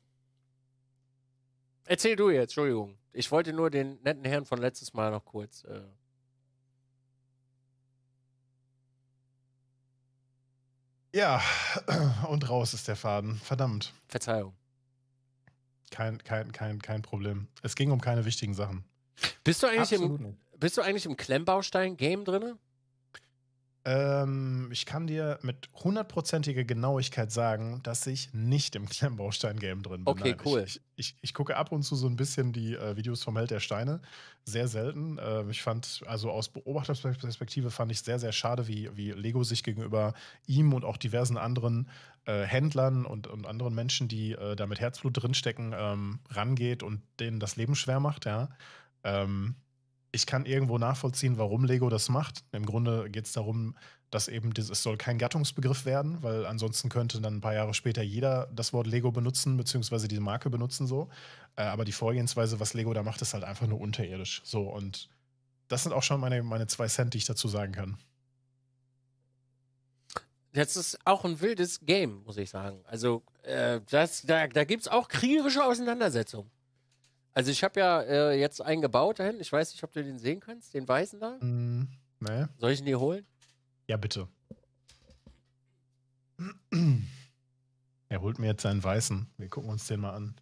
Erzähl du jetzt, Entschuldigung. Ich wollte nur den netten Herrn von letztes Mal noch kurz. Äh ja, (clears throat) und raus ist der Faden. Verdammt. Verzeihung. Kein, kein, kein, kein Problem. Es ging um keine wichtigen Sachen. Bist du eigentlich, im, bist du eigentlich im Klemmbaustein-Game drin? Ähm, ich kann dir mit hundertprozentiger Genauigkeit sagen, dass ich nicht im Klemmbaustein-Game drin bin. Okay, Nein, cool. Ich, ich, ich, gucke ab und zu so ein bisschen die äh, Videos vom Held der Steine. Sehr selten. Äh, ich fand, also aus Beobachterperspektive fand ich sehr, sehr schade, wie, wie Lego sich gegenüber ihm und auch diversen anderen äh, Händlern und, und anderen Menschen, die äh, da mit Herzblut drinstecken, ähm, rangeht und denen das Leben schwer macht, ja. Ähm, ich kann irgendwo nachvollziehen, warum Lego das macht. Im Grunde geht es darum, dass eben es soll kein Gattungsbegriff werden, weil ansonsten könnte dann ein paar Jahre später jeder das Wort Lego benutzen, beziehungsweise diese Marke benutzen so. Äh, aber die Vorgehensweise, was Lego da macht, ist halt einfach nur unterirdisch. So, und das sind auch schon meine, meine zwei Cent, die ich dazu sagen kann. Das ist auch ein wildes Game, muss ich sagen. Also, äh, das, da, da gibt es auch kriegerische Auseinandersetzungen. Also ich habe ja äh, jetzt einen gebaut dahin. Ich weiß nicht, ob du den sehen kannst, den weißen da. Mm, nee. Soll ich ihn dir holen? Ja, bitte. er holt mir jetzt seinen weißen. Wir gucken uns den mal an.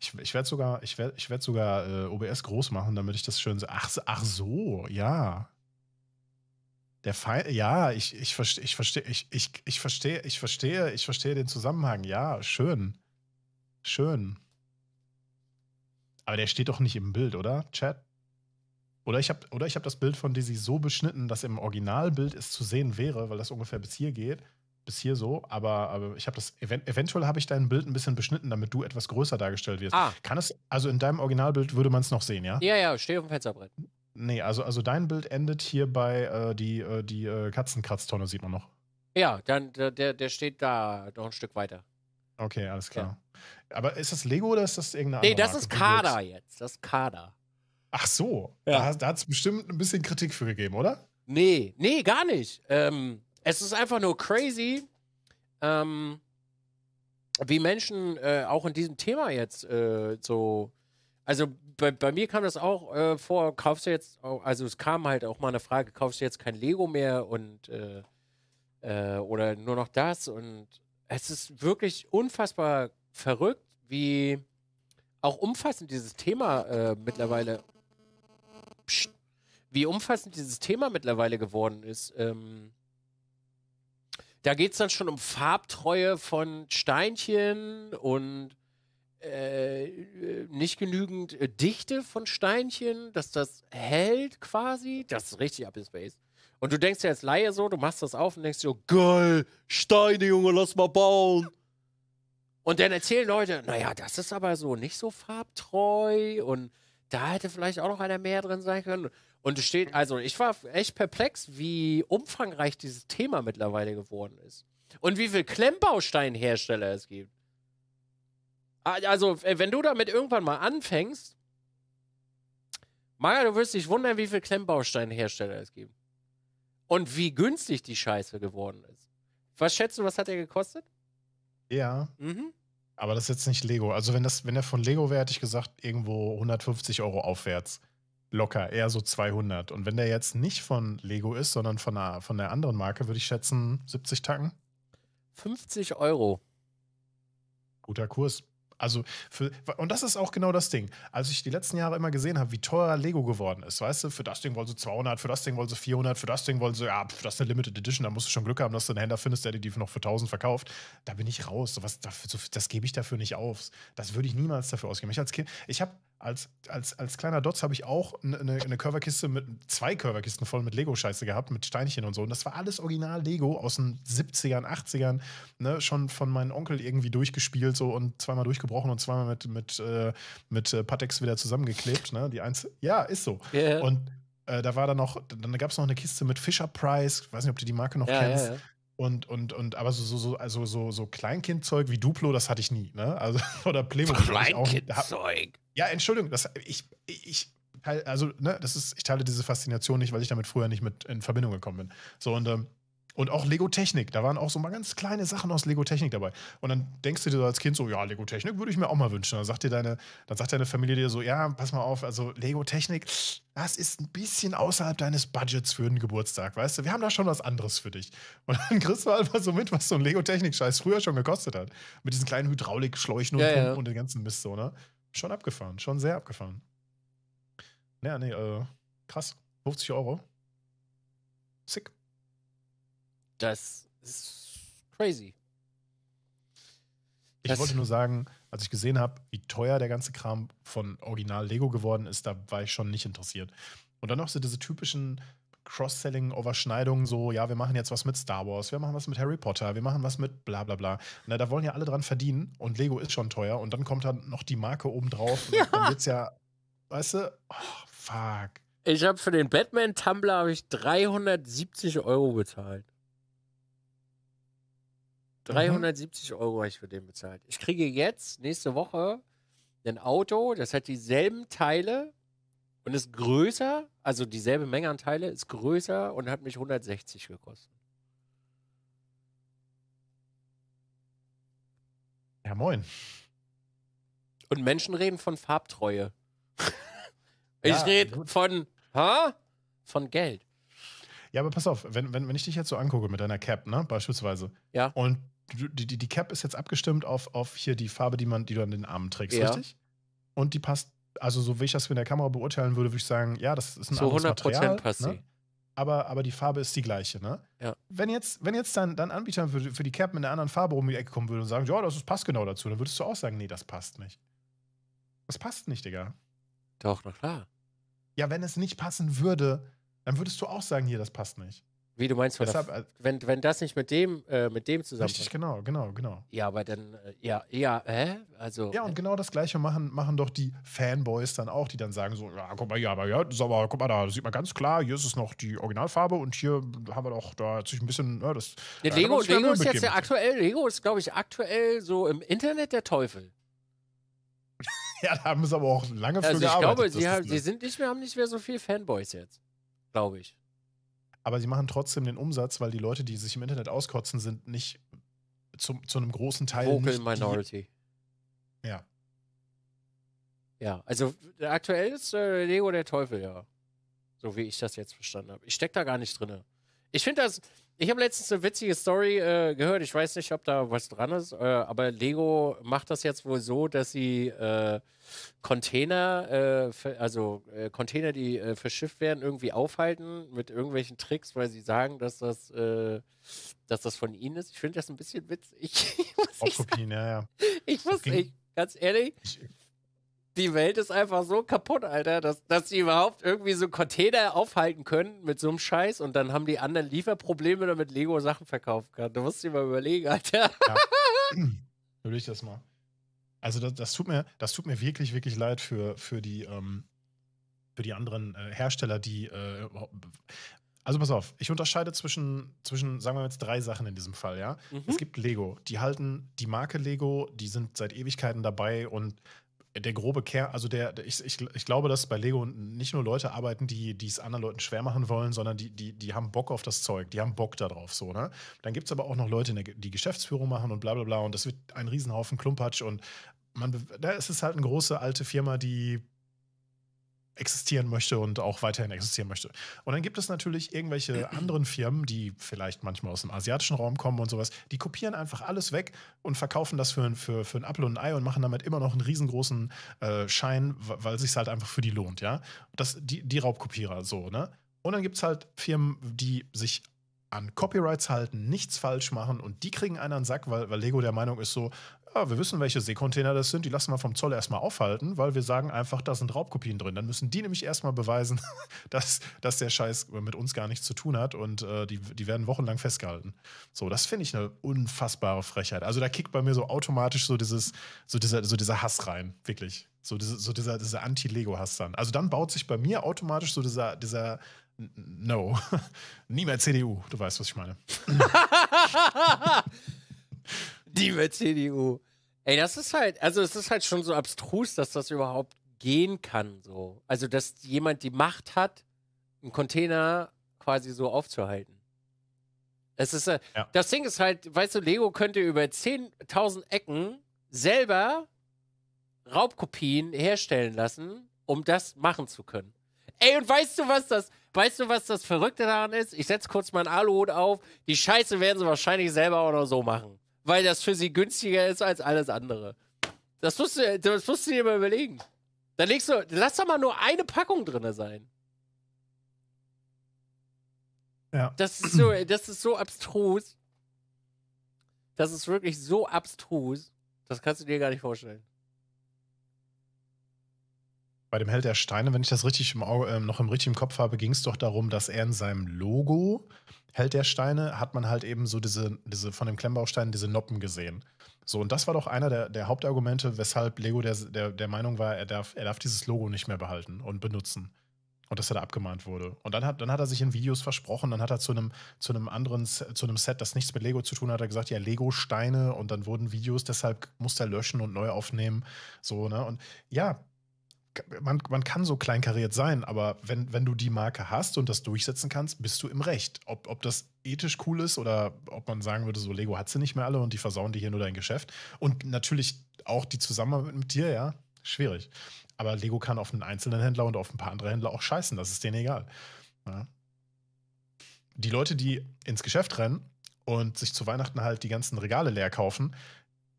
Ich, ich werde sogar, ich werd, ich werd sogar äh, OBS groß machen, damit ich das schön so. Ach, ach so, ja. Der Feind, ja, ich, ich verstehe, ich verstehe, ich, ich, ich verstehe, ich verstehe, ich verstehe den Zusammenhang. Ja, schön. Schön. Aber der steht doch nicht im Bild, oder? Chat? Oder ich habe oder das Bild von Dizzy so beschnitten, dass im Originalbild es zu sehen wäre, weil das ungefähr bis hier geht, bis hier so. Aber, aber ich habe das event eventuell habe ich dein Bild ein bisschen beschnitten, damit du etwas größer dargestellt wirst. Ah. Kann es also in deinem Originalbild würde man es noch sehen, ja? Ja, ja, steh auf dem Fensterbrett. Nee, also, also dein Bild endet hier bei äh, die, äh, die äh, Katzenkratztonne, sieht man noch. Ja, dann der, der steht da noch ein Stück weiter. Okay, alles klar. Ja. Aber ist das Lego oder ist das irgendeine nee, andere? Nee, das ist Kader jetzt. Das ist Kader. Ach so. Ja. Da, da hat es bestimmt ein bisschen Kritik für gegeben, oder? Nee, nee, gar nicht. Ähm, es ist einfach nur crazy, ähm, wie Menschen äh, auch in diesem Thema jetzt äh, so. Also bei, bei, mir kam das auch äh, vor, kaufst du jetzt, also es kam halt auch mal eine Frage, kaufst du jetzt kein Lego mehr und äh, äh, oder nur noch das und es ist wirklich unfassbar verrückt, wie auch umfassend dieses Thema äh, mittlerweile pst, wie umfassend dieses Thema mittlerweile geworden ist. Ähm, da geht es dann schon um Farbtreue von Steinchen und äh, äh nicht genügend äh, Dichte von Steinchen, dass das hält quasi. Das ist richtig up in Space. Und du denkst ja als Laie so, du machst das auf und denkst so, geil, Steine, Junge, lass mal bauen. Und dann erzählen Leute, naja, das ist aber so nicht so farbtreu und da hätte vielleicht auch noch einer mehr drin sein können. Und es steht, also ich war echt perplex, wie umfangreich dieses Thema mittlerweile geworden ist. Und wie viele Klemmbausteinhersteller es gibt. Also, wenn du damit irgendwann mal anfängst, Maga, du wirst dich wundern, wie viele Klemmbausteinhersteller es gibt und wie günstig die Scheiße geworden ist. Was schätzt du, was hat der gekostet? Ja. Mhm. Aber das ist jetzt nicht Lego. Also, wenn, das, wenn der von Lego wäre, hätte ich gesagt, irgendwo 150 Euro aufwärts. Locker, eher so 200. Und wenn der jetzt nicht von Lego ist, sondern von, einer, von der anderen Marke, würde ich schätzen 70 Tacken. 50 Euro. Guter Kurs. Also für, und das ist auch genau das Ding. Als ich die letzten Jahre immer gesehen habe, wie teuer Lego geworden ist, weißt du, für das Ding wollen sie 200, für das Ding wollen sie 400, für das Ding wollen sie, ja, für das eine Limited Edition, da musst du schon Glück haben, dass du einen Händler findest, der die noch für 1000 verkauft. Da bin ich raus. So was, das, das gebe ich dafür nicht auf. Das würde ich niemals dafür ausgeben. Ich als Kind, ich habe als, als, als kleiner Dotz habe ich auch ne, ne, eine, eine Curverkiste mit zwei Curverkisten voll mit Lego-Scheiße gehabt, mit Steinchen und so. Und das war alles original Lego aus den 70ern, 80ern, ne? schon von meinem Onkel irgendwie durchgespielt so und zweimal durchgebrochen und zweimal mit, mit, äh, mit äh, Patex wieder zusammengeklebt. Ne? Die eins, ja, ist so. Yeah. Und äh, da war dann noch, dann gab es noch eine Kiste mit Fisher Price, ich weiß nicht, ob du die Marke noch ja, kennst. Ja, ja. Und, und, und, aber so, so, so, also so, so Kleinkindzeug wie Duplo, das hatte ich nie, ne? Also, (laughs) oder Playmobil. Kleinkindzeug. Ja, Entschuldigung, das, ich, ich, also, ne, das ist, ich teile diese Faszination nicht, weil ich damit früher nicht mit in Verbindung gekommen bin. So, und, ähm, und auch Lego Technik, da waren auch so mal ganz kleine Sachen aus Lego Technik dabei. Und dann denkst du dir so als Kind so, ja, Lego Technik würde ich mir auch mal wünschen. Dann sagt dir deine, dann sagt deine Familie dir so, ja, pass mal auf, also Lego Technik, das ist ein bisschen außerhalb deines Budgets für einen Geburtstag, weißt du? Wir haben da schon was anderes für dich. Und dann kriegst du einfach halt so mit, was so ein Lego Technik Scheiß früher schon gekostet hat, mit diesen kleinen Hydraulikschläuchen und, ja, ja. und den ganzen Mist so, ne? Schon abgefahren, schon sehr abgefahren. Ja, nee, äh, krass. 50 Euro. Sick das ist crazy. Ich das wollte nur sagen, als ich gesehen habe, wie teuer der ganze Kram von Original Lego geworden ist, da war ich schon nicht interessiert. Und dann noch so diese typischen Cross-Selling-Overschneidungen, so, ja, wir machen jetzt was mit Star Wars, wir machen was mit Harry Potter, wir machen was mit bla bla bla. Na, da wollen ja alle dran verdienen und Lego ist schon teuer und dann kommt dann noch die Marke obendrauf ja. und (laughs) dann wird's ja, weißt du, oh, fuck. Ich habe für den Batman-Tumblr 370 Euro bezahlt. 370 mhm. Euro habe ich für den bezahlt. Ich kriege jetzt nächste Woche ein Auto, das hat dieselben Teile und ist größer, also dieselbe Menge an Teile, ist größer und hat mich 160 gekostet. Ja, moin. Und Menschen reden von Farbtreue. (laughs) ich ja, rede von, ha? Von Geld. Ja, aber pass auf, wenn, wenn, wenn ich dich jetzt so angucke mit deiner Cap, ne, beispielsweise. Ja. Und die, die, die Cap ist jetzt abgestimmt auf, auf hier die Farbe, die, man, die du an den Armen trägst, ja. richtig? Und die passt, also so wie ich das mit der Kamera beurteilen würde, würde ich sagen, ja, das ist ein so anderes 100% Passt ne? sie. Aber, aber die Farbe ist die gleiche, ne? Ja. Wenn jetzt, wenn jetzt dann, dann Anbieter für, für die Cap mit einer anderen Farbe um die Ecke kommen würde und sagen, ja, das ist, passt genau dazu, dann würdest du auch sagen, nee, das passt nicht. Das passt nicht, Digga. Doch, na klar. Ja, wenn es nicht passen würde, dann würdest du auch sagen, hier, das passt nicht. Wie du meinst, Deshalb, der, äh, wenn, wenn das nicht mit dem, äh, mit dem zusammen. Richtig, genau, genau, genau. Ja, aber dann, äh, ja, ja, hä? Also. Ja, und äh, genau das Gleiche machen, machen doch die Fanboys dann auch, die dann sagen so: Ja, guck mal, ja, aber ja, aber, guck mal, da sieht man ganz klar, hier ist es noch die Originalfarbe und hier haben wir doch, da hat sich ein bisschen, ja, ne, das. Ja, Lego, Lego ist jetzt ja aktuell, Lego ist, glaube ich, aktuell so im Internet der Teufel. (laughs) ja, da haben es aber auch lange also für ich gearbeitet. Ich glaube, sie, haben, sie sind nicht mehr, haben nicht mehr so viel Fanboys jetzt. Glaube ich aber sie machen trotzdem den Umsatz, weil die Leute, die sich im Internet auskotzen, sind nicht zum, zu einem großen Teil. Vocal Minority. Die, ja. Ja, also aktuell ist äh, Lego der Teufel, ja. So wie ich das jetzt verstanden habe. Ich stecke da gar nicht drin. Ich finde das, ich habe letztens eine witzige Story äh, gehört. Ich weiß nicht, ob da was dran ist, äh, aber Lego macht das jetzt wohl so, dass sie äh, Container, für, äh, also äh, Container, die äh, verschifft werden, irgendwie aufhalten mit irgendwelchen Tricks, weil sie sagen, dass das, dass das von ihnen ist. Ich finde das ein bisschen witzig. Aufkopien, (laughs) ja, ja. Ich muss, nicht, ganz ehrlich. Ich, die Welt ist einfach so kaputt, Alter, dass, dass die überhaupt irgendwie so Container aufhalten können mit so einem Scheiß und dann haben die anderen Lieferprobleme, damit Lego Sachen verkaufen kann. Du musst dir mal überlegen, Alter. Ja. Würde (clears throat) ich das mal. Also das, das, tut mir, das tut mir wirklich, wirklich leid für, für die, ähm, für die anderen äh, Hersteller, die äh, also pass auf, ich unterscheide zwischen, zwischen, sagen wir jetzt drei Sachen in diesem Fall, ja. Mhm. Es gibt Lego, die halten die Marke Lego, die sind seit Ewigkeiten dabei und der grobe Kern, also der, der ich, ich, ich, glaube, dass bei Lego nicht nur Leute arbeiten, die, die es anderen Leuten schwer machen wollen, sondern die, die, die haben Bock auf das Zeug, die haben Bock darauf so, ne? Dann gibt es aber auch noch Leute, die Geschäftsführung machen und bla bla bla und das wird ein Riesenhaufen Klumpatsch und man, da ist es halt eine große alte Firma, die existieren möchte und auch weiterhin existieren möchte. Und dann gibt es natürlich irgendwelche (clears throat) anderen Firmen, die vielleicht manchmal aus dem asiatischen Raum kommen und sowas, die kopieren einfach alles weg und verkaufen das für, für, für ein Apple und ein Ei und machen damit immer noch einen riesengroßen äh, Schein, weil es sich halt einfach für die lohnt, ja. Das, die, die Raubkopierer so, ne? Und dann gibt es halt Firmen, die sich an Copyrights halten, nichts falsch machen und die kriegen einen an den Sack, weil, weil Lego der Meinung ist so, ja, wir wissen, welche Seekontainer das sind, die lassen wir vom Zoll erstmal aufhalten, weil wir sagen einfach, da sind Raubkopien drin. Dann müssen die nämlich erstmal beweisen, (laughs) dass, dass der Scheiß mit uns gar nichts zu tun hat und äh, die, die werden wochenlang festgehalten. So, das finde ich eine unfassbare Frechheit. Also da kickt bei mir so automatisch so dieses, so dieser, so dieser Hass rein, wirklich. So, diese, so dieser, dieser Anti-Lego-Hass dann. Also dann baut sich bei mir automatisch so dieser, dieser No. (laughs) Nie mehr CDU, du weißt, was ich meine. (laughs) liebe CDU. Ey, das ist halt, also es ist halt schon so abstrus, dass das überhaupt gehen kann. So. Also, dass jemand die Macht hat, einen Container quasi so aufzuhalten. Es ist, äh, ja. Das Ding ist halt, weißt du, Lego könnte über 10.000 Ecken selber Raubkopien herstellen lassen, um das machen zu können. Ey, und weißt du, was das, weißt du, was das Verrückte daran ist? Ich setze kurz meinen Aluhut auf. Die Scheiße werden sie wahrscheinlich selber auch noch so machen weil das für sie günstiger ist als alles andere. Das musst du, das musst du dir mal überlegen. Dann legst du, lass doch mal nur eine Packung drin sein. Ja. Das ist so, das ist so abstrus. Das ist wirklich so abstrus. Das kannst du dir gar nicht vorstellen. Bei dem Held der Steine, wenn ich das richtig im Auge, äh, noch im richtigen Kopf habe, ging es doch darum, dass er in seinem Logo hält der Steine hat man halt eben so diese, diese von dem Klemmbaustein diese Noppen gesehen. So, und das war doch einer der, der Hauptargumente, weshalb Lego der, der, der Meinung war, er darf, er darf dieses Logo nicht mehr behalten und benutzen. Und dass er da abgemahnt wurde. Und dann hat, dann hat er sich in Videos versprochen, dann hat er zu einem, zu einem anderen, zu einem Set, das nichts mit Lego zu tun hat, hat er gesagt, ja, Lego-Steine und dann wurden Videos, deshalb musste er löschen und neu aufnehmen. So, ne? Und ja, man, man kann so kleinkariert sein, aber wenn, wenn du die Marke hast und das durchsetzen kannst, bist du im Recht. Ob, ob das ethisch cool ist oder ob man sagen würde, so Lego hat sie nicht mehr alle und die versauen dir hier nur dein Geschäft. Und natürlich auch die Zusammenarbeit mit dir, ja, schwierig. Aber Lego kann auf einen einzelnen Händler und auf ein paar andere Händler auch scheißen, das ist denen egal. Ja. Die Leute, die ins Geschäft rennen und sich zu Weihnachten halt die ganzen Regale leer kaufen,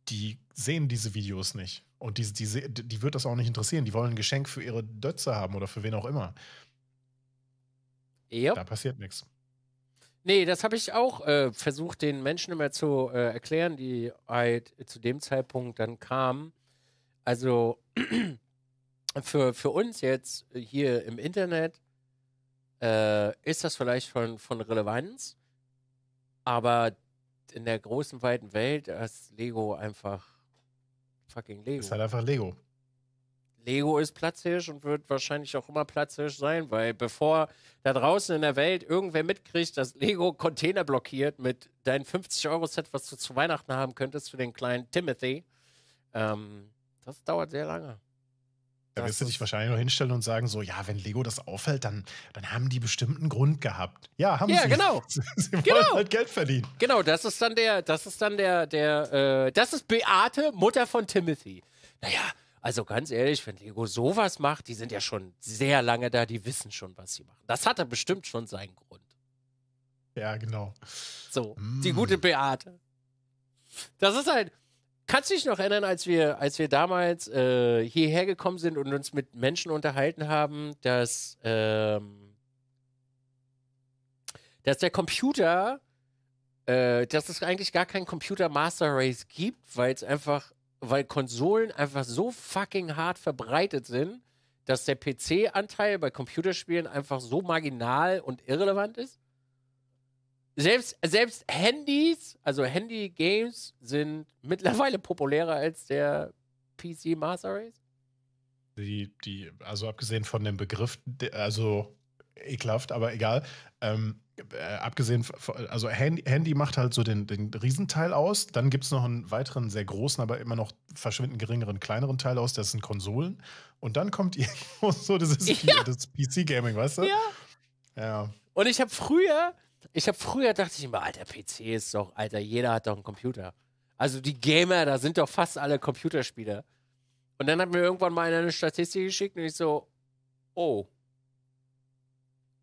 die sehen diese Videos nicht und die, die, die wird das auch nicht interessieren. Die wollen ein Geschenk für ihre Dötze haben oder für wen auch immer. Yep. Da passiert nichts. Nee, das habe ich auch äh, versucht, den Menschen immer zu äh, erklären, die halt zu dem Zeitpunkt dann kamen. Also (clears throat) für, für uns jetzt hier im Internet äh, ist das vielleicht von, von Relevanz, aber in der großen, weiten Welt ist Lego einfach fucking Lego. Ist halt einfach Lego. Lego ist Platzhirsch und wird wahrscheinlich auch immer Platzhirsch sein, weil bevor da draußen in der Welt irgendwer mitkriegt, dass Lego Container blockiert mit deinem 50-Euro-Set, was du zu Weihnachten haben könntest für den kleinen Timothy, ähm, das dauert sehr lange. Da wirst du dich wahrscheinlich nur hinstellen und sagen, so, ja, wenn Lego das auffällt, dann, dann haben die bestimmten Grund gehabt. Ja, haben ja, sie. Ja, genau. (laughs) sie wollen genau. halt Geld verdienen. Genau, das ist dann der, das ist dann der, der, äh, das ist Beate, Mutter von Timothy. Naja, also ganz ehrlich, wenn Lego sowas macht, die sind ja schon sehr lange da, die wissen schon, was sie machen. Das hat er bestimmt schon seinen Grund. Ja, genau. So, mm. die gute Beate. Das ist halt, Kannst du dich noch erinnern, als wir, als wir damals äh, hierher gekommen sind und uns mit Menschen unterhalten haben, dass, ähm, dass der Computer, äh, dass es eigentlich gar keinen Computer Master Race gibt, weil es einfach, weil Konsolen einfach so fucking hart verbreitet sind, dass der PC-Anteil bei Computerspielen einfach so marginal und irrelevant ist? selbst, selbst Handys, also Handy-Games, sind mittlerweile populärer als der PC Master Race. Die, die, also abgesehen von dem Begriff, also ekelhaft, aber egal. Ähm, äh, abgesehen, also Handy, Handy, macht halt so den, den Riesenteil aus. Dann gibt es noch einen weiteren, sehr großen, aber immer noch verschwindend geringeren, kleineren Teil aus. Das sind Konsolen. Und dann kommt (laughs) irgendwo so dieses, ja. PC-Gaming, weißt du? Ja. ja. Und ich habe früher, ich habe früher dachte ich immer, alter PC ist doch, alter, jeder hat doch einen Computer. Also die Gamer, da sind doch fast alle Computerspieler. Und dann hat mir irgendwann mal eine Statistik geschickt und ich so, oh.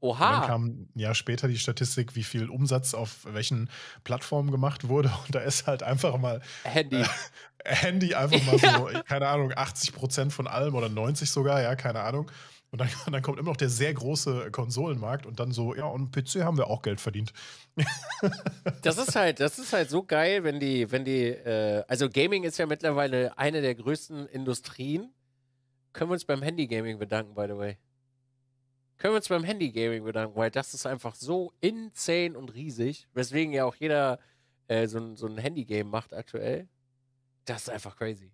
Oha. Und dann kam ein Jahr später die Statistik, wie viel Umsatz auf welchen Plattformen gemacht wurde. Und da ist halt einfach mal Handy. Äh, Handy einfach mal (laughs) so, keine Ahnung, 80 Prozent von allem oder 90 sogar, ja, keine Ahnung. Und dann, (laughs) dann, kommt immer noch der sehr große Konsolenmarkt und dann so, ja, und PC haben wir auch Geld verdient. (laughs) das ist halt, das ist halt so geil, wenn die, wenn die, äh, also Gaming ist ja mittlerweile eine der größten Industrien. Können wir uns beim Handygaming bedanken, by the way. Können wir uns beim Handygaming bedanken, weil das ist einfach so insane und riesig, weswegen ja auch jeder äh, so, so ein Handygame macht aktuell. Das ist einfach crazy.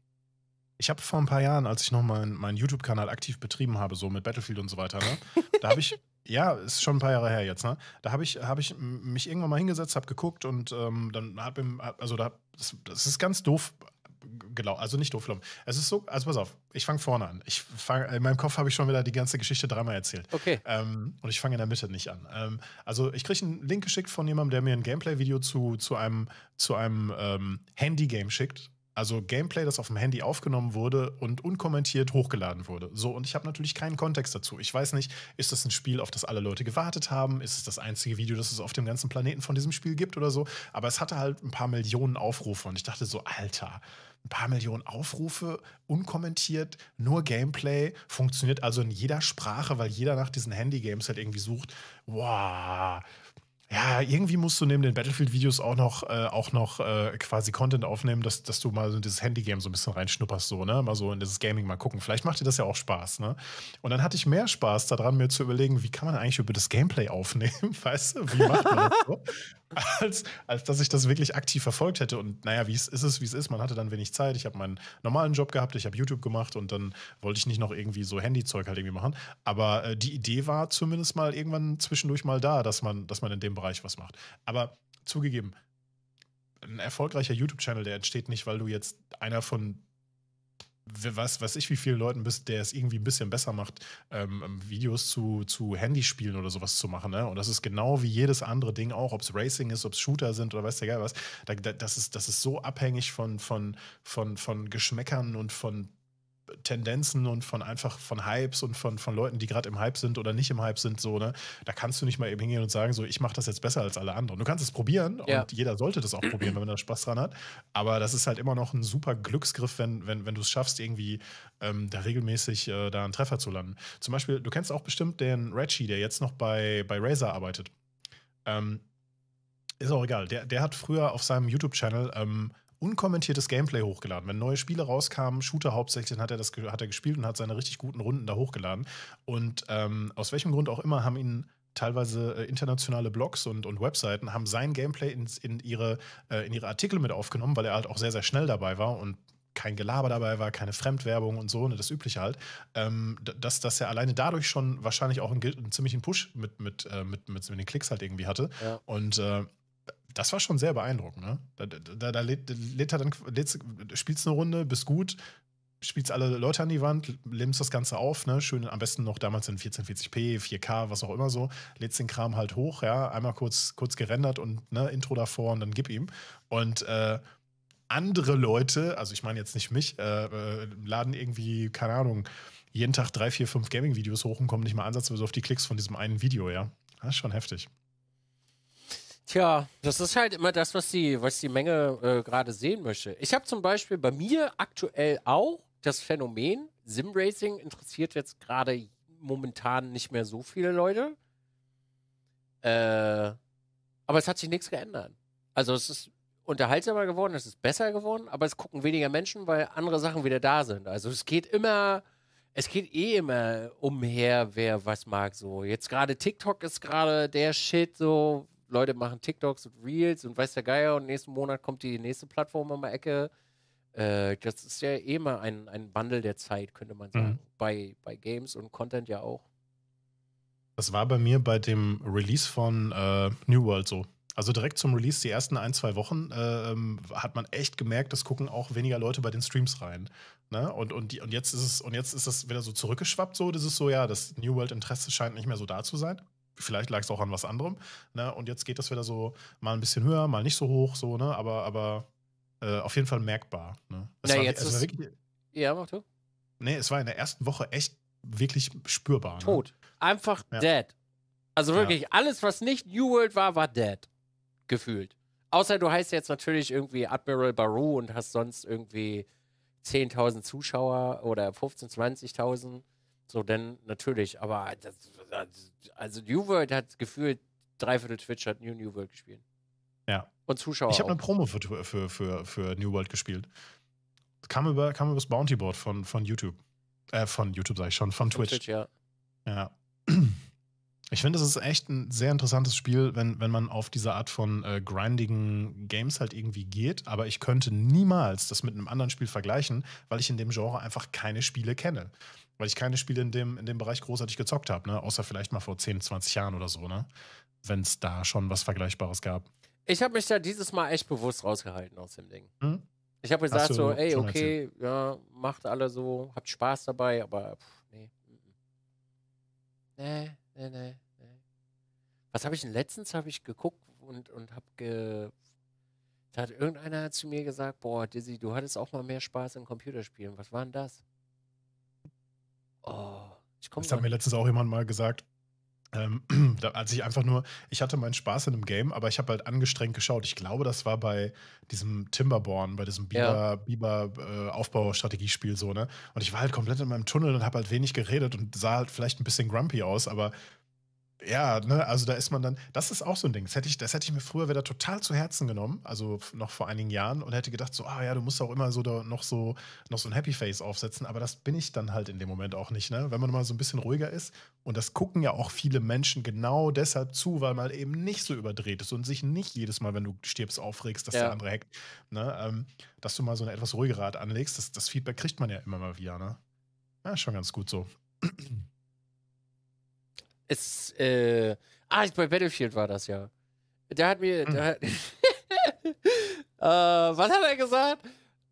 Ich habe vor ein paar Jahren, als ich noch meinen mein YouTube-Kanal aktiv betrieben habe, so mit Battlefield und so weiter, ne, da habe ich, (laughs) ja, ist schon ein paar Jahre her jetzt, ne, da habe ich, hab ich mich irgendwann mal hingesetzt, habe geguckt und ähm, dann habe ich, also da, das, das ist ganz doof genau, Also nicht doof gelaufen. Es ist so, also pass auf, ich fange vorne an. Ich fang, in meinem Kopf habe ich schon wieder die ganze Geschichte dreimal erzählt. Okay. Ähm, und ich fange in der Mitte nicht an. Ähm, also ich kriege einen Link geschickt von jemandem, der mir ein Gameplay-Video zu, zu einem, zu einem ähm, Handy-Game schickt. Also Gameplay, das auf dem Handy aufgenommen wurde und unkommentiert hochgeladen wurde. So, und ich habe natürlich keinen Kontext dazu. Ich weiß nicht, ist das ein Spiel, auf das alle Leute gewartet haben? Ist es das einzige Video, das es auf dem ganzen Planeten von diesem Spiel gibt oder so? Aber es hatte halt ein paar Millionen Aufrufe und ich dachte so, Alter, ein paar Millionen Aufrufe, unkommentiert, nur Gameplay, funktioniert also in jeder Sprache, weil jeder nach diesen Handy-Games halt irgendwie sucht. Wow, ja, irgendwie musst du neben den Battlefield-Videos auch noch, äh, auch noch äh, quasi Content aufnehmen, dass, dass du mal so in dieses Handy-Game so ein bisschen reinschnupperst, so, ne? Mal so in dieses Gaming mal gucken. Vielleicht macht dir das ja auch Spaß, ne? Und dann hatte ich mehr Spaß daran, mir zu überlegen, wie kann man eigentlich über das Gameplay aufnehmen? (laughs) Weißt du, wie macht man das so? (laughs) als, als dass ich das wirklich aktiv verfolgt hätte. Und naja, wie es ist wie es ist. Man hatte dann wenig Zeit. Ich habe meinen normalen Job gehabt, ich habe YouTube gemacht und dann wollte ich nicht noch irgendwie so Handyzeug halt irgendwie machen. Aber äh, die Idee war zumindest mal irgendwann zwischendurch mal da, dass man, dass man in dem Bereich was macht. Aber zugegeben, ein erfolgreicher YouTube-Channel, der entsteht nicht, weil du jetzt einer von was weiß ich, wie vielen Leuten bist, der es irgendwie ein bisschen besser macht, ähm, Videos zu, zu Handyspielen oder sowas zu machen. Ne? Und das ist genau wie jedes andere Ding auch, ob es Racing ist, ob es Shooter sind oder weiß der geil was. Da, da, das, ist, das ist so abhängig von, von, von, von Geschmäckern und von Tendenzen und von einfach von Hypes und von, von Leuten, die gerade im Hype sind oder nicht im Hype sind, so, ne? Da kannst du nicht mal eben hingehen und sagen, so, ich mache das jetzt besser als alle anderen. Du kannst es probieren ja. und jeder sollte das auch probieren, wenn man da Spaß dran hat. Aber das ist halt immer noch ein super Glücksgriff, wenn, wenn, wenn du es schaffst, irgendwie ähm, da regelmäßig äh, da einen Treffer zu landen. Zum Beispiel, du kennst auch bestimmt den Reggie, der jetzt noch bei, bei Razer arbeitet. Ähm, ist auch egal. Der, der hat früher auf seinem YouTube-Channel ähm, unkommentiertes Gameplay hochgeladen. Wenn neue Spiele rauskamen, Shooter hauptsächlich, dann hat er das hat er gespielt und hat seine richtig guten Runden da hochgeladen. Und ähm, aus welchem Grund auch immer haben ihn teilweise äh, internationale Blogs und, und Webseiten haben sein Gameplay in, in, ihre, äh, in ihre Artikel mit aufgenommen, weil er halt auch sehr, sehr schnell dabei war und kein Gelaber dabei war, keine Fremdwerbung und so, ne, das Übliche halt, ähm, dass, dass er alleine dadurch schon wahrscheinlich auch einen, einen ziemlichen Push mit, mit, äh, mit, mit, mit, den Klicks halt irgendwie hatte. Ja. Und äh, das war schon sehr beeindruckend, ne? Da, da, da lädt, lädt er dann, lädt, spielst eine Runde, bist gut, spielst alle Leute an die Wand, lädst das Ganze auf, ne? Schön, am besten noch damals in 1440p, 4K, was auch immer so, lädst den Kram halt hoch, ja, einmal kurz, kurz gerendert und ne, Intro davor und dann gib ihm. Und äh, andere Leute, also ich meine jetzt nicht mich, äh, äh laden irgendwie, keine Ahnung, jeden Tag drei, vier, fünf Gaming-Videos hoch und kommen nicht mal ansatzweise auf die Klicks von diesem einen Video, ja. Das ist schon heftig. Tja, das ist halt immer das, was die, was die Menge äh, gerade sehen möchte. Ich habe zum Beispiel bei mir aktuell auch das Phänomen, Simracing interessiert jetzt gerade momentan nicht mehr so viele Leute. Äh, aber es hat sich nichts geändert. Also es ist unterhaltsamer geworden, es ist besser geworden, aber es gucken weniger Menschen, weil andere Sachen wieder da sind. Also es geht immer, es geht eh immer umher, wer was mag so. Jetzt gerade TikTok ist gerade der Shit so, Leute machen TikToks und Reels und weiß der Geier und nächsten Monat kommt die nächste Plattform in der Ecke. Äh, das ist ja eh mal ein, ein Wandel der Zeit, könnte man mhm. sagen. Mhm. Bei, bei Games und Content ja auch. Das war bei mir bei dem Release von äh, New World so. Also direkt zum Release, die ersten ein, zwei Wochen, äh, ähm, hat man echt gemerkt, das gucken auch weniger Leute bei den Streams rein. Ne? Und, und, die, und jetzt ist es, und jetzt ist das wieder so zurückgeschwappt, so, das ist so, ja, das New World-Interesse scheint nicht mehr so da zu sein vielleicht lag es auch an was anderem. Ne? Und jetzt geht das wieder so mal ein bisschen höher, mal nicht so hoch, so, ne? Aber, aber äh, auf jeden Fall merkbar. Ne? Es Na, war, jetzt also ist, wirklich, ja, mach du. Nee, es war in der ersten Woche echt wirklich spürbar. Ne? Tot. Ne? Einfach ja. dead. Also wirklich, ja. alles, was nicht New World war, war dead. Gefühlt. Außer du heißt jetzt natürlich irgendwie Admiral Baru und hast sonst irgendwie 10.000 Zuschauer oder 15.000, 20.000. So, denn natürlich, aber das also New World hat gefühlt dreiviertel Twitch hat New New World gespielt. Ja. Und Zuschauer. Ich habe eine Promo für, für, für, für New World gespielt. Kam über, kam über das Bounty Board von, von YouTube. Äh, von YouTube sage ich schon, von, Twitch. von Twitch. Twitch ja. ja. (clears throat) Ich finde, das ist echt ein sehr interessantes Spiel, wenn, wenn man auf diese Art von äh, grindigen Games halt irgendwie geht. Aber ich könnte niemals das mit einem anderen Spiel vergleichen, weil ich in dem Genre einfach keine Spiele kenne weil ich keine Spiele in dem, in dem Bereich großartig gezockt habe, ne? Außer vielleicht mal vor 10, 20 Jahren oder so, ne? Wenn es da schon was Vergleichbares gab. Ich habe mich da dieses Mal echt bewusst rausgehalten aus dem Ding. Hm? Ich habe gesagt so, ey, okay, erzählt. ja, macht alle so, habt Spaß dabei, aber pff, nee. Nee, nee, nee, nee. Was habe ich denn letztens habe ich geguckt und und habe ge da hat irgendeiner zu mir gesagt, boah, Dizzy, du hattest auch mal mehr Spaß in Computerspielen. Was war denn das? Oh, ich komme. Das hat mir letztens auch jemand mal gesagt. Ähm, (clears throat) als ich einfach nur, ich hatte meinen Spaß in einem Game, aber ich habe halt angestrengt geschaut. Ich glaube, das war bei diesem Timberborn, bei diesem Biber, ja. Biber äh, so, ne? Und ich war halt komplett in meinem Tunnel und habe halt wenig geredet und sah halt vielleicht ein bisschen grumpy aus, aber ja, ne, also da ist man dann, das ist auch so ein Ding. Das hätte ich, das hätte ich mir früher wieder total zu Herzen genommen, also noch vor einigen Jahren und hätte gedacht, so, ah ja, du musst auch immer so da noch so, noch so ein Happy Face aufsetzen, aber das bin ich dann halt in dem Moment auch nicht, ne? Wenn man mal so ein bisschen ruhiger ist und das gucken ja auch viele Menschen genau deshalb zu, weil man eben nicht so überdreht ist und sich nicht jedes Mal, wenn du stirbst, aufregst, dass ja. der andere hackt, ne? Ähm, dass du mal so eine etwas ruhigere Art anlegst, das, das Feedback kriegt man ja immer mal wieder, ne? Ja, schon ganz gut so. (clears throat) Es, äh, ah, bei Battlefield war das ja. Der hat mir, mhm. der hm. hat, (laughs) äh, was hat er gesagt?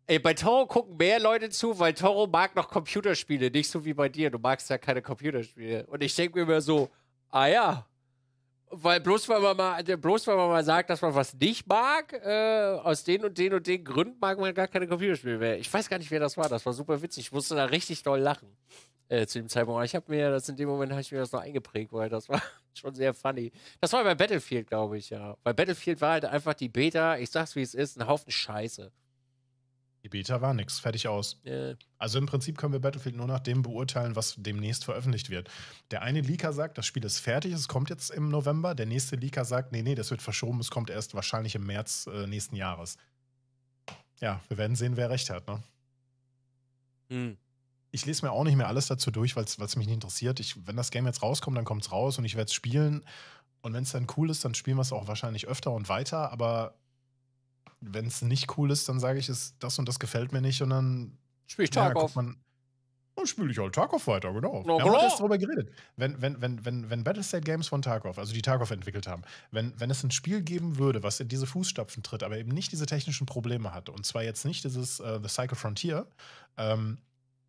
Ey, bei Toro gucken mehr Leute zu, weil Toro mag noch Computerspiele, nicht so wie bei dir. Du magst ja keine Computerspiele. Und ich denke mir immer so, ah ja, weil bloß weil man mal, äh, bloß weil man mal sagt, dass man was nicht mag, äh, aus den und den und den Gründen mag man gar keine Computerspiele mehr. Ich weiß gar nicht, wer das war. Das war super witzig. Ich musste da richtig doll lachen. Äh, zu dem Zeitpunkt. ich habe mir das in dem Moment habe ich mir das noch eingeprägt, weil das war (laughs) schon sehr funny. Das war bei Battlefield, glaube ich, ja. Bei Battlefield war halt einfach die Beta, ich sag's wie es ist, ein Haufen Scheiße. Die Beta war nix, fertig aus. Äh. Also im Prinzip können wir Battlefield nur nach dem beurteilen, was demnächst veröffentlicht wird. Der eine Leaker sagt, das Spiel ist fertig, es kommt jetzt im November. Der nächste Leaker sagt, nee, nee, das wird verschoben, es kommt erst wahrscheinlich im März äh, nächsten Jahres. Ja, wir werden sehen, wer recht hat, ne? Hm ich lese mir auch nicht mehr alles dazu durch, weil es mich nicht interessiert. Ich, wenn das Game jetzt rauskommt, dann kommt es raus und ich werde es spielen. Und wenn es dann cool ist, dann spielen wir es auch wahrscheinlich öfter und weiter. Aber wenn es nicht cool ist, dann sage ich, ist das und das gefällt mir nicht und dann spiele ich Tag ja, auf. Man, dann spiele ich halt Tarkov weiter, genau. No, wir haben jetzt darüber geredet. Wenn, wenn, wenn, wenn, wenn Battlestate Games von Tarkov, also die Tarkov entwickelt haben, wenn, wenn es ein Spiel geben würde, was in diese Fußstapfen tritt, aber eben nicht diese technischen Probleme hat, und zwar jetzt nicht dieses äh, The Psycho Frontier, ähm,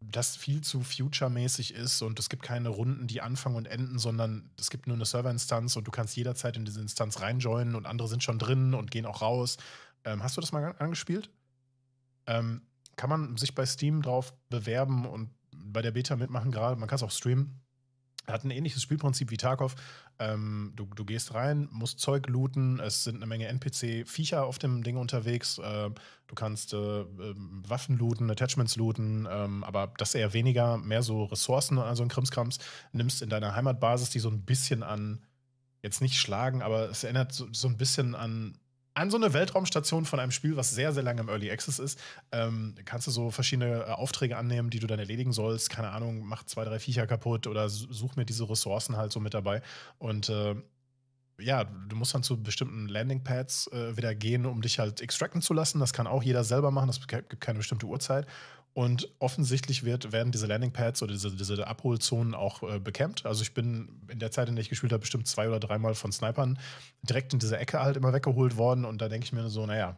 das viel zu future-mäßig ist und es gibt keine Runden, die anfangen und enden, sondern es gibt nur eine Serverinstanz und du kannst jederzeit in diese Instanz reinjoinen und andere sind schon drin und gehen auch raus. Ähm, hast du das mal angespielt? Ähm, kann man sich bei Steam drauf bewerben und bei der Beta mitmachen gerade? Man kann es auch streamen hat ein ähnliches Spielprinzip wie Tarkov. Ähm, du, du gehst rein, musst Zeug looten, es sind eine Menge NPC-Viecher auf dem Ding unterwegs. Äh, du kannst äh, ähm, Waffen looten, Attachments looten, ähm, aber das eher weniger, mehr so Ressourcen und so ein Krimskrams. Nimmst in deiner Heimatbasis, die so ein bisschen an, jetzt nicht schlagen, aber es erinnert so, so ein bisschen an an so eine Weltraumstation von einem Spiel, was sehr, sehr lange im Early Access ist, ähm, kannst du so verschiedene äh, Aufträge annehmen, die du dann erledigen sollst. Keine Ahnung, mach zwei, drei Viecher kaputt oder such mir diese Ressourcen halt so mit dabei. Und äh, ja, du musst dann zu bestimmten Landingpads äh, wieder gehen, um dich halt extracten zu lassen. Das kann auch jeder selber machen, das gibt keine bestimmte Uhrzeit. Und offensichtlich wird, werden diese Landingpads oder diese, diese Abholzonen auch äh, bekämpft. Also ich bin in der Zeit, in der ich gespielt habe, bestimmt zwei oder dreimal von Snipern direkt in diese Ecke halt immer weggeholt worden. Und da denke ich mir so, naja,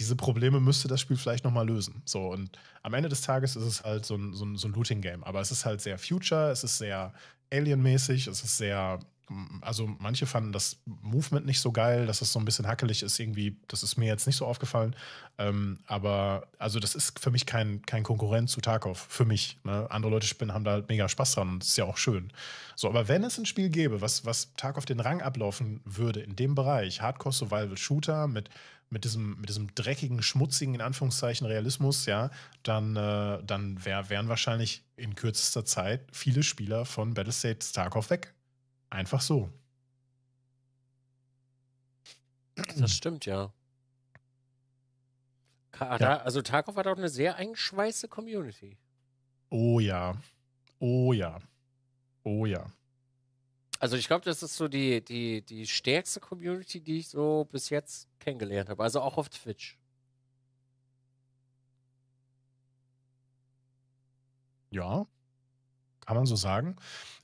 diese Probleme müsste das Spiel vielleicht nochmal lösen. So, und am Ende des Tages ist es halt so ein, so ein, so ein Looting-Game. Aber es ist halt sehr Future, es ist sehr Alien-mäßig, es ist sehr also manche fanden das Movement nicht so geil, dass es so ein bisschen hackelig ist irgendwie. Das ist mir jetzt nicht so aufgefallen. Ähm, aber also das ist für mich kein, kein Konkurrent zu Tarkov. Für mich. Ne? Andere Leute spielen, haben da mega Spaß dran und das ist ja auch schön. So, aber wenn es ein Spiel gäbe, was, was Tarkov den Rang ablaufen würde in dem Bereich, Hardcore Survival Shooter mit, mit diesem, mit diesem dreckigen, schmutzigen, in Anführungszeichen, Realismus, ja, dann, äh, dann wär, wären wahrscheinlich in kürzester Zeit viele Spieler von Battlestate Tarkov weg. Einfach so. Das stimmt, ja. ja. Also Tarkov hat auch eine sehr eingeschweißte Community. Oh ja. Oh ja. Oh ja. Also ich glaube, das ist so die, die, die stärkste Community, die ich so bis jetzt kennengelernt habe. Also auch auf Twitch. Ja, kann man so sagen.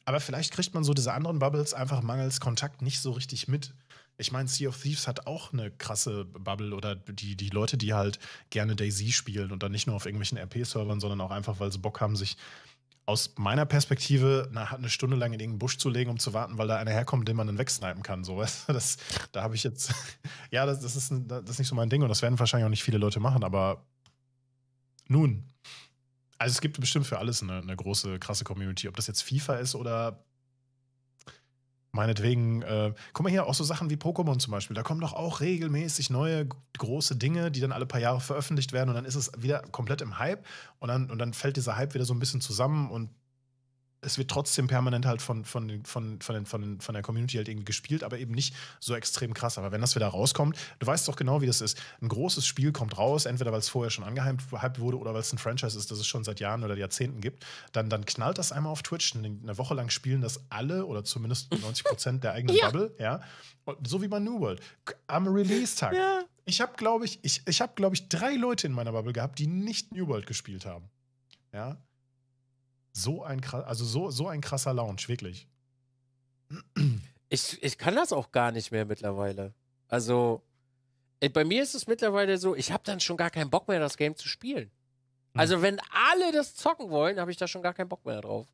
Aber vielleicht kriegt man so diese anderen Bubbles einfach mangels Kontakt nicht so richtig mit. Ich meine, Sea of Thieves hat auch eine krasse Bubble oder die, die Leute, die halt gerne Daisy spielen und dann nicht nur auf irgendwelchen RP-Servern, sondern auch einfach, weil sie Bock haben, sich aus meiner Perspektive na, eine Stunde lang in irgendeinen Busch zu legen, um zu warten, weil da einer herkommt, den man dann wegsnipen kann. So, (laughs) weißt du? das, da habe ich jetzt, (laughs) ja, das, das, ist, das ist nicht so mein Ding und das werden wahrscheinlich auch nicht viele Leute machen, aber nun, also es gibt bestimmt für alles eine, eine, große, krasse Community, ob das jetzt FIFA ist oder meinetwegen, äh, guck mal hier, auch so Sachen wie Pokémon zum Beispiel, da kommen doch auch regelmäßig neue große Dinge, die dann alle paar Jahre veröffentlicht werden und dann ist es wieder komplett im Hype und dann, und dann fällt dieser Hype wieder so ein bisschen zusammen und es wird trotzdem permanent halt von, von, von, von, den, von, von der Community halt irgendwie gespielt, aber eben nicht so extrem krass. Aber wenn das wieder rauskommt, du weißt doch genau, wie das ist. Ein großes Spiel kommt raus, entweder weil es vorher schon angeheimt wurde oder weil es ein Franchise ist, das es schon seit Jahren oder Jahrzehnten gibt, dann, dann knallt das einmal auf Twitch. Eine Woche lang spielen das alle oder zumindest 90 (laughs) Prozent der eigenen ja. Bubble, ja. so wie bei New World. Am Release-Tag. Ja. Ich habe, glaube ich, ich, ich habe, glaube ich, drei Leute in meiner Bubble gehabt, die nicht New World gespielt haben. Ja so ein, also so, so ein krasser Lounge, wirklich. Ich, ich kann das auch gar nicht mehr mittlerweile. Also, äh, bei mir ist es mittlerweile so, ich habe dann schon gar keinen Bock mehr, das Game zu spielen. Hm. Also, wenn alle das zocken wollen, habe ich da schon gar keinen Bock mehr drauf.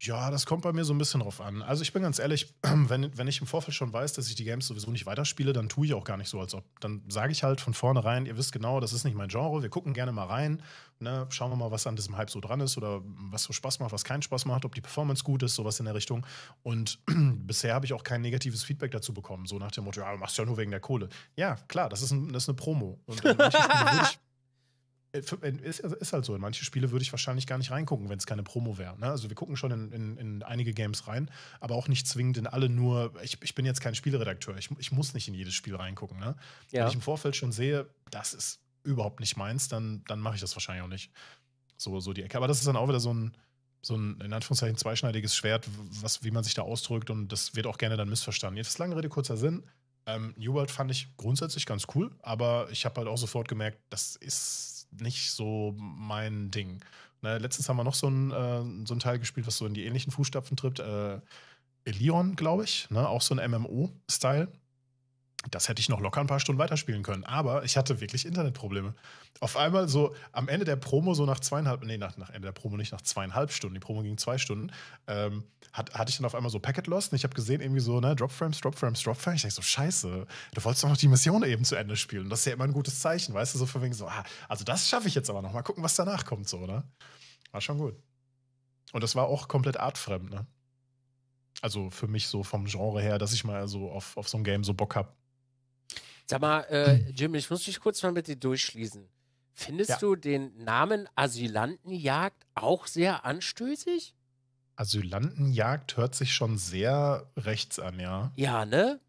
Ja, das kommt bei mir so ein bisschen drauf an. Also ich bin ganz ehrlich, (clears throat) wenn, wenn ich im Vorfeld schon weiß, dass ich die Games sowieso nicht weiterspiele, dann tue ich auch gar nicht so, als ob. Dann sage ich halt von vornherein, ihr wisst genau, das ist nicht mein Genre, wir gucken gerne mal rein, ne, schauen wir mal, was an diesem Hype so dran ist oder was so Spaß macht, was keinen Spaß macht, ob die Performance gut ist, sowas in der Richtung. Und (clears throat) bisher habe ich auch kein negatives Feedback dazu bekommen, so nach dem Motto, ja, du machst ja nur wegen der Kohle. Ja, klar, das ist, ein, das ist eine Promo. Und in manchen Spielen würde ich, äh, ist, also, ist halt so. In manche Spiele würde ich wahrscheinlich gar nicht reingucken, wenn es keine Promo wäre. Ne? Also wir gucken schon in, in, in, einige Games rein, aber auch nicht zwingend in alle nur, ich, ich bin jetzt kein Spielredakteur, ich, ich muss nicht in jedes Spiel reingucken. Ne? Ja. Wenn ich im Vorfeld schon sehe, das ist überhaupt nicht meins, dann, dann mache ich das wahrscheinlich auch nicht. So, so die Ecke. Aber das ist dann auch wieder so ein, so ein in Anführungszeichen zweischneidiges Schwert, was, wie man sich da ausdrückt und das wird auch gerne dann missverstanden. Jetzt ist lange Rede, kurzer Sinn. Ähm, New World fand ich grundsätzlich ganz cool, aber ich habe halt auch sofort gemerkt, das ist nicht so mein Ding. Ne, letztens haben wir noch so ein, äh, so ein Teil gespielt, was so in die ähnlichen Fußstapfen tritt. Äh, Elion, glaube ich, ne? auch so ein MMO-Style das hätte ich noch locker ein paar Stunden weiterspielen können. Aber ich hatte wirklich Internetprobleme. Auf einmal so am Ende der Promo, so nach zweieinhalb, nee, nach, nach Ende der Promo nicht, nach zweieinhalb Stunden, die Promo ging zwei Stunden, ähm, hat, hatte ich dann auf einmal so Packet Lost und ich habe gesehen, irgendwie so, ne, Dropframes, Dropframes, Dropframes. Ich dachte so, scheiße, du wolltest doch noch die Mission eben zu Ende spielen. Und das ist ja immer ein gutes Zeichen, weißt du, so von wegen so, ah, also das schaffe ich jetzt aber noch. Mal gucken, was danach kommt, so, ne? War schon gut. Und das war auch komplett artfremd, ne? Also für mich so vom Genre her, dass ich mal so auf, auf so ein Game so Bock habe Sag mal, äh, hm. Jim, ich muss mich kurz mal mit dir durchschließen. Findest ja. du den Namen Asylantenjagd auch sehr anstößig? Asylantenjagd hört sich schon sehr rechts an, ja. Ja, ne?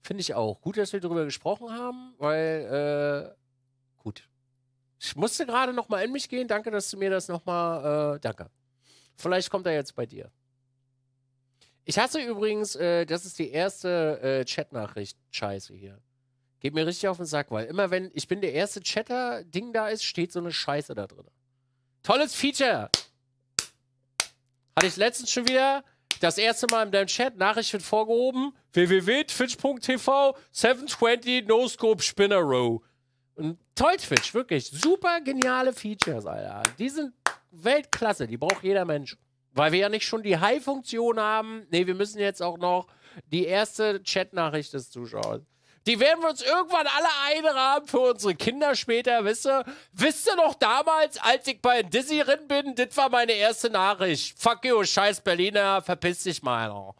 Finde ich auch. Gut, dass wir darüber gesprochen haben, weil, äh, gut. Ich musste gerade nochmal in mich gehen. Danke, dass du mir das nochmal, äh, danke. Vielleicht kommt er jetzt bei dir. Ich hasse übrigens, äh, das ist die erste äh, Chatnachricht. Scheiße hier. Geht mir richtig auf den Sack, weil immer wenn ich bin der erste Chatter-Ding da ist, steht so eine Scheiße da drin. Tolles Feature! Hatte ich letztens schon wieder das erste Mal in deinem Chat. Nachricht wird vorgehoben. www.twitch.tv 720 No Scope Spinner Row. Und toll Twitch, wirklich. Super geniale Features, Alter. Die sind Weltklasse. Die braucht jeder Mensch. Weil wir ja nicht schon die High-Funktion haben. Nee, wir müssen jetzt auch noch die erste Chat-Nachricht des Zuschauers. Die werden wir uns irgendwann alle einrahmen für unsere Kinder später, wisst ihr? Wisst ihr noch damals, als ich bei Dizzy rin bin, das war meine erste Nachricht. Fuck you, scheiß Berliner, verpiss dich mal.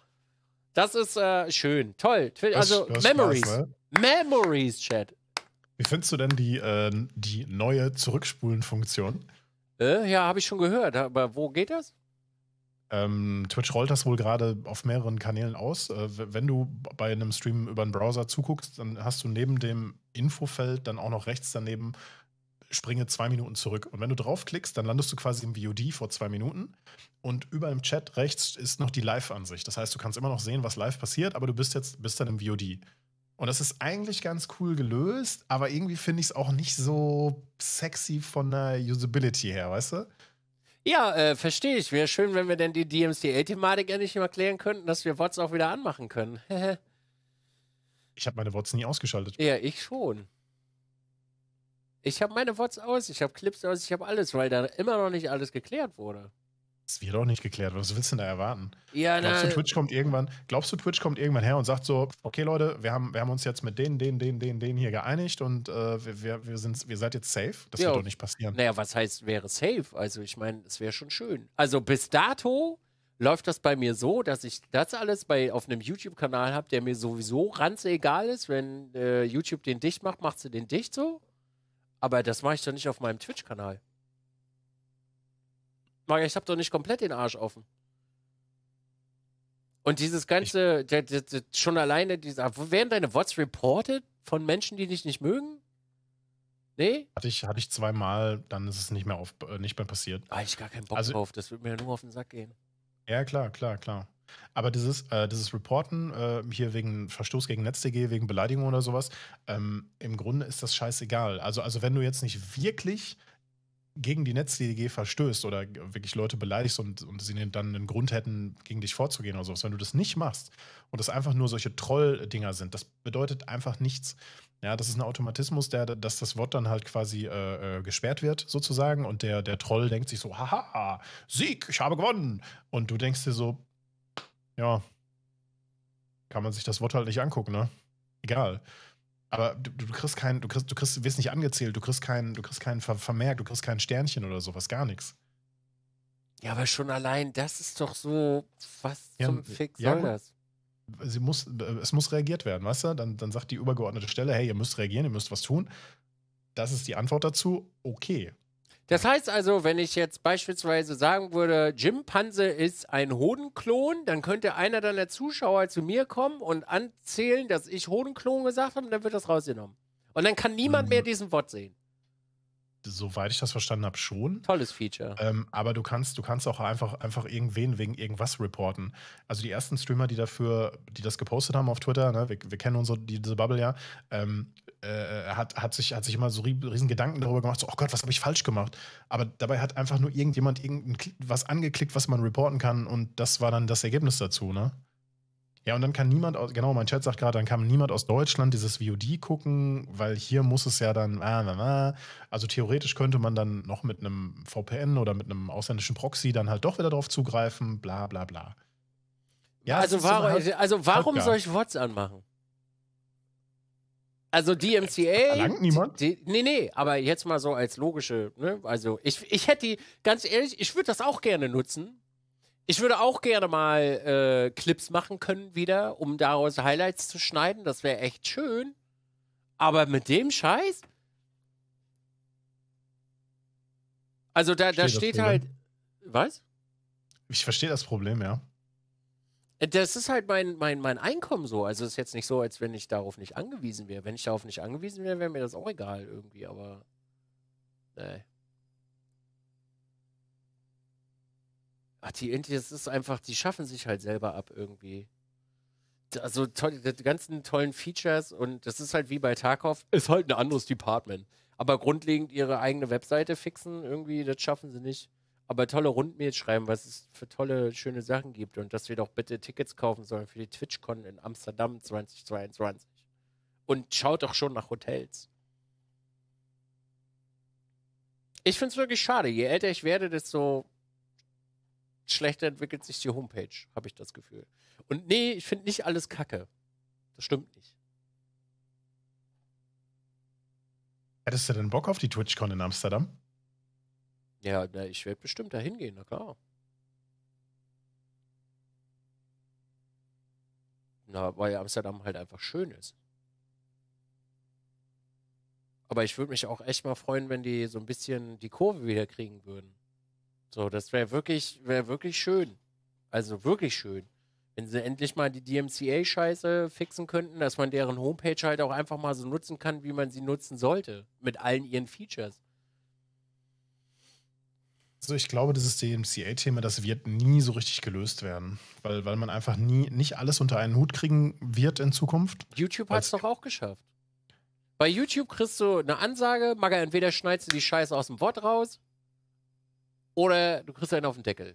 Das ist äh, schön, toll. Also das Memories. Spaß, ne? Memories, Chat. Wie findest du denn die, äh, die neue Zurückspulen-Funktion? Äh, ja, habe ich schon gehört, aber wo geht das? Ähm, Twitch rollt das wohl gerade auf mehreren Kanälen aus. Äh, wenn du bei einem Stream über einen Browser zuguckst, dann hast du neben dem Infofeld dann auch noch rechts daneben springe zwei Minuten zurück. Und wenn du draufklickst, dann landest du quasi im VOD vor zwei Minuten. Und über im Chat rechts ist noch die Live-Ansicht. Das heißt, du kannst immer noch sehen, was live passiert, aber du bist jetzt bist dann im VOD. Und das ist eigentlich ganz cool gelöst, aber irgendwie finde ich es auch nicht so sexy von der Usability her, weißt du? Ja, äh, verstehe ich. Wäre schön, wenn wir denn die DMCA-Thematik endlich mal klären könnten, dass wir Wots auch wieder anmachen können. (laughs) ich habe meine Wots nie ausgeschaltet. Ja, ich schon. Ich habe meine Wots aus, ich habe Clips aus, ich habe alles, weil da immer noch nicht alles geklärt wurde. Das wird auch nicht geklärt. Was willst du denn da erwarten? Ja, glaubst du, Twitch kommt irgendwann, glaubst du, Twitch kommt irgendwann her und sagt so, okay, Leute, wir haben, wir haben uns jetzt mit denen, denen, denen, denen, denen hier geeinigt und äh, wir, wir, sind, wir seid jetzt safe? Das ja. wird doch nicht passieren. Naja, was heißt, wäre safe? Also ich meine, es wäre schon schön. Also bis dato läuft das bei mir so, dass ich das alles bei, auf einem YouTube-Kanal habe, der mir sowieso ranzegal ist. Wenn äh, YouTube den dicht macht, macht sie den dicht so. Aber das mache ich dann nicht auf meinem Twitch-Kanal. Maja, ich habe doch nicht komplett den Arsch offen. Und dieses ganze, der, der, der, schon alleine, dieser, werden deine What's reported von Menschen, die dich nicht mögen? Nee? Hatte ich, hatte ich zweimal, dann ist es nicht mehr, auf, äh, nicht mehr passiert. Ah, ich gar keinen Bock also, drauf, das würde mir nur auf den Sack gehen. Ja, klar, klar, klar. Aber dieses, äh, dieses Reporten äh, hier wegen Verstoß gegen NetzDG, wegen Beleidigung oder sowas, ähm, im Grunde ist das scheißegal. Also, also wenn du jetzt nicht wirklich gegen die NetzDG verstößt oder wirklich Leute beleidigst und, und sie ne, dann einen Grund hätten, gegen dich vorzugehen oder sowas, wenn du das nicht machst und das einfach nur solche Troll-Dinger sind, das bedeutet einfach nichts. Ja, das ist ein Automatismus, der, dass das Wort dann halt quasi äh, äh gesperrt wird, sozusagen, und der, der Troll denkt sich so, haha, Sieg, ich habe gewonnen. Und du denkst dir so, ja, kann man sich das Wort halt nicht angucken, ne? Egal. Aber du, du kriegst keinen, du kriegst, du kriegst, wirst nicht angezählt, du kriegst keinen, du kriegst keinen Vermerk, du kriegst kein Sternchen oder sowas, gar nichts. Ja, aber schon allein, das ist doch so, was ja, zum Fix ja, soll ja, das? Sie muss, es muss reagiert werden, weißt du? Dann, dann sagt die übergeordnete Stelle, hey, ihr müsst reagieren, ihr müsst was tun. Das ist die Antwort dazu, okay. Das heißt also, wenn ich jetzt beispielsweise sagen würde, Jim Panse ist ein Hodenklon, dann könnte einer deiner Zuschauer zu mir kommen und anzählen, dass ich Hodenklon gesagt habe und dann wird das rausgenommen. Und dann kann niemand mehr mhm. diesen Wort sehen soweit ich das verstanden habe, schon. Tolles Feature. Ähm, aber du kannst, du kannst auch einfach, einfach irgendwen wegen irgendwas reporten. Also die ersten Streamer, die dafür, die das gepostet haben auf Twitter, ne, wir, wir kennen unsere, diese Bubble ja, ähm, äh, hat, hat, sich, hat sich immer so riesen Gedanken darüber gemacht, so, oh Gott, was habe ich falsch gemacht? Aber dabei hat einfach nur irgendjemand irgendwas angeklickt, was man reporten kann und das war dann das Ergebnis dazu, ne? Ja, und dann kann niemand aus, genau, mein Chat sagt gerade, dann kann niemand aus Deutschland dieses VOD gucken, weil hier muss es ja dann, ah, also theoretisch könnte man dann noch mit einem VPN oder mit einem ausländischen Proxy dann halt doch wieder drauf zugreifen, bla bla bla. Ja, also, also, warum, halt also warum soll ich Wots anmachen? Also DMCA. Verlangt niemand? Die, nee, nee, aber jetzt mal so als logische, ne? Also ich, ich hätte die, ganz ehrlich, ich würde das auch gerne nutzen, ich würde auch gerne mal äh, Clips machen können wieder, um daraus Highlights zu schneiden. Das wäre echt schön. Aber mit dem Scheiß? Also da, da steht halt. Was? Ich verstehe das Problem, ja. Äh, das ist halt mein, mein, mein Einkommen so. Also es ist jetzt nicht so, als wenn ich darauf nicht angewiesen wäre. Wenn ich darauf nicht angewiesen wäre, wäre mir das auch egal irgendwie, aber. Nee. Äh. Ach, die Indies ist einfach, die schaffen sich halt selber ab irgendwie. Also toll, die ganzen tollen Features und das ist halt wie bei Tarkov, ist halt ein anderes Department. Aber grundlegend ihre eigene Webseite fixen, irgendwie, das schaffen sie nicht. Aber tolle Rundmails schreiben, was es für tolle, schöne Sachen gibt und dass wir doch bitte Tickets kaufen sollen für die TwitchCon in Amsterdam 2022. Und schaut doch schon nach Hotels. Ich finde es wirklich schade. Je älter ich werde, desto schlechter entwickelt sich die Homepage, habe ich das Gefühl. Und nee, ich finde nicht alles Kacke. Das stimmt nicht. Hättest du denn Bock auf die TwitchCon in Amsterdam? Ja, na, ich werde bestimmt da hingehen, na klar. Na, weil Amsterdam halt einfach schön ist. Aber ich würde mich auch echt mal freuen, wenn die so ein bisschen die Kurve wieder kriegen würden. So, das wäre wirklich, wäre wirklich schön. Also wirklich schön. Wenn sie endlich mal die DMCA-Scheiße fixen könnten, dass man deren Homepage halt auch einfach mal so nutzen kann, wie man sie nutzen sollte. Mit allen ihren Features. Also ich glaube, dieses DMCA-Thema, das wird nie so richtig gelöst werden, weil, weil man einfach nie nicht alles unter einen Hut kriegen wird in Zukunft. YouTube hat es doch auch geschafft. Bei YouTube kriegst du eine Ansage, Maga, entweder schneidest du die Scheiße aus dem Wort raus oder du kriegst einen auf den Deckel.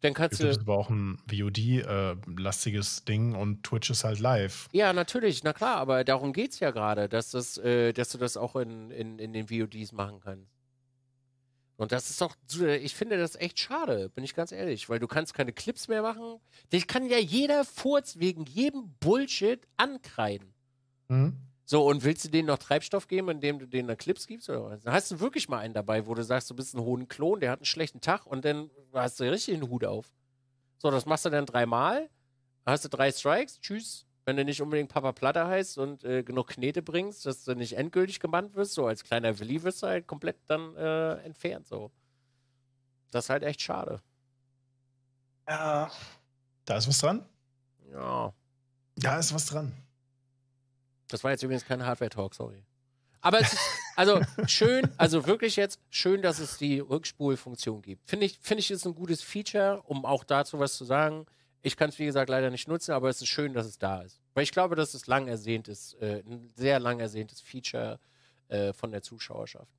Dann kannst YouTube du. ist aber auch ein VOD-lastiges äh, Ding und Twitch ist halt live. Ja, natürlich, na klar, aber darum geht es ja gerade, dass, das, äh, dass du das auch in, in, in den VODs machen kannst. Und das ist doch, ich finde das echt schade, bin ich ganz ehrlich, weil du kannst keine Clips mehr machen. Dich kann ja jeder Furz wegen jedem Bullshit ankreiden. Mhm. So, und willst du denen noch Treibstoff geben, indem du denen dann Clips gibst oder was? Dann hast du wirklich mal einen dabei, wo du sagst, du bist ein hohen Klon, der hat einen schlechten Tag und dann hast du richtig den Hut auf. So, das machst du dann dreimal, hast du drei Strikes, tschüss. Wenn du nicht unbedingt Papa Platter heißt und äh, genug Knete bringst, dass du nicht endgültig gebannt wirst, so als kleiner Willi wirst du halt komplett dann äh, entfernt, so. Das ist halt echt schade. Ja. Da ist was dran? Ja. Da ist was dran. Das war jetzt übrigens kein Hardware-Talk, sorry. Aber es ist, also schön, also wirklich jetzt schön, dass es die Rückspulfunktion gibt. Finde ich, finde ich, ist ein gutes Feature, um auch dazu was zu sagen. Ich kann es, wie gesagt, leider nicht nutzen, aber es ist schön, dass es da ist. Weil ich glaube, dass es lang ersehnt ist, äh, ein sehr lang ersehntes Feature äh, von der Zuschauerschaft.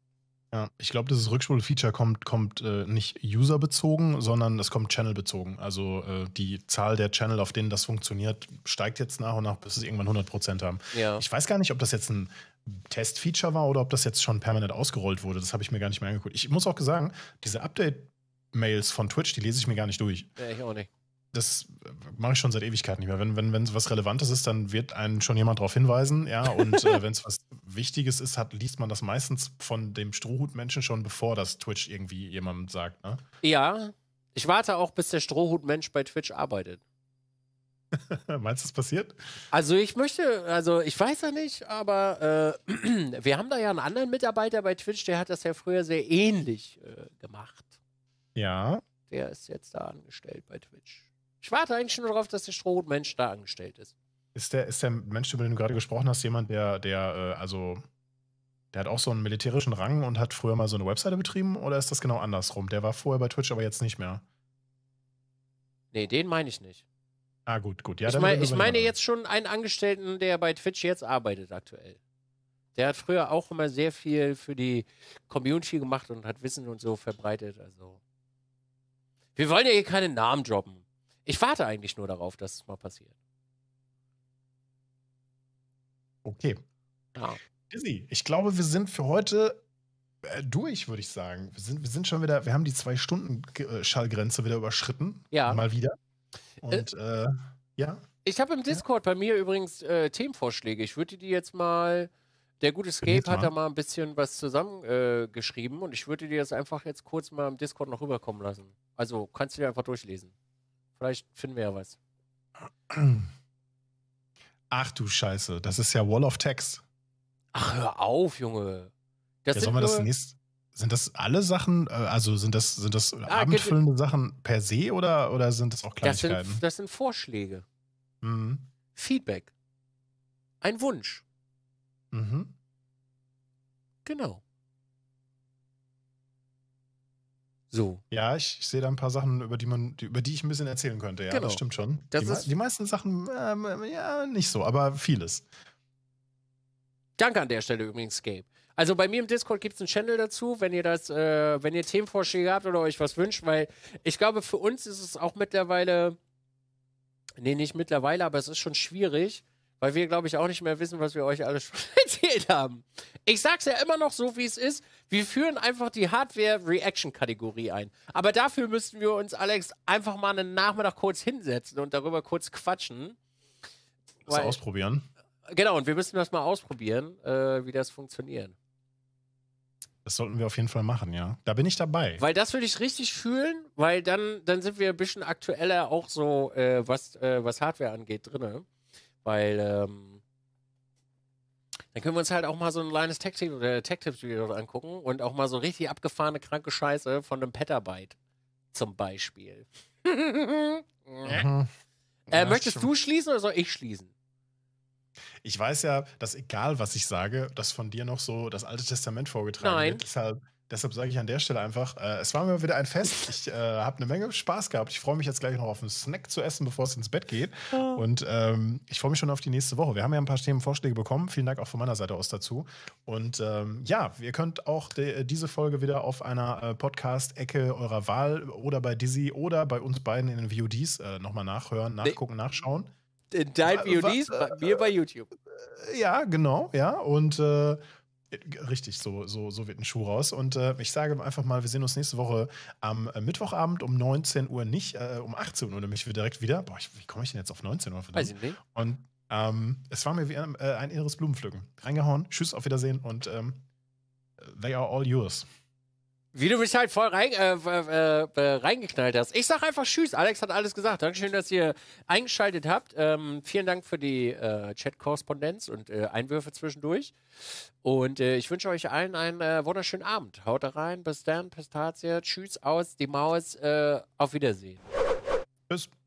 Ja, ich glaube, dieses Rückspul-Feature kommt, kommt äh, nicht userbezogen, sondern es kommt channelbezogen. Also äh, die Zahl der Channel, auf denen das funktioniert, steigt jetzt nach und nach, bis es irgendwann 100% haben. Ja. Ich weiß gar nicht, ob das jetzt ein Test-Feature war oder ob das jetzt schon permanent ausgerollt wurde. Das habe ich mir gar nicht mehr angeguckt. Ich muss auch sagen, diese Update- Mails von Twitch, die lese ich mir gar nicht durch. Ja, ich auch nicht das äh, mache ich schon seit Ewigkeiten nicht mehr. Wenn, wenn, wenn was Relevantes ist, dann wird einen schon jemand darauf hinweisen, ja. Und äh, (laughs) wenn es was Wichtiges ist, hat, liest man das meistens von dem Strohhutmenschen schon, bevor das Twitch irgendwie jemandem sagt, ne? Ja, ich warte auch, bis der Strohhutmensch bei Twitch arbeitet. (laughs) Meinst du, es passiert? Also ich möchte, also ich weiß ja nicht, aber äh, (clears throat) wir haben da ja einen anderen Mitarbeiter bei Twitch, der hat das ja früher sehr ähnlich äh, gemacht. Ja. Der ist jetzt da angestellt bei Twitch. Ich warte eigentlich nur darauf, dass der Strohmensch da angestellt ist. Ist der, ist der Mensch, über den du gerade gesprochen hast, jemand, der, der, äh, also, der hat auch so einen militärischen Rang und hat früher mal so eine Webseite betrieben? Oder ist das genau andersrum? Der war vorher bei Twitch, aber jetzt nicht mehr. Nee, den meine ich nicht. Ah, gut, gut. Ja, ich, mein, ich meine jetzt schon einen Angestellten, der bei Twitch jetzt arbeitet aktuell. Der hat früher auch immer sehr viel für die Community gemacht und hat Wissen und so verbreitet. Also. Wir wollen ja hier keine Namen droppen. Ich warte eigentlich nur darauf, dass es mal passiert. Okay. Ja. Dizzy, ich glaube, wir sind für heute äh, durch, würde ich sagen. Wir sind, wir sind schon wieder, wir haben die Zwei-Stunden-Schallgrenze äh, wieder überschritten. Ja. Mal wieder. Äh, und äh, äh, ja. Ich habe im Discord ja. bei mir übrigens Themenvorschläge. Ich würde die jetzt mal. Der gute Scape hat da mal ein bisschen was zusammengeschrieben und ich würde dir das einfach jetzt kurz mal im Discord noch rüberkommen lassen. Also kannst du dir einfach durchlesen. Vielleicht finden wir ja was. Ach du Scheiße, das ist ja Wall of Text. Ach, hör auf, Junge. Das ja, sind wir das nächste. Sind das alle Sachen, äh, also sind das, sind das ah, abendfüllende Sachen per se oder, oder sind das auch Kleinigkeiten? Das sind, das sind Vorschläge. Mhm. Feedback. Ein Wunsch. Mhm. Genau. So. Ja, ich, ich, sehe da ein paar Sachen, über die man, die, über die ich ein bisschen erzählen könnte. Ja, genau. das stimmt schon. Das die, ist die meisten Sachen, ähm, ähm, ja, nicht so, aber vieles. Danke an der Stelle übrigens, Gabe. Also bei mir im Discord gibt es einen Channel dazu, wenn ihr das, äh, wenn ihr Themenvorschläge habt oder euch was wünscht, weil ich glaube, für uns ist es auch mittlerweile, nee, nicht mittlerweile, aber es ist schon schwierig, weil wir, glaube ich, auch nicht mehr wissen, was wir euch alles (laughs) schon erzählt haben. Ich sag's ja immer noch so, wie es ist. Wir führen einfach die Hardware-Reaction-Kategorie ein. Aber dafür müssten wir uns, Alex, einfach mal einen Nachmittag kurz hinsetzen und darüber kurz quatschen. Das weil, ausprobieren. Genau, und wir müssen das mal ausprobieren, äh, wie das funktioniert. Das sollten wir auf jeden Fall machen, ja. Da bin ich dabei. Weil das würde ich richtig fühlen, weil dann, dann sind wir ein bisschen aktueller auch so, äh, was, äh, was Hardware angeht, drin. Weil ähm, dann können wir uns halt auch mal so ein kleines äh, Tech-Tips Tech-Tipps-Video angucken und auch mal so richtig abgefahrene kranke Scheiße von einem Petabyte zum Beispiel. (laughs) mhm. Äh, ja, möchtest du schließen oder soll ich schließen? Ich weiß ja, dass egal was ich sage, dass von dir noch so das Alte Testament vorgetragen Nein. wird. Deshalb Deshalb sage ich an der Stelle einfach, äh, es war mir wieder ein Fest. Ich äh, habe eine Menge Spaß gehabt. Ich freue mich jetzt gleich noch auf einen Snack zu essen, bevor es ins Bett geht. Oh. Und ähm, ich freue mich schon auf die nächste Woche. Wir haben ja ein paar Themenvorschläge bekommen. Vielen Dank auch von meiner Seite aus dazu. Und ähm, ja, ihr könnt auch de, äh, diese Folge wieder auf einer äh, Podcast-Ecke eurer Wahl oder bei Dizzy oder bei uns beiden in den VODs äh, nochmal nachhören, nachgucken, nachschauen. Äh, dein VODs, Wir bei äh, YouTube. Ja, genau, ja. Und Richtig, so, so, so wird ein Schuh raus. Und äh, ich sage einfach mal, wir sehen uns nächste Woche am äh, Mittwochabend um 19 Uhr nicht, äh, um 18 Uhr nämlich direkt wieder. Boah, ich, wie komme ich denn jetzt auf 19 Uhr? Verdammt? Weiß ich nicht. Und ähm, es war mir wie ein, äh, ein inneres Blumenpflücken. Reingehauen, tschüss, auf Wiedersehen und ähm, they are all yours. Wie du mich halt voll rein, äh, äh, äh, reingeknallt hast. Ich sag einfach Tschüss. Alex hat alles gesagt. Dankeschön, dass ihr eingeschaltet habt. Ähm, vielen Dank für die äh, Chat-Korrespondenz und äh, Einwürfe zwischendurch. Und ich wünsche euch allen einen wunderschönen Abend. Haut rein. Bis dann. Pistazia. Tschüss aus. Die Maus. auf Wiedersehen. Tschüss.